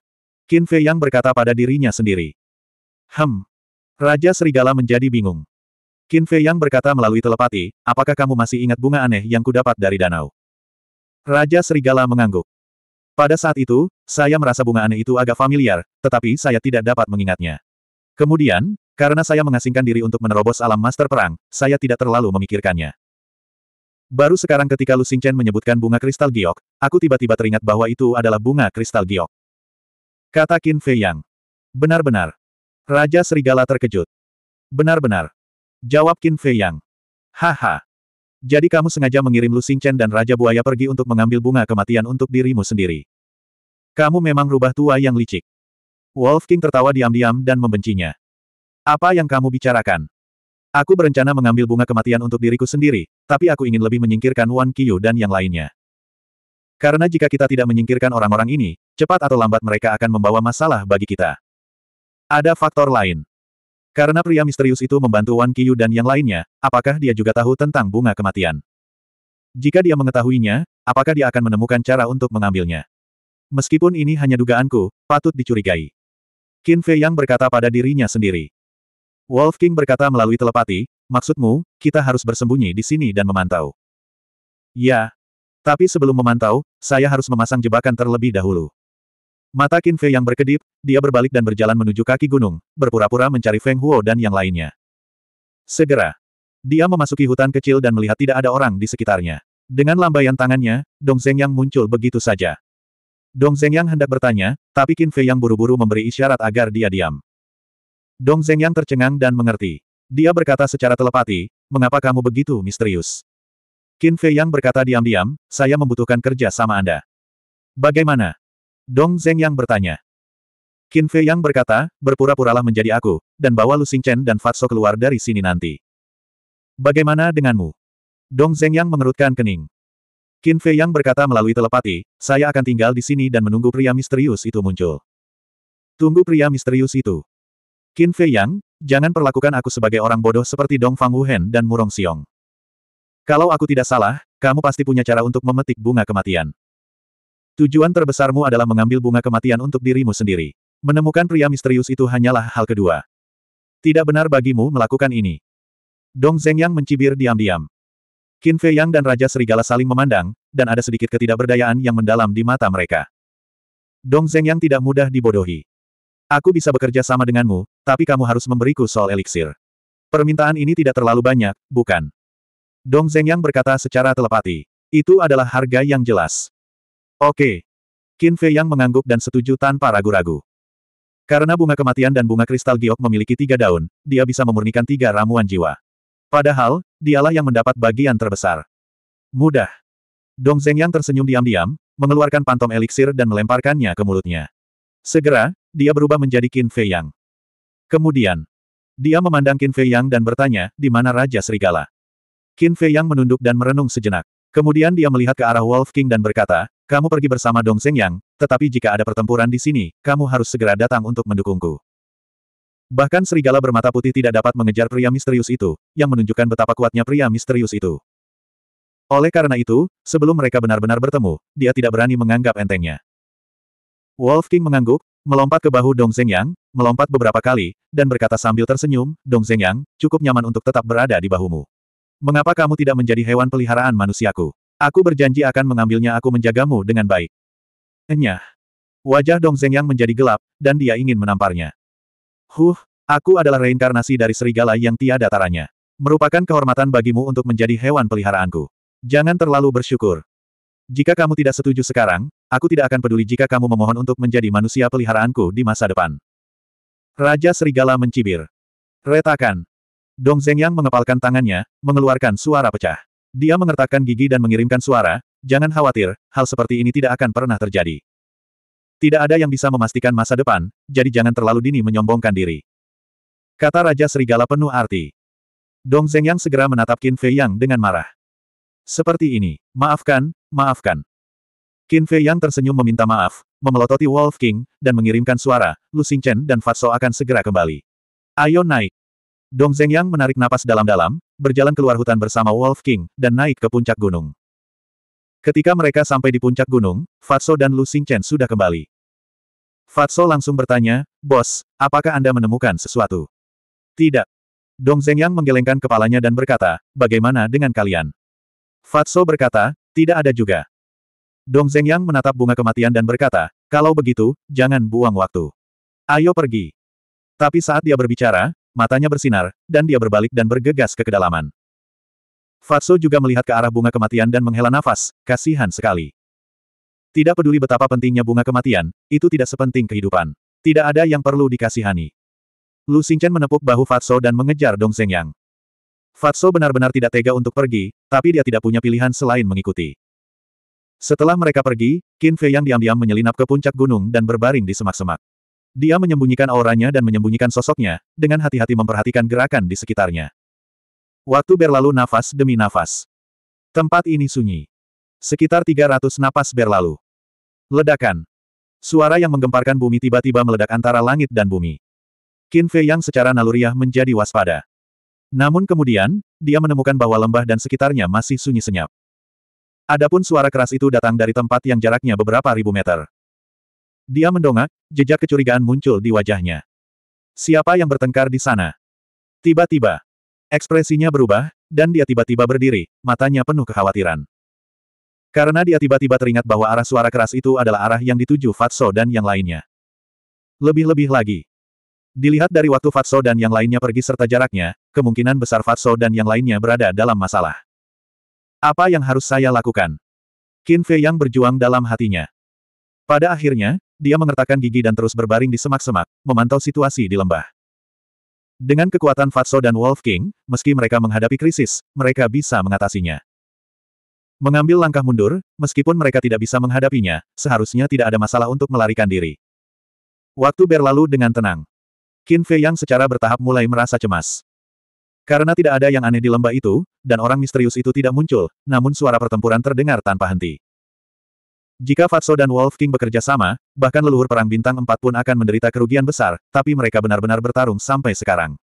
Qin Fei Yang berkata pada dirinya sendiri. Hem. Raja Serigala menjadi bingung. Qin Fei Yang berkata melalui telepati, apakah kamu masih ingat bunga aneh yang kudapat dari danau? Raja Serigala mengangguk. Pada saat itu, saya merasa bunga aneh itu agak familiar, tetapi saya tidak dapat mengingatnya. Kemudian, karena saya mengasingkan diri untuk menerobos alam master perang, saya tidak terlalu memikirkannya. Baru sekarang ketika Lu Xingchen menyebutkan bunga kristal giok, aku tiba-tiba teringat bahwa itu adalah bunga kristal giok. Kata Qin Fei Yang. Benar-benar. Raja Serigala terkejut. Benar-benar. Jawab Qin Fei Yang. Haha. Jadi kamu sengaja mengirim Lu Xingchen dan Raja Buaya pergi untuk mengambil bunga kematian untuk dirimu sendiri. Kamu memang rubah tua yang licik. Wolf King tertawa diam-diam dan membencinya. Apa yang kamu bicarakan? Aku berencana mengambil bunga kematian untuk diriku sendiri, tapi aku ingin lebih menyingkirkan Wan Qiyu dan yang lainnya. Karena jika kita tidak menyingkirkan orang-orang ini, cepat atau lambat mereka akan membawa masalah bagi kita. Ada faktor lain. Karena pria misterius itu membantu Wan Qiyu dan yang lainnya, apakah dia juga tahu tentang bunga kematian? Jika dia mengetahuinya, apakah dia akan menemukan cara untuk mengambilnya? Meskipun ini hanya dugaanku, patut dicurigai. Qin Fei Yang berkata pada dirinya sendiri. Wolf King berkata melalui telepati, maksudmu, kita harus bersembunyi di sini dan memantau. Ya. Tapi sebelum memantau, saya harus memasang jebakan terlebih dahulu. Mata Qin Fei yang berkedip, dia berbalik dan berjalan menuju kaki gunung, berpura-pura mencari Feng Huo dan yang lainnya. Segera. Dia memasuki hutan kecil dan melihat tidak ada orang di sekitarnya. Dengan lambaian tangannya, Dong Zeng Yang muncul begitu saja. Dong Zeng Yang hendak bertanya, tapi Qin Fei Yang buru-buru memberi isyarat agar dia diam. Dong Zeng yang tercengang dan mengerti. Dia berkata secara telepati, mengapa kamu begitu misterius? Qin Fei Yang berkata diam-diam, saya membutuhkan kerja sama Anda. Bagaimana? Dong Zeng yang bertanya. Qin Fei Yang berkata, berpura-puralah menjadi aku, dan bawa Lu Chen dan Fatso keluar dari sini nanti. Bagaimana denganmu? Dong Zeng yang mengerutkan kening. Qin Fei Yang berkata melalui telepati, saya akan tinggal di sini dan menunggu pria misterius itu muncul. Tunggu pria misterius itu. Qin Fei Yang, jangan perlakukan aku sebagai orang bodoh seperti Dong Fang Wuhen dan Murong Xiong. Kalau aku tidak salah, kamu pasti punya cara untuk memetik bunga kematian. Tujuan terbesarmu adalah mengambil bunga kematian untuk dirimu sendiri. Menemukan pria misterius itu hanyalah hal kedua. Tidak benar bagimu melakukan ini. Dong Zeng Yang mencibir diam-diam. Qin Fei Yang dan Raja Serigala saling memandang, dan ada sedikit ketidakberdayaan yang mendalam di mata mereka. Dong Zeng Yang tidak mudah dibodohi. Aku bisa bekerja sama denganmu, tapi kamu harus memberiku soal eliksir. Permintaan ini tidak terlalu banyak, bukan? Dong Yang berkata secara telepati. Itu adalah harga yang jelas. Oke. Qin Fei Yang mengangguk dan setuju tanpa ragu-ragu. Karena bunga kematian dan bunga kristal giok memiliki tiga daun, dia bisa memurnikan tiga ramuan jiwa. Padahal, dialah yang mendapat bagian terbesar. Mudah. Dong Yang tersenyum diam-diam, mengeluarkan pantom eliksir dan melemparkannya ke mulutnya. Segera, dia berubah menjadi Qin Fei Yang. Kemudian, dia memandang Qin Fei Yang dan bertanya, di mana Raja Serigala? Qin Fei Yang menunduk dan merenung sejenak. Kemudian dia melihat ke arah Wolf King dan berkata, kamu pergi bersama Dong Zeng Yang, tetapi jika ada pertempuran di sini, kamu harus segera datang untuk mendukungku. Bahkan serigala bermata putih tidak dapat mengejar pria misterius itu, yang menunjukkan betapa kuatnya pria misterius itu. Oleh karena itu, sebelum mereka benar-benar bertemu, dia tidak berani menganggap entengnya. Wolf King mengangguk, melompat ke bahu Dong Zengyang, melompat beberapa kali, dan berkata sambil tersenyum, Dong Zengyang, cukup nyaman untuk tetap berada di bahumu. Mengapa kamu tidak menjadi hewan peliharaan manusiaku? Aku berjanji akan mengambilnya aku menjagamu dengan baik. Enyah. Wajah Dong Zengyang menjadi gelap, dan dia ingin menamparnya. Huh, aku adalah reinkarnasi dari serigala yang tiada taranya. Merupakan kehormatan bagimu untuk menjadi hewan peliharaanku. Jangan terlalu bersyukur. Jika kamu tidak setuju sekarang, Aku tidak akan peduli jika kamu memohon untuk menjadi manusia peliharaanku di masa depan. Raja Serigala mencibir. Retakan. Dong Zhengyang mengepalkan tangannya, mengeluarkan suara pecah. Dia mengertakkan gigi dan mengirimkan suara, jangan khawatir, hal seperti ini tidak akan pernah terjadi. Tidak ada yang bisa memastikan masa depan, jadi jangan terlalu dini menyombongkan diri. Kata Raja Serigala penuh arti. Dong Zhengyang segera menatap Qin Fei Yang dengan marah. Seperti ini, maafkan, maafkan. Qin Fei yang tersenyum meminta maaf, memelototi Wolf King, dan mengirimkan suara, Lu Xingchen dan Fatso akan segera kembali. Ayo naik. Dong Zeng yang menarik napas dalam-dalam, berjalan keluar hutan bersama Wolf King, dan naik ke puncak gunung. Ketika mereka sampai di puncak gunung, Fatso dan Lu Xingchen sudah kembali. Fatso langsung bertanya, Bos, apakah Anda menemukan sesuatu? Tidak. Dong Zeng yang menggelengkan kepalanya dan berkata, bagaimana dengan kalian? Fatso berkata, tidak ada juga. Dong Yang menatap bunga kematian dan berkata, kalau begitu, jangan buang waktu. Ayo pergi. Tapi saat dia berbicara, matanya bersinar, dan dia berbalik dan bergegas ke kedalaman. Fatso juga melihat ke arah bunga kematian dan menghela nafas, kasihan sekali. Tidak peduli betapa pentingnya bunga kematian, itu tidak sepenting kehidupan. Tidak ada yang perlu dikasihani. Lu Xingchen menepuk bahu Fatso dan mengejar Dong Yang. Fatso benar-benar tidak tega untuk pergi, tapi dia tidak punya pilihan selain mengikuti. Setelah mereka pergi, Qin Fei yang diam-diam menyelinap ke puncak gunung dan berbaring di semak-semak. Dia menyembunyikan auranya dan menyembunyikan sosoknya, dengan hati-hati memperhatikan gerakan di sekitarnya. Waktu berlalu nafas demi nafas. Tempat ini sunyi. Sekitar 300 napas berlalu. Ledakan. Suara yang menggemparkan bumi tiba-tiba meledak antara langit dan bumi. Qin Fei yang secara naluriah menjadi waspada. Namun kemudian, dia menemukan bahwa lembah dan sekitarnya masih sunyi senyap. Adapun suara keras itu datang dari tempat yang jaraknya beberapa ribu meter. Dia mendongak, jejak kecurigaan muncul di wajahnya. Siapa yang bertengkar di sana? Tiba-tiba, ekspresinya berubah, dan dia tiba-tiba berdiri, matanya penuh kekhawatiran. Karena dia tiba-tiba teringat bahwa arah suara keras itu adalah arah yang dituju Fatso dan yang lainnya. Lebih-lebih lagi. Dilihat dari waktu Fatso dan yang lainnya pergi serta jaraknya, kemungkinan besar Fatso dan yang lainnya berada dalam masalah. Apa yang harus saya lakukan? Qin Fei yang berjuang dalam hatinya. Pada akhirnya, dia mengertakkan gigi dan terus berbaring di semak-semak, memantau situasi di lembah. Dengan kekuatan Fatso dan Wolf King, meski mereka menghadapi krisis, mereka bisa mengatasinya. Mengambil langkah mundur, meskipun mereka tidak bisa menghadapinya, seharusnya tidak ada masalah untuk melarikan diri. Waktu berlalu dengan tenang. Qin Fei yang secara bertahap mulai merasa cemas. Karena tidak ada yang aneh di lembah itu, dan orang misterius itu tidak muncul, namun suara pertempuran terdengar tanpa henti. Jika Fatso dan Wolf King bekerja sama, bahkan leluhur perang bintang empat pun akan menderita kerugian besar, tapi mereka benar-benar bertarung sampai sekarang.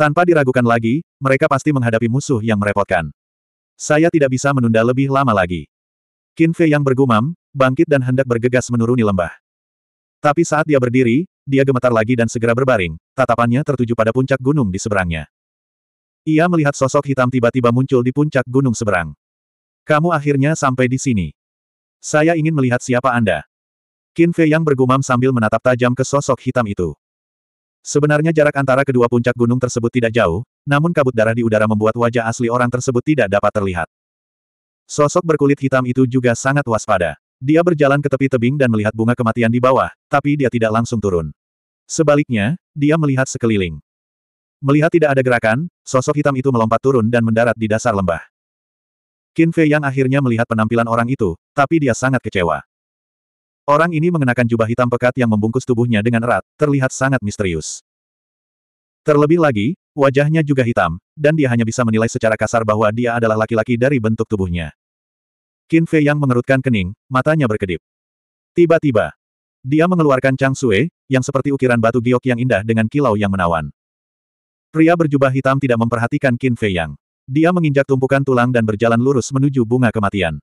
Tanpa diragukan lagi, mereka pasti menghadapi musuh yang merepotkan. Saya tidak bisa menunda lebih lama lagi. Qin Fei yang bergumam, bangkit dan hendak bergegas menuruni lembah. Tapi saat dia berdiri, dia gemetar lagi dan segera berbaring, tatapannya tertuju pada puncak gunung di seberangnya. Ia melihat sosok hitam tiba-tiba muncul di puncak gunung seberang. Kamu akhirnya sampai di sini. Saya ingin melihat siapa Anda. Qin Fei yang bergumam sambil menatap tajam ke sosok hitam itu. Sebenarnya jarak antara kedua puncak gunung tersebut tidak jauh, namun kabut darah di udara membuat wajah asli orang tersebut tidak dapat terlihat. Sosok berkulit hitam itu juga sangat waspada. Dia berjalan ke tepi tebing dan melihat bunga kematian di bawah, tapi dia tidak langsung turun. Sebaliknya, dia melihat sekeliling. Melihat tidak ada gerakan, sosok hitam itu melompat turun dan mendarat di dasar lembah. Qin Fei yang akhirnya melihat penampilan orang itu, tapi dia sangat kecewa. Orang ini mengenakan jubah hitam pekat yang membungkus tubuhnya dengan erat, terlihat sangat misterius. Terlebih lagi, wajahnya juga hitam, dan dia hanya bisa menilai secara kasar bahwa dia adalah laki-laki dari bentuk tubuhnya. Qin Fei yang mengerutkan kening, matanya berkedip. Tiba-tiba, dia mengeluarkan Chang Sue, yang seperti ukiran batu giok yang indah dengan kilau yang menawan. Pria berjubah hitam tidak memperhatikan Qin Fei Yang. Dia menginjak tumpukan tulang dan berjalan lurus menuju bunga kematian.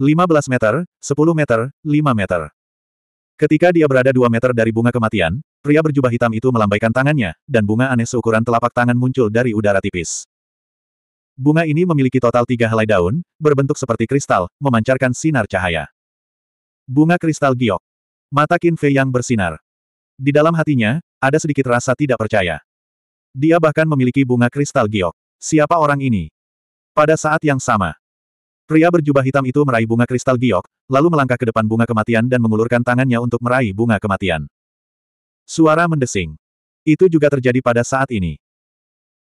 15 meter, 10 meter, 5 meter. Ketika dia berada 2 meter dari bunga kematian, pria berjubah hitam itu melambaikan tangannya, dan bunga aneh seukuran telapak tangan muncul dari udara tipis. Bunga ini memiliki total tiga helai daun, berbentuk seperti kristal, memancarkan sinar cahaya. Bunga kristal giok. Mata Qin Fei Yang bersinar. Di dalam hatinya, ada sedikit rasa tidak percaya. Dia bahkan memiliki bunga kristal giok. Siapa orang ini? Pada saat yang sama, pria berjubah hitam itu meraih bunga kristal giok, lalu melangkah ke depan bunga kematian dan mengulurkan tangannya untuk meraih bunga kematian. Suara mendesing. Itu juga terjadi pada saat ini.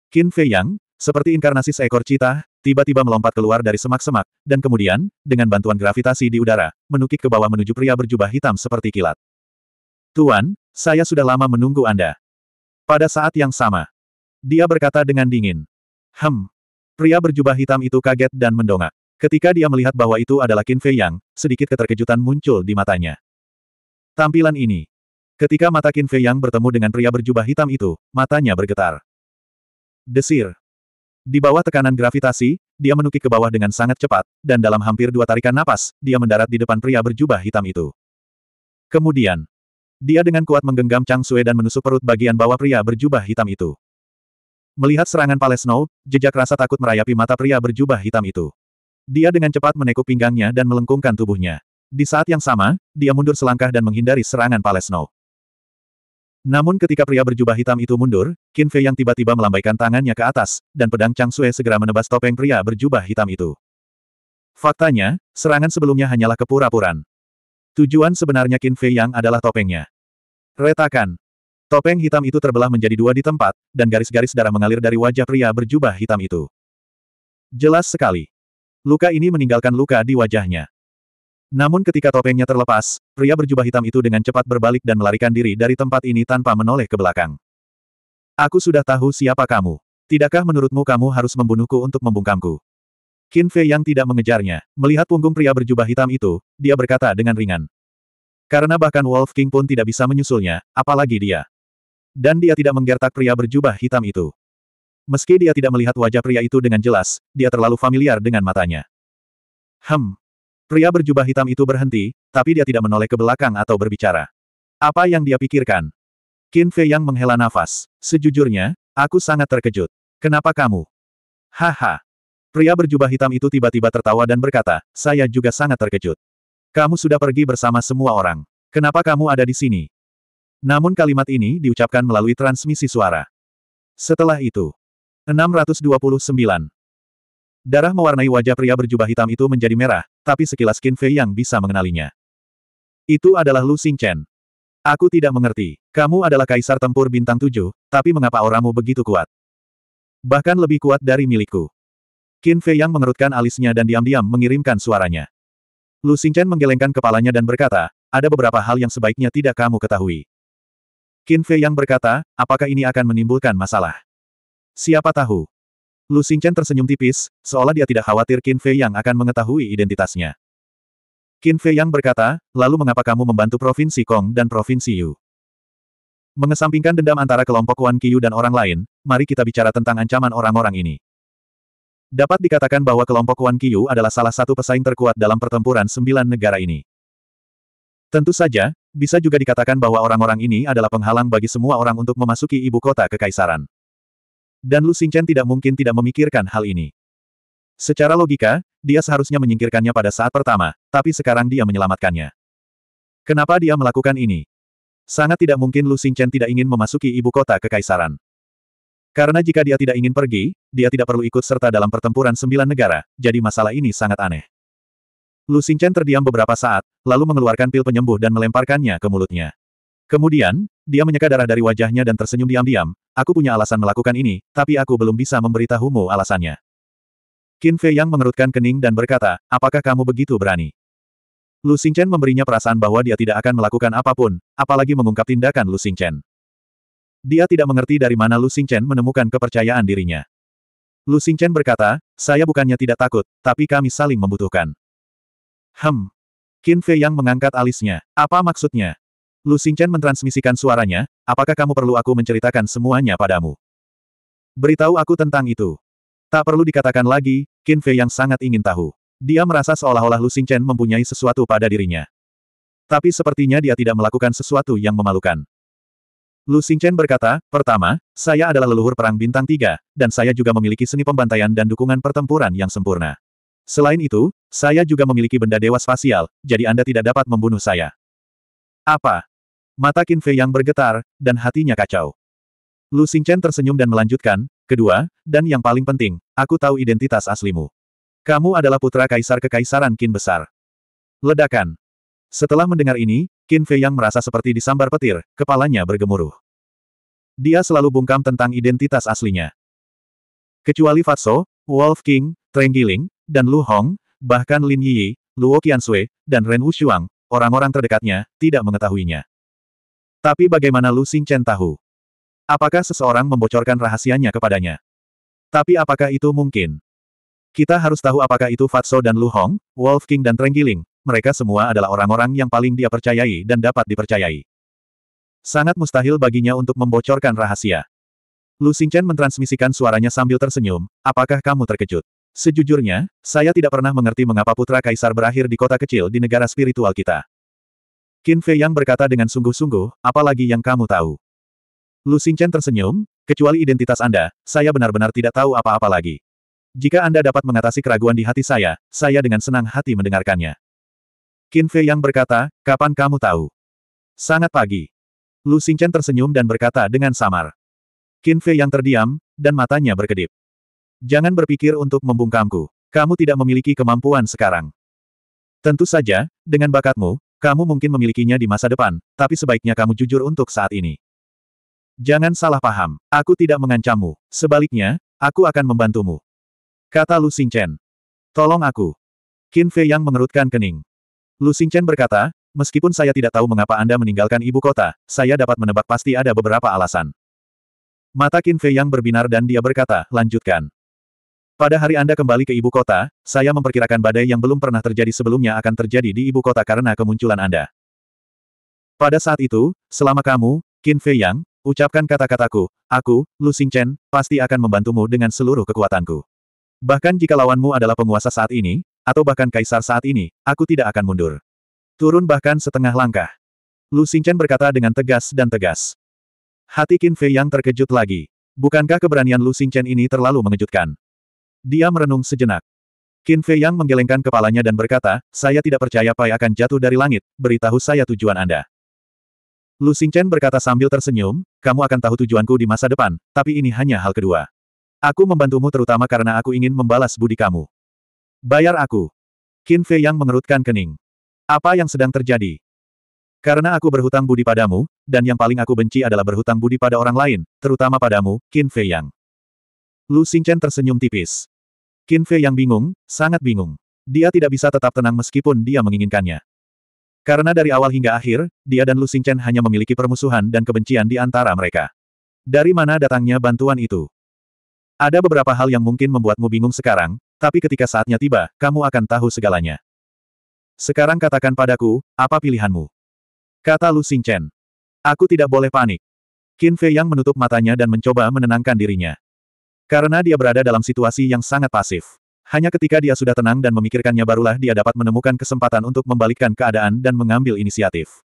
Qin Fei Yang, seperti inkarnasi seekor cita, tiba-tiba melompat keluar dari semak-semak, dan kemudian, dengan bantuan gravitasi di udara, menukik ke bawah menuju pria berjubah hitam seperti kilat. Tuan, saya sudah lama menunggu Anda. Pada saat yang sama, dia berkata dengan dingin. Hem. Pria berjubah hitam itu kaget dan mendongak. Ketika dia melihat bahwa itu adalah Qin Fei Yang, sedikit keterkejutan muncul di matanya. Tampilan ini. Ketika mata Qin Fei Yang bertemu dengan pria berjubah hitam itu, matanya bergetar. Desir. Di bawah tekanan gravitasi, dia menukik ke bawah dengan sangat cepat, dan dalam hampir dua tarikan napas, dia mendarat di depan pria berjubah hitam itu. Kemudian, dia dengan kuat menggenggam Chang Sue dan menusuk perut bagian bawah pria berjubah hitam itu. Melihat serangan Pale Snow, jejak rasa takut merayapi mata pria berjubah hitam itu. Dia dengan cepat menekuk pinggangnya dan melengkungkan tubuhnya. Di saat yang sama, dia mundur selangkah dan menghindari serangan Pale Snow. Namun ketika pria berjubah hitam itu mundur, Qin Fei yang tiba-tiba melambaikan tangannya ke atas, dan pedang Chang Sue segera menebas topeng pria berjubah hitam itu. Faktanya, serangan sebelumnya hanyalah kepura-puran. Tujuan sebenarnya Qin Fei Yang adalah topengnya. Retakan. Topeng hitam itu terbelah menjadi dua di tempat, dan garis-garis darah mengalir dari wajah pria berjubah hitam itu. Jelas sekali. Luka ini meninggalkan luka di wajahnya. Namun ketika topengnya terlepas, pria berjubah hitam itu dengan cepat berbalik dan melarikan diri dari tempat ini tanpa menoleh ke belakang. Aku sudah tahu siapa kamu. Tidakkah menurutmu kamu harus membunuhku untuk membungkamku? Qin Fei yang tidak mengejarnya, melihat punggung pria berjubah hitam itu, dia berkata dengan ringan. Karena bahkan Wolf King pun tidak bisa menyusulnya, apalagi dia. Dan dia tidak menggertak pria berjubah hitam itu. Meski dia tidak melihat wajah pria itu dengan jelas, dia terlalu familiar dengan matanya. Hem. Pria berjubah hitam itu berhenti, tapi dia tidak menoleh ke belakang atau berbicara. Apa yang dia pikirkan? Qin Fei yang menghela nafas. Sejujurnya, aku sangat terkejut. Kenapa kamu? Haha. Pria berjubah hitam itu tiba-tiba tertawa dan berkata, saya juga sangat terkejut. Kamu sudah pergi bersama semua orang. Kenapa kamu ada di sini? Namun kalimat ini diucapkan melalui transmisi suara. Setelah itu, 629. Darah mewarnai wajah pria berjubah hitam itu menjadi merah, tapi sekilas Qin Fei yang bisa mengenalinya. Itu adalah Lu Xing Chen. Aku tidak mengerti. Kamu adalah kaisar tempur bintang tujuh, tapi mengapa orangmu begitu kuat? Bahkan lebih kuat dari milikku. Qin Fei Yang mengerutkan alisnya dan diam-diam mengirimkan suaranya. Lu Xingchen menggelengkan kepalanya dan berkata, ada beberapa hal yang sebaiknya tidak kamu ketahui. Qin Fei Yang berkata, apakah ini akan menimbulkan masalah? Siapa tahu? Lu Xingchen tersenyum tipis, seolah dia tidak khawatir Qin Fei Yang akan mengetahui identitasnya. Qin Fei Yang berkata, lalu mengapa kamu membantu Provinsi Kong dan Provinsi Yu? Mengesampingkan dendam antara kelompok Wan Qiyu dan orang lain, mari kita bicara tentang ancaman orang-orang ini. Dapat dikatakan bahwa kelompok Wan Qiyu adalah salah satu pesaing terkuat dalam pertempuran sembilan negara ini. Tentu saja, bisa juga dikatakan bahwa orang-orang ini adalah penghalang bagi semua orang untuk memasuki ibu kota kekaisaran. Dan Lu Xingchen tidak mungkin tidak memikirkan hal ini. Secara logika, dia seharusnya menyingkirkannya pada saat pertama, tapi sekarang dia menyelamatkannya. Kenapa dia melakukan ini? Sangat tidak mungkin Lu Xingchen tidak ingin memasuki ibu kota kekaisaran. Karena jika dia tidak ingin pergi, dia tidak perlu ikut serta dalam pertempuran sembilan negara, jadi masalah ini sangat aneh. Lu Xingchen terdiam beberapa saat, lalu mengeluarkan pil penyembuh dan melemparkannya ke mulutnya. Kemudian, dia menyeka darah dari wajahnya dan tersenyum diam-diam, aku punya alasan melakukan ini, tapi aku belum bisa memberitahumu alasannya. Qin Fei Yang mengerutkan kening dan berkata, apakah kamu begitu berani? Lu Xingchen memberinya perasaan bahwa dia tidak akan melakukan apapun, apalagi mengungkap tindakan Lu Xingchen. Dia tidak mengerti dari mana Lu Xingchen menemukan kepercayaan dirinya. Lu Xingchen berkata, saya bukannya tidak takut, tapi kami saling membutuhkan. Hem. Qin Fei yang mengangkat alisnya. Apa maksudnya? Lu Xingchen mentransmisikan suaranya, apakah kamu perlu aku menceritakan semuanya padamu? Beritahu aku tentang itu. Tak perlu dikatakan lagi, Qin Fei yang sangat ingin tahu. Dia merasa seolah-olah Lu Xingchen mempunyai sesuatu pada dirinya. Tapi sepertinya dia tidak melakukan sesuatu yang memalukan. Lu Xingchen berkata, pertama, saya adalah leluhur perang bintang tiga, dan saya juga memiliki seni pembantaian dan dukungan pertempuran yang sempurna. Selain itu, saya juga memiliki benda dewa spasial, jadi Anda tidak dapat membunuh saya. Apa? Mata Qin Fei yang bergetar, dan hatinya kacau. Lu Xingchen tersenyum dan melanjutkan, kedua, dan yang paling penting, aku tahu identitas aslimu. Kamu adalah putra kaisar kekaisaran Qin Besar. Ledakan. Setelah mendengar ini, Qin Fei yang merasa seperti disambar petir, kepalanya bergemuruh. Dia selalu bungkam tentang identitas aslinya. Kecuali Fatso, Wolf King, Trenggiling, dan Lu Hong, bahkan Lin Yi, Luo Sui, dan Ren Wushuang, orang-orang terdekatnya, tidak mengetahuinya. Tapi bagaimana Lu Chen tahu? Apakah seseorang membocorkan rahasianya kepadanya? Tapi apakah itu mungkin? Kita harus tahu apakah itu Fatso dan Lu Hong, Wolf King dan Trenggiling, mereka semua adalah orang-orang yang paling dia percayai dan dapat dipercayai. Sangat mustahil baginya untuk membocorkan rahasia. Lu Xingchen mentransmisikan suaranya sambil tersenyum, apakah kamu terkejut? Sejujurnya, saya tidak pernah mengerti mengapa putra kaisar berakhir di kota kecil di negara spiritual kita. Qin Fei yang berkata dengan sungguh-sungguh, apalagi yang kamu tahu. Lu Xingchen tersenyum, kecuali identitas Anda, saya benar-benar tidak tahu apa-apa lagi. Jika Anda dapat mengatasi keraguan di hati saya, saya dengan senang hati mendengarkannya. Qin Fei yang berkata, kapan kamu tahu? Sangat pagi. Lu Xingchen tersenyum dan berkata dengan samar. Qin Fei yang terdiam, dan matanya berkedip. Jangan berpikir untuk membungkamku. Kamu tidak memiliki kemampuan sekarang. Tentu saja, dengan bakatmu, kamu mungkin memilikinya di masa depan, tapi sebaiknya kamu jujur untuk saat ini. Jangan salah paham, aku tidak mengancammu, sebaliknya, aku akan membantumu. Kata Lu Xingchen. Tolong aku. Qin Fei yang mengerutkan kening. Lu Xingchen berkata, meskipun saya tidak tahu mengapa Anda meninggalkan ibu kota, saya dapat menebak pasti ada beberapa alasan. Mata Qin Fei yang berbinar dan dia berkata, lanjutkan. Pada hari Anda kembali ke ibu kota, saya memperkirakan badai yang belum pernah terjadi sebelumnya akan terjadi di ibu kota karena kemunculan Anda. Pada saat itu, selama kamu, Qin Fei Yang, ucapkan kata-kataku, aku, Lu Xingchen, pasti akan membantumu dengan seluruh kekuatanku. Bahkan jika lawanmu adalah penguasa saat ini, atau bahkan kaisar saat ini, aku tidak akan mundur. Turun bahkan setengah langkah. Lu Xingchen berkata dengan tegas dan tegas. Hati Qin Fei yang terkejut lagi. Bukankah keberanian Lu Xingchen ini terlalu mengejutkan? Dia merenung sejenak. Qin Fei yang menggelengkan kepalanya dan berkata, saya tidak percaya Pai akan jatuh dari langit, beritahu saya tujuan Anda. Lu Xingchen berkata sambil tersenyum, kamu akan tahu tujuanku di masa depan, tapi ini hanya hal kedua. Aku membantumu terutama karena aku ingin membalas budi kamu. Bayar aku. Qin Fei yang mengerutkan kening. Apa yang sedang terjadi? Karena aku berhutang budi padamu, dan yang paling aku benci adalah berhutang budi pada orang lain, terutama padamu, Qin Fei Yang. Lu Xingchen tersenyum tipis. Qin Fei Yang bingung, sangat bingung. Dia tidak bisa tetap tenang meskipun dia menginginkannya. Karena dari awal hingga akhir, dia dan Lu Xingchen hanya memiliki permusuhan dan kebencian di antara mereka. Dari mana datangnya bantuan itu? Ada beberapa hal yang mungkin membuatmu bingung sekarang, tapi ketika saatnya tiba, kamu akan tahu segalanya. Sekarang katakan padaku, apa pilihanmu? Kata Lu Xingchen. Aku tidak boleh panik. Qin Fei Yang menutup matanya dan mencoba menenangkan dirinya. Karena dia berada dalam situasi yang sangat pasif. Hanya ketika dia sudah tenang dan memikirkannya barulah dia dapat menemukan kesempatan untuk membalikkan keadaan dan mengambil inisiatif.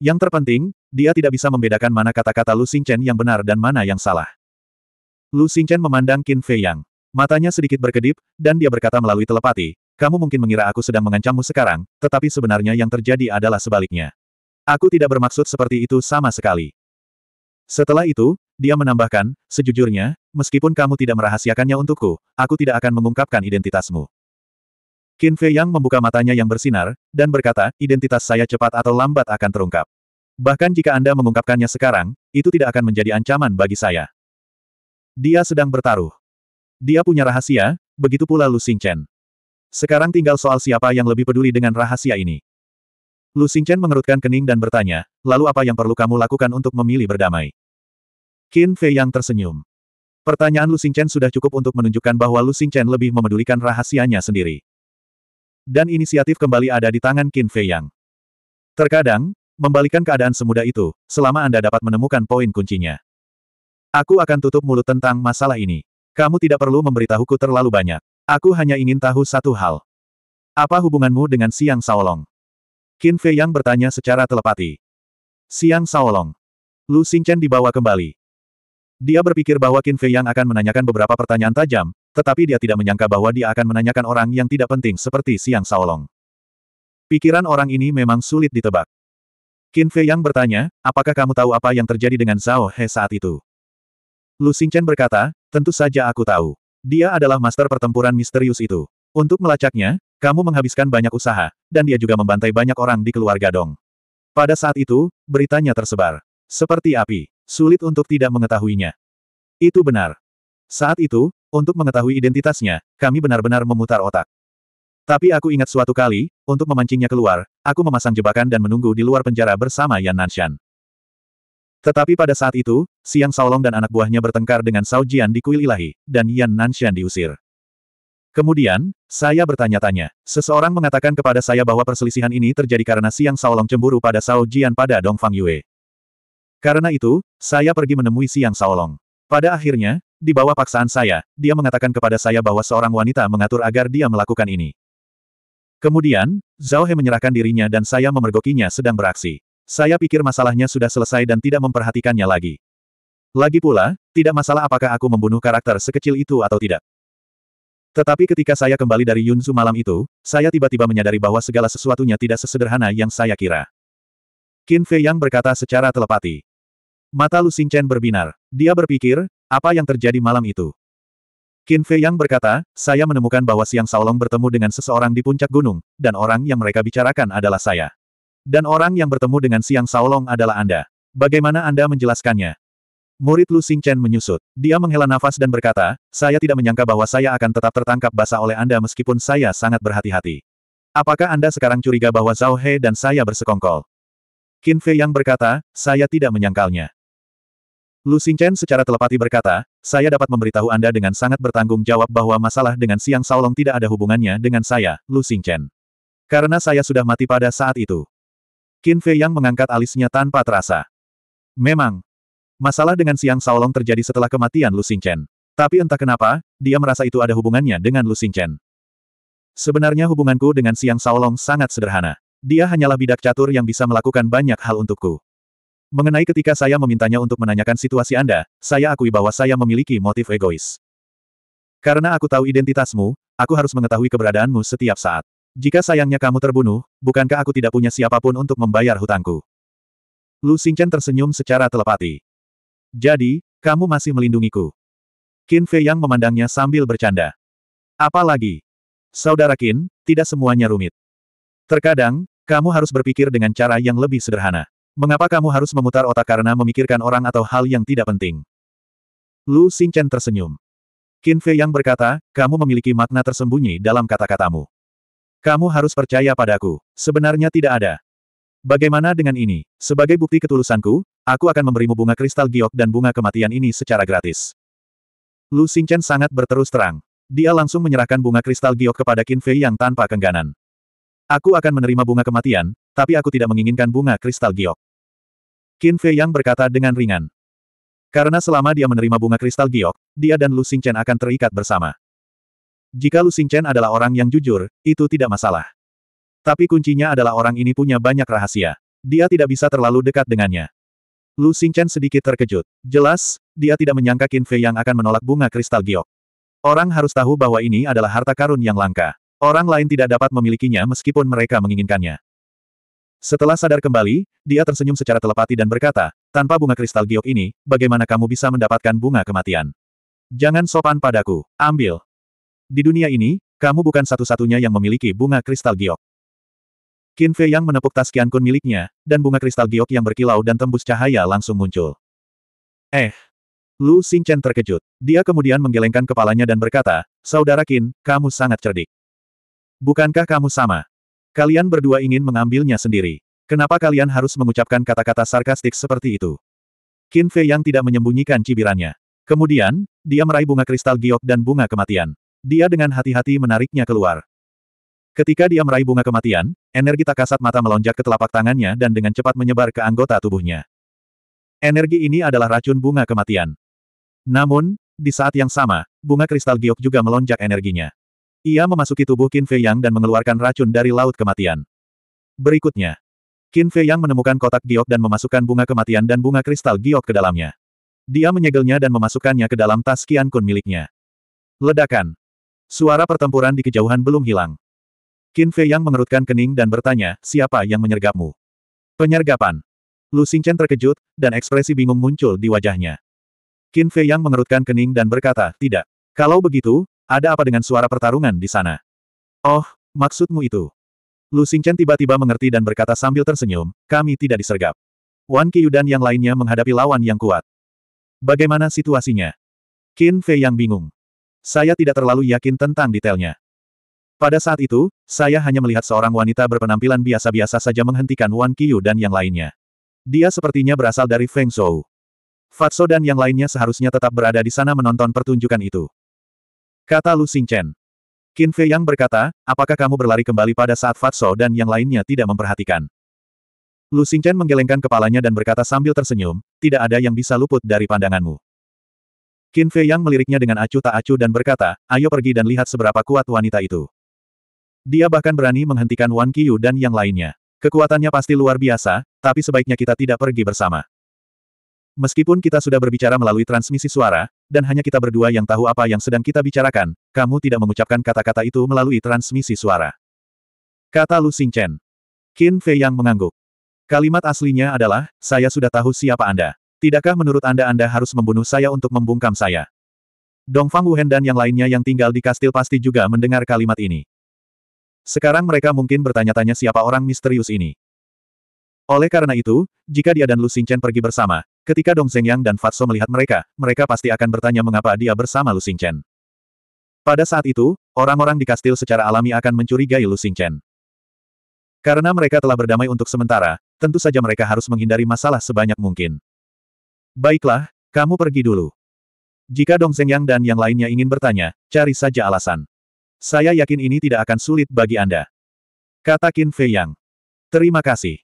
Yang terpenting, dia tidak bisa membedakan mana kata-kata Lu Xingchen yang benar dan mana yang salah. Lu Xingchen memandang Qin Fei Yang. Matanya sedikit berkedip, dan dia berkata melalui telepati, kamu mungkin mengira aku sedang mengancammu sekarang, tetapi sebenarnya yang terjadi adalah sebaliknya. Aku tidak bermaksud seperti itu sama sekali. Setelah itu, dia menambahkan, sejujurnya, meskipun kamu tidak merahasiakannya untukku, aku tidak akan mengungkapkan identitasmu. Qin Fei Yang membuka matanya yang bersinar, dan berkata, identitas saya cepat atau lambat akan terungkap. Bahkan jika Anda mengungkapkannya sekarang, itu tidak akan menjadi ancaman bagi saya. Dia sedang bertaruh. Dia punya rahasia, begitu pula Lu Xingchen. Sekarang tinggal soal siapa yang lebih peduli dengan rahasia ini. Lu Xingchen mengerutkan kening dan bertanya, lalu apa yang perlu kamu lakukan untuk memilih berdamai? Qin Fei yang tersenyum. Pertanyaan Lu Xingchen sudah cukup untuk menunjukkan bahwa Lu Xingchen lebih memedulikan rahasianya sendiri. Dan inisiatif kembali ada di tangan Qin Fei Yang. Terkadang, membalikan keadaan semudah itu, selama Anda dapat menemukan poin kuncinya. Aku akan tutup mulut tentang masalah ini. Kamu tidak perlu memberitahuku terlalu banyak. Aku hanya ingin tahu satu hal. Apa hubunganmu dengan Siang Saolong? Qin Fei Yang bertanya secara telepati. Siang Saolong. Lu Xingchen dibawa kembali. Dia berpikir bahwa Qin Fei Yang akan menanyakan beberapa pertanyaan tajam, tetapi dia tidak menyangka bahwa dia akan menanyakan orang yang tidak penting seperti Siang Saolong. Pikiran orang ini memang sulit ditebak. Qin Fei Yang bertanya, apakah kamu tahu apa yang terjadi dengan Zhao He saat itu? Lu Xingchen berkata, Tentu saja aku tahu. Dia adalah master pertempuran misterius itu. Untuk melacaknya, kamu menghabiskan banyak usaha, dan dia juga membantai banyak orang di keluarga Dong. Pada saat itu, beritanya tersebar. Seperti api, sulit untuk tidak mengetahuinya. Itu benar. Saat itu, untuk mengetahui identitasnya, kami benar-benar memutar otak. Tapi aku ingat suatu kali, untuk memancingnya keluar, aku memasang jebakan dan menunggu di luar penjara bersama Yan Nanshan. Tetapi pada saat itu, Siang Saolong dan anak buahnya bertengkar dengan Sao Jian di kuil ilahi, dan Yan Nanshan diusir. Kemudian, saya bertanya-tanya. Seseorang mengatakan kepada saya bahwa perselisihan ini terjadi karena Siang Saolong cemburu pada Sao Jian pada Dongfang Yue. Karena itu, saya pergi menemui Siang Saolong. Pada akhirnya, di bawah paksaan saya, dia mengatakan kepada saya bahwa seorang wanita mengatur agar dia melakukan ini. Kemudian, Zhao He menyerahkan dirinya dan saya memergokinya sedang beraksi. Saya pikir masalahnya sudah selesai dan tidak memperhatikannya lagi. Lagi pula, tidak masalah apakah aku membunuh karakter sekecil itu atau tidak. Tetapi ketika saya kembali dari Yunzu malam itu, saya tiba-tiba menyadari bahwa segala sesuatunya tidak sesederhana yang saya kira. Qin Fei Yang berkata secara telepati. Mata Lu Xing Chen berbinar. Dia berpikir, apa yang terjadi malam itu? Qin Fei Yang berkata, saya menemukan bahwa Siang Saolong bertemu dengan seseorang di puncak gunung, dan orang yang mereka bicarakan adalah saya. Dan orang yang bertemu dengan Siang Saolong adalah Anda. Bagaimana Anda menjelaskannya? Murid Lu Xingchen menyusut. Dia menghela nafas dan berkata, saya tidak menyangka bahwa saya akan tetap tertangkap basah oleh Anda meskipun saya sangat berhati-hati. Apakah Anda sekarang curiga bahwa Zhao He dan saya bersekongkol? Qin Fei yang berkata, saya tidak menyangkalnya. Lu Xingchen secara telepati berkata, saya dapat memberitahu Anda dengan sangat bertanggung jawab bahwa masalah dengan Siang Saolong tidak ada hubungannya dengan saya, Lu Xingchen. Karena saya sudah mati pada saat itu. Qin Fei yang mengangkat alisnya tanpa terasa. Memang. Masalah dengan Siang Saolong terjadi setelah kematian Lu Xingchen. Tapi entah kenapa, dia merasa itu ada hubungannya dengan Lu Xingchen. Sebenarnya hubunganku dengan Siang Saolong sangat sederhana. Dia hanyalah bidak catur yang bisa melakukan banyak hal untukku. Mengenai ketika saya memintanya untuk menanyakan situasi Anda, saya akui bahwa saya memiliki motif egois. Karena aku tahu identitasmu, aku harus mengetahui keberadaanmu setiap saat. Jika sayangnya kamu terbunuh, bukankah aku tidak punya siapapun untuk membayar hutangku? Lu Xingchen tersenyum secara telepati. Jadi, kamu masih melindungiku. Qin Fei Yang memandangnya sambil bercanda. Apalagi? Saudara Qin, tidak semuanya rumit. Terkadang, kamu harus berpikir dengan cara yang lebih sederhana. Mengapa kamu harus memutar otak karena memikirkan orang atau hal yang tidak penting? Lu Xingchen tersenyum. Qin Fei Yang berkata, kamu memiliki makna tersembunyi dalam kata-katamu. Kamu harus percaya padaku. Sebenarnya tidak ada. Bagaimana dengan ini? Sebagai bukti ketulusanku, aku akan memberimu bunga kristal giok dan bunga kematian ini secara gratis. Lu Xingchen sangat berterus terang. Dia langsung menyerahkan bunga kristal giok kepada Qin Fei yang tanpa kengganan. Aku akan menerima bunga kematian, tapi aku tidak menginginkan bunga kristal giok. Qin Fei yang berkata dengan ringan. Karena selama dia menerima bunga kristal giok, dia dan Lu Xingchen akan terikat bersama. Jika Lu Xingchen adalah orang yang jujur, itu tidak masalah. Tapi kuncinya adalah orang ini punya banyak rahasia. Dia tidak bisa terlalu dekat dengannya. Lu Xingchen sedikit terkejut. Jelas, dia tidak menyangka Qin Fei yang akan menolak bunga kristal giok. Orang harus tahu bahwa ini adalah harta karun yang langka. Orang lain tidak dapat memilikinya meskipun mereka menginginkannya. Setelah sadar kembali, dia tersenyum secara telepati dan berkata, tanpa bunga kristal giok ini, bagaimana kamu bisa mendapatkan bunga kematian? Jangan sopan padaku, ambil. Di dunia ini, kamu bukan satu-satunya yang memiliki bunga kristal giok. Qin Fei yang menepuk tas Qian Kun miliknya, dan bunga kristal giok yang berkilau dan tembus cahaya langsung muncul. Eh! Lu Xingchen terkejut. Dia kemudian menggelengkan kepalanya dan berkata, Saudara Qin, kamu sangat cerdik. Bukankah kamu sama? Kalian berdua ingin mengambilnya sendiri. Kenapa kalian harus mengucapkan kata-kata sarkastik seperti itu? Qin Fei yang tidak menyembunyikan cibirannya. Kemudian, dia meraih bunga kristal giok dan bunga kematian. Dia dengan hati-hati menariknya keluar. Ketika dia meraih bunga kematian, energi tak kasat mata melonjak ke telapak tangannya dan dengan cepat menyebar ke anggota tubuhnya. Energi ini adalah racun bunga kematian. Namun, di saat yang sama, bunga kristal giok juga melonjak energinya. Ia memasuki tubuh Qin Fei Yang dan mengeluarkan racun dari laut kematian. Berikutnya, Qin Fei Yang menemukan kotak giok dan memasukkan bunga kematian dan bunga kristal giok ke dalamnya. Dia menyegelnya dan memasukkannya ke dalam tas Qian Kun miliknya. Ledakan. Suara pertempuran di kejauhan belum hilang. Qin Fei yang mengerutkan kening dan bertanya, siapa yang menyergapmu? Penyergapan. Lu Xingchen terkejut, dan ekspresi bingung muncul di wajahnya. Qin Fei yang mengerutkan kening dan berkata, tidak. Kalau begitu, ada apa dengan suara pertarungan di sana? Oh, maksudmu itu? Lu Xingchen tiba-tiba mengerti dan berkata sambil tersenyum, kami tidak disergap. Wan Qiyu dan yang lainnya menghadapi lawan yang kuat. Bagaimana situasinya? Qin Fei yang bingung. Saya tidak terlalu yakin tentang detailnya. Pada saat itu, saya hanya melihat seorang wanita berpenampilan biasa-biasa saja menghentikan Wan Qiyu dan yang lainnya. Dia sepertinya berasal dari Feng Zhou. Fatso dan yang lainnya seharusnya tetap berada di sana menonton pertunjukan itu. Kata Lu Xingchen. Qin Fei Yang berkata, apakah kamu berlari kembali pada saat Fatso dan yang lainnya tidak memperhatikan? Lu Xingchen menggelengkan kepalanya dan berkata sambil tersenyum, tidak ada yang bisa luput dari pandanganmu. Qin Fei Yang meliriknya dengan acuh tak acuh dan berkata, ayo pergi dan lihat seberapa kuat wanita itu. Dia bahkan berani menghentikan Wan Qiyu dan yang lainnya. Kekuatannya pasti luar biasa, tapi sebaiknya kita tidak pergi bersama. Meskipun kita sudah berbicara melalui transmisi suara, dan hanya kita berdua yang tahu apa yang sedang kita bicarakan, kamu tidak mengucapkan kata-kata itu melalui transmisi suara. Kata Lu Xingchen. Qin Fei Yang mengangguk. Kalimat aslinya adalah, saya sudah tahu siapa Anda. Tidakkah menurut Anda Anda harus membunuh saya untuk membungkam saya? Dongfang Wuhen dan yang lainnya yang tinggal di kastil pasti juga mendengar kalimat ini. Sekarang mereka mungkin bertanya-tanya siapa orang misterius ini. Oleh karena itu, jika dia dan Lu Xingchen pergi bersama, ketika Dong Zhengyang dan Fatso melihat mereka, mereka pasti akan bertanya mengapa dia bersama Lu Xingchen. Pada saat itu, orang-orang di kastil secara alami akan mencurigai Lu Xingchen. Karena mereka telah berdamai untuk sementara, tentu saja mereka harus menghindari masalah sebanyak mungkin. Baiklah, kamu pergi dulu. Jika Dong Yang dan yang lainnya ingin bertanya, cari saja alasan. Saya yakin ini tidak akan sulit bagi Anda. Kata Qin Fei Yang. Terima kasih.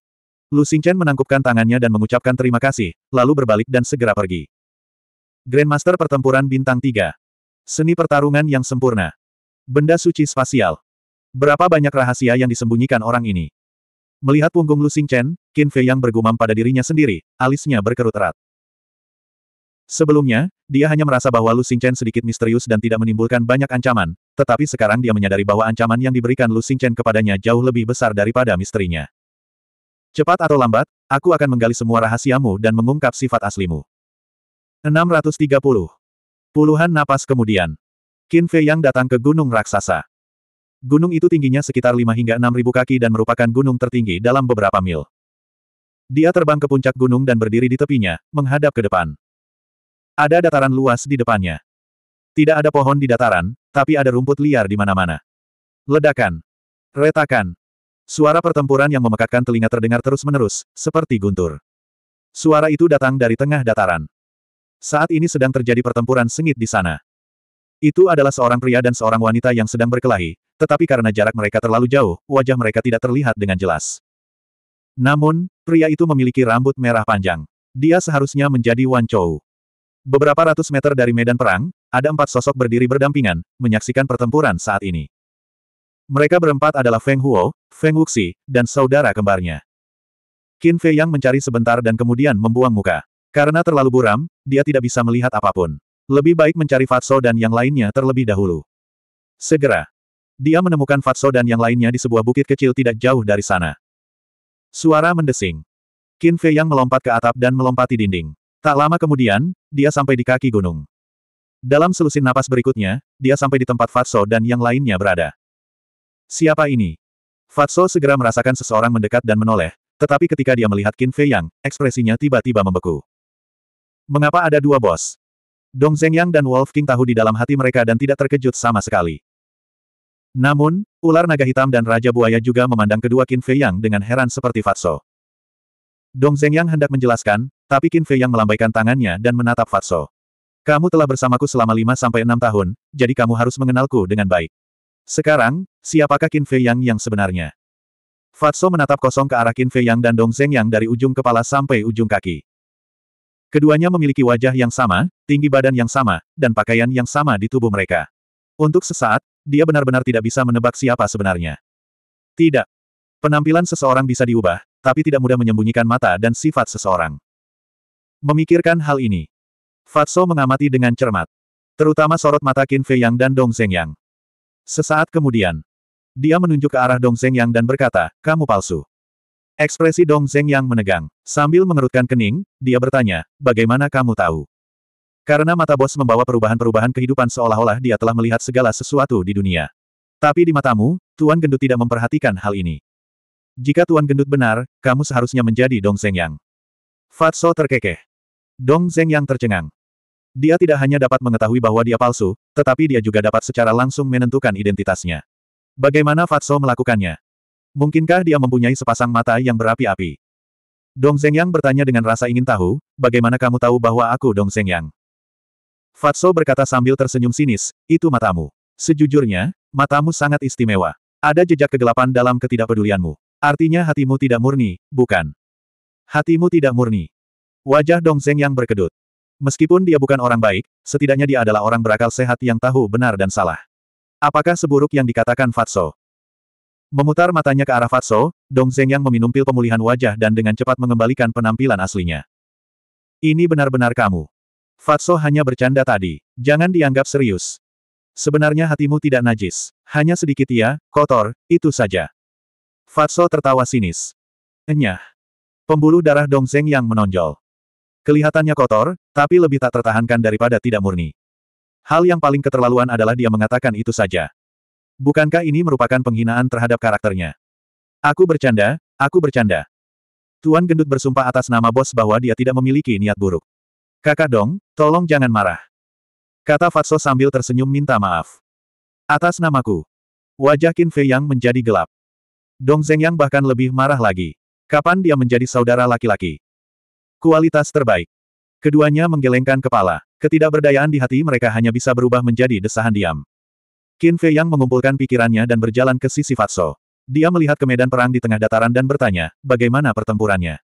Lu Xingchen menangkupkan tangannya dan mengucapkan terima kasih, lalu berbalik dan segera pergi. Grandmaster pertempuran bintang 3. Seni pertarungan yang sempurna. Benda suci spasial. Berapa banyak rahasia yang disembunyikan orang ini? Melihat punggung Lu Xingchen, Qin Fei Yang bergumam pada dirinya sendiri, alisnya berkerut erat. Sebelumnya, dia hanya merasa bahwa Lu Xingchen sedikit misterius dan tidak menimbulkan banyak ancaman, tetapi sekarang dia menyadari bahwa ancaman yang diberikan Lu Xingchen kepadanya jauh lebih besar daripada misterinya. Cepat atau lambat, aku akan menggali semua rahasiamu dan mengungkap sifat aslimu. 630. Puluhan napas kemudian. Qin Fei yang datang ke Gunung Raksasa. Gunung itu tingginya sekitar 5 hingga 6 ribu kaki dan merupakan gunung tertinggi dalam beberapa mil. Dia terbang ke puncak gunung dan berdiri di tepinya, menghadap ke depan. Ada dataran luas di depannya. Tidak ada pohon di dataran, tapi ada rumput liar di mana-mana. Ledakan. Retakan. Suara pertempuran yang memekakkan telinga terdengar terus-menerus, seperti guntur. Suara itu datang dari tengah dataran. Saat ini sedang terjadi pertempuran sengit di sana. Itu adalah seorang pria dan seorang wanita yang sedang berkelahi, tetapi karena jarak mereka terlalu jauh, wajah mereka tidak terlihat dengan jelas. Namun, pria itu memiliki rambut merah panjang. Dia seharusnya menjadi Wan Chou. Beberapa ratus meter dari medan perang, ada empat sosok berdiri berdampingan, menyaksikan pertempuran saat ini. Mereka berempat adalah Feng Huo, Feng Wuxi, dan saudara kembarnya. Qin Fei Yang mencari sebentar dan kemudian membuang muka. Karena terlalu buram, dia tidak bisa melihat apapun. Lebih baik mencari Fatso dan yang lainnya terlebih dahulu. Segera. Dia menemukan Fatso dan yang lainnya di sebuah bukit kecil tidak jauh dari sana. Suara mendesing. Qin Fei Yang melompat ke atap dan melompati dinding. Tak lama kemudian, dia sampai di kaki gunung. Dalam selusin napas berikutnya, dia sampai di tempat Fatso dan yang lainnya berada. Siapa ini? Fatso segera merasakan seseorang mendekat dan menoleh, tetapi ketika dia melihat Qin Fei Yang, ekspresinya tiba-tiba membeku. Mengapa ada dua bos? Dong Zhengyang dan Wolf King tahu di dalam hati mereka dan tidak terkejut sama sekali. Namun, ular naga hitam dan raja buaya juga memandang kedua Qin Fei Yang dengan heran seperti Fatso. Dong Zhengyang hendak menjelaskan, tapi Qin Fei yang melambaikan tangannya dan menatap Fatso. Kamu telah bersamaku selama lima sampai enam tahun, jadi kamu harus mengenalku dengan baik. Sekarang, siapakah Qin Fei Yang yang sebenarnya? Fatso menatap kosong ke arah Qin Fei Yang dan Dong Zhengyang dari ujung kepala sampai ujung kaki. Keduanya memiliki wajah yang sama, tinggi badan yang sama, dan pakaian yang sama di tubuh mereka. Untuk sesaat, dia benar-benar tidak bisa menebak siapa sebenarnya. Tidak. Penampilan seseorang bisa diubah, tapi tidak mudah menyembunyikan mata dan sifat seseorang. Memikirkan hal ini, Fatso mengamati dengan cermat. Terutama sorot mata Qin Fei Yang dan Dong Zeng Yang. Sesaat kemudian, dia menunjuk ke arah Dong Zeng Yang dan berkata, kamu palsu. Ekspresi Dong Zeng Yang menegang. Sambil mengerutkan kening, dia bertanya, bagaimana kamu tahu? Karena mata bos membawa perubahan-perubahan kehidupan seolah-olah dia telah melihat segala sesuatu di dunia. Tapi di matamu, Tuan Gendut tidak memperhatikan hal ini. Jika Tuan Gendut benar, kamu seharusnya menjadi Dong Zhengyang. Fatso terkekeh. Dong Zhengyang tercengang. Dia tidak hanya dapat mengetahui bahwa dia palsu, tetapi dia juga dapat secara langsung menentukan identitasnya. Bagaimana Fatso melakukannya? Mungkinkah dia mempunyai sepasang mata yang berapi-api? Dong Zhengyang bertanya dengan rasa ingin tahu, bagaimana kamu tahu bahwa aku Dong Zhengyang? Fatso berkata sambil tersenyum sinis, itu matamu. Sejujurnya, matamu sangat istimewa. Ada jejak kegelapan dalam ketidakpedulianmu. Artinya hatimu tidak murni, bukan? Hatimu tidak murni. Wajah Dong Zeng yang berkedut. Meskipun dia bukan orang baik, setidaknya dia adalah orang berakal sehat yang tahu benar dan salah. Apakah seburuk yang dikatakan Fatso? Memutar matanya ke arah Fatso, Dong Zeng yang meminum pil pemulihan wajah dan dengan cepat mengembalikan penampilan aslinya. Ini benar-benar kamu. Fatso hanya bercanda tadi. Jangan dianggap serius. Sebenarnya hatimu tidak najis. Hanya sedikit ya, kotor, itu saja. Fatso tertawa sinis. Enyah. Pembuluh darah Dongzeng yang menonjol. Kelihatannya kotor, tapi lebih tak tertahankan daripada tidak murni. Hal yang paling keterlaluan adalah dia mengatakan itu saja. Bukankah ini merupakan penghinaan terhadap karakternya? Aku bercanda, aku bercanda. Tuan Gendut bersumpah atas nama bos bahwa dia tidak memiliki niat buruk. Kakak dong, tolong jangan marah. Kata Fatso sambil tersenyum minta maaf. Atas namaku. Wajah Qin Fei yang menjadi gelap. Dong Yang bahkan lebih marah lagi. Kapan dia menjadi saudara laki-laki? Kualitas terbaik. Keduanya menggelengkan kepala. Ketidakberdayaan di hati mereka hanya bisa berubah menjadi desahan diam. Qin Fei Yang mengumpulkan pikirannya dan berjalan ke sisi Fatso. Dia melihat ke medan perang di tengah dataran dan bertanya, bagaimana pertempurannya?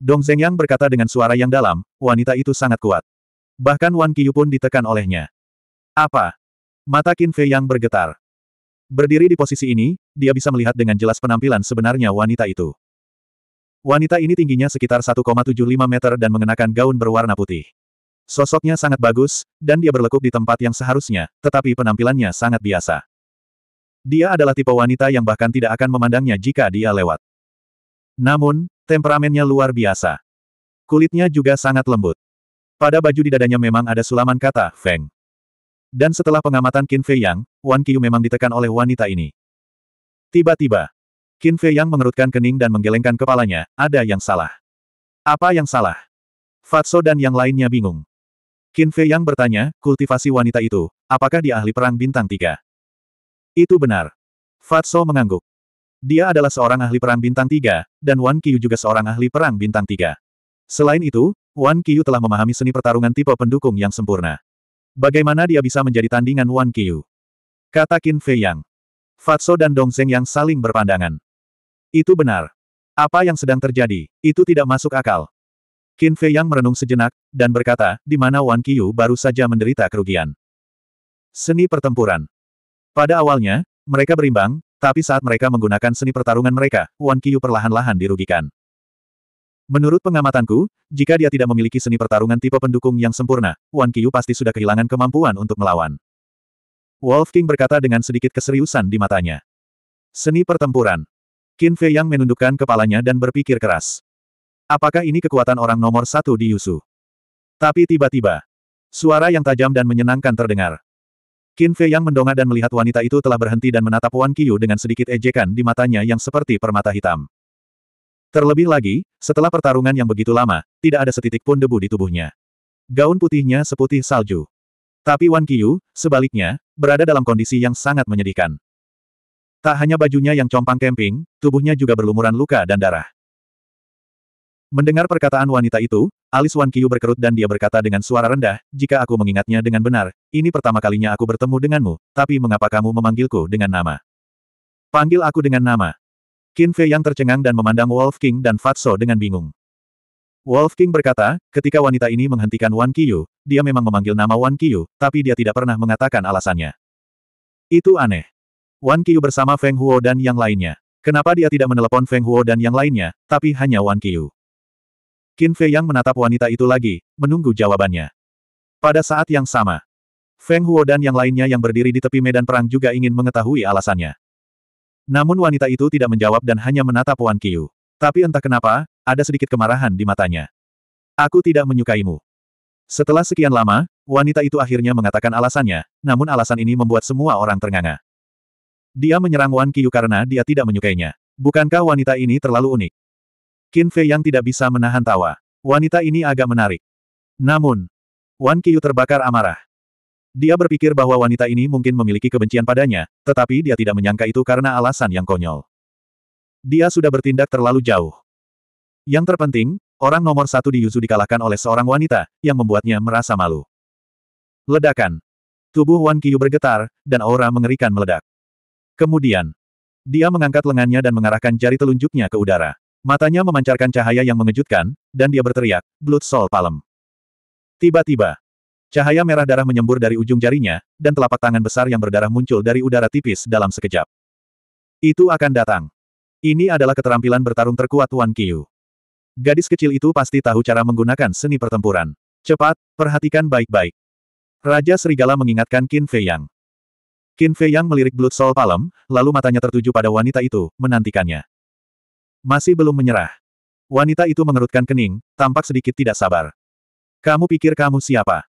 Dong Yang berkata dengan suara yang dalam, wanita itu sangat kuat. Bahkan Wan Qiyu pun ditekan olehnya. Apa? Mata Qin Fei Yang bergetar. Berdiri di posisi ini, dia bisa melihat dengan jelas penampilan sebenarnya wanita itu. Wanita ini tingginya sekitar 1,75 meter dan mengenakan gaun berwarna putih. Sosoknya sangat bagus, dan dia berlekuk di tempat yang seharusnya, tetapi penampilannya sangat biasa. Dia adalah tipe wanita yang bahkan tidak akan memandangnya jika dia lewat. Namun, temperamennya luar biasa. Kulitnya juga sangat lembut. Pada baju di dadanya memang ada sulaman kata, Feng. Dan setelah pengamatan Qin Fei Yang, Wan Qiu memang ditekan oleh wanita ini. Tiba-tiba, Qin Fei Yang mengerutkan kening dan menggelengkan kepalanya, ada yang salah. Apa yang salah? Fatso dan yang lainnya bingung. Qin Fei Yang bertanya, kultivasi wanita itu, apakah dia ahli perang bintang tiga? Itu benar. Fatso mengangguk. Dia adalah seorang ahli perang bintang tiga, dan Wan Qiu juga seorang ahli perang bintang tiga. Selain itu, Wan Qiu telah memahami seni pertarungan tipe pendukung yang sempurna. Bagaimana dia bisa menjadi tandingan Wan Qiyu? Kata Qin Fei Yang. Fatso dan Dong Zeng yang saling berpandangan. Itu benar. Apa yang sedang terjadi, itu tidak masuk akal. Qin Fei Yang merenung sejenak, dan berkata, di mana Wan Qiyu baru saja menderita kerugian. Seni pertempuran. Pada awalnya, mereka berimbang, tapi saat mereka menggunakan seni pertarungan mereka, Wan Qiyu perlahan-lahan dirugikan. Menurut pengamatanku, jika dia tidak memiliki seni pertarungan tipe pendukung yang sempurna, Wan Qiyu pasti sudah kehilangan kemampuan untuk melawan. Wolf King berkata dengan sedikit keseriusan di matanya. Seni pertempuran. Qin Fei Yang menundukkan kepalanya dan berpikir keras. Apakah ini kekuatan orang nomor satu di Yusu? Tapi tiba-tiba, suara yang tajam dan menyenangkan terdengar. Qin Fei Yang mendongak dan melihat wanita itu telah berhenti dan menatap Wan Qiyu dengan sedikit ejekan di matanya yang seperti permata hitam. Terlebih lagi, setelah pertarungan yang begitu lama, tidak ada setitik pun debu di tubuhnya. Gaun putihnya seputih salju. Tapi Wan Qiyu, sebaliknya, berada dalam kondisi yang sangat menyedihkan. Tak hanya bajunya yang compang kemping, tubuhnya juga berlumuran luka dan darah. Mendengar perkataan wanita itu, alis Wan Qiyu berkerut dan dia berkata dengan suara rendah, jika aku mengingatnya dengan benar, ini pertama kalinya aku bertemu denganmu, tapi mengapa kamu memanggilku dengan nama? Panggil aku dengan nama. Qin Fei yang tercengang dan memandang Wolf King dan Fatso dengan bingung. Wolf King berkata, ketika wanita ini menghentikan Wan Qiyu, dia memang memanggil nama Wan Qiyu, tapi dia tidak pernah mengatakan alasannya. Itu aneh. Wan Qiyu bersama Feng Huo dan yang lainnya. Kenapa dia tidak menelepon Feng Huo dan yang lainnya, tapi hanya Wan Qiyu? Qin Fei yang menatap wanita itu lagi, menunggu jawabannya. Pada saat yang sama, Feng Huo dan yang lainnya yang berdiri di tepi medan perang juga ingin mengetahui alasannya. Namun wanita itu tidak menjawab dan hanya menatap Wan Qiu. Tapi entah kenapa, ada sedikit kemarahan di matanya. Aku tidak menyukaimu. Setelah sekian lama, wanita itu akhirnya mengatakan alasannya, namun alasan ini membuat semua orang ternganga. Dia menyerang Wan Qiu karena dia tidak menyukainya. Bukankah wanita ini terlalu unik? Qin Fei yang tidak bisa menahan tawa. Wanita ini agak menarik. Namun, Wan Qiu terbakar amarah. Dia berpikir bahwa wanita ini mungkin memiliki kebencian padanya, tetapi dia tidak menyangka itu karena alasan yang konyol. Dia sudah bertindak terlalu jauh. Yang terpenting, orang nomor satu di Yuzu dikalahkan oleh seorang wanita, yang membuatnya merasa malu. Ledakan. Tubuh Wan Kiyu bergetar, dan aura mengerikan meledak. Kemudian, dia mengangkat lengannya dan mengarahkan jari telunjuknya ke udara. Matanya memancarkan cahaya yang mengejutkan, dan dia berteriak, Blood Soul Palem. Tiba-tiba, Cahaya merah darah menyembur dari ujung jarinya, dan telapak tangan besar yang berdarah muncul dari udara tipis dalam sekejap. Itu akan datang. Ini adalah keterampilan bertarung terkuat Wan Qiu. Gadis kecil itu pasti tahu cara menggunakan seni pertempuran. Cepat, perhatikan baik-baik. Raja Serigala mengingatkan Qin Fei Yang. Qin Fei Yang melirik Blood Soul Palem, lalu matanya tertuju pada wanita itu, menantikannya. Masih belum menyerah. Wanita itu mengerutkan kening, tampak sedikit tidak sabar. Kamu pikir kamu siapa?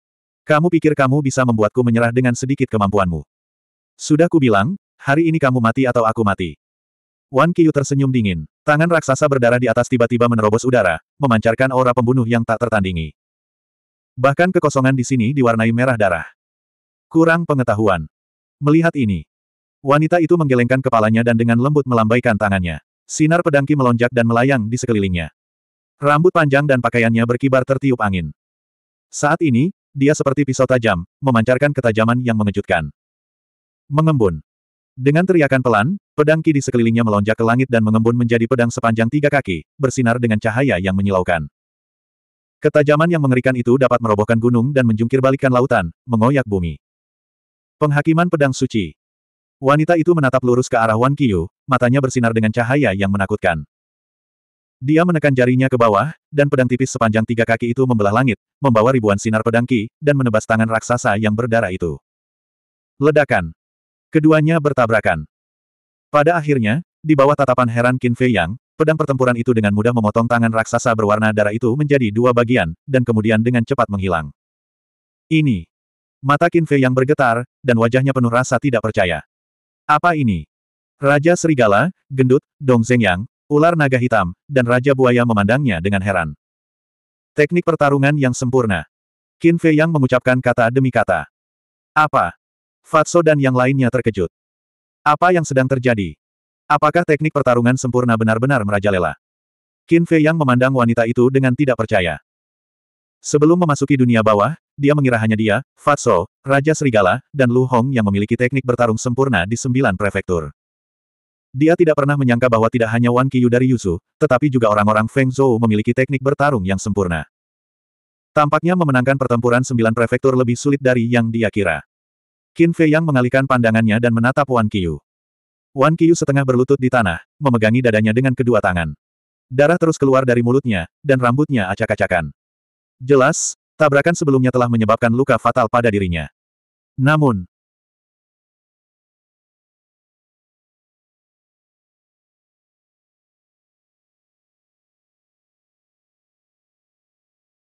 Kamu pikir kamu bisa membuatku menyerah dengan sedikit kemampuanmu? Sudah kubilang, hari ini kamu mati atau aku mati. Wan Qiyu tersenyum dingin. Tangan raksasa berdarah di atas tiba-tiba menerobos udara, memancarkan aura pembunuh yang tak tertandingi. Bahkan kekosongan di sini diwarnai merah darah. Kurang pengetahuan. Melihat ini, wanita itu menggelengkan kepalanya dan dengan lembut melambaikan tangannya. Sinar pedangki melonjak dan melayang di sekelilingnya. Rambut panjang dan pakaiannya berkibar tertiup angin. Saat ini, dia seperti pisau tajam, memancarkan ketajaman yang mengejutkan. Mengembun. Dengan teriakan pelan, pedang ki di sekelilingnya melonjak ke langit dan mengembun menjadi pedang sepanjang tiga kaki, bersinar dengan cahaya yang menyilaukan. Ketajaman yang mengerikan itu dapat merobohkan gunung dan menjungkir balikan lautan, mengoyak bumi. Penghakiman pedang suci. Wanita itu menatap lurus ke arah Wan Kiyu, matanya bersinar dengan cahaya yang menakutkan. Dia menekan jarinya ke bawah, dan pedang tipis sepanjang tiga kaki itu membelah langit, membawa ribuan sinar pedang ki, dan menebas tangan raksasa yang berdarah itu. Ledakan. Keduanya bertabrakan. Pada akhirnya, di bawah tatapan heran Qin Fei Yang, pedang pertempuran itu dengan mudah memotong tangan raksasa berwarna darah itu menjadi dua bagian, dan kemudian dengan cepat menghilang. Ini. Mata Qin Fei Yang bergetar, dan wajahnya penuh rasa tidak percaya. Apa ini? Raja Serigala, Gendut, Dong Yang, Ular naga hitam, dan Raja Buaya memandangnya dengan heran. Teknik pertarungan yang sempurna. Qin Fei yang mengucapkan kata demi kata. Apa? Fatso dan yang lainnya terkejut. Apa yang sedang terjadi? Apakah teknik pertarungan sempurna benar-benar merajalela? Qin Fei yang memandang wanita itu dengan tidak percaya. Sebelum memasuki dunia bawah, dia mengira hanya dia, Fatso, Raja Serigala, dan Lu Hong yang memiliki teknik bertarung sempurna di sembilan prefektur. Dia tidak pernah menyangka bahwa tidak hanya Wan Qiyu dari Yusu, tetapi juga orang-orang Feng Zhou memiliki teknik bertarung yang sempurna. Tampaknya memenangkan pertempuran sembilan prefektur lebih sulit dari yang dia kira. Qin Fei Yang mengalihkan pandangannya dan menatap Wan Qiyu. Wan Qiyu setengah berlutut di tanah, memegangi dadanya dengan kedua tangan. Darah terus keluar dari mulutnya, dan rambutnya acak-acakan. Jelas, tabrakan sebelumnya telah menyebabkan luka fatal pada dirinya. Namun,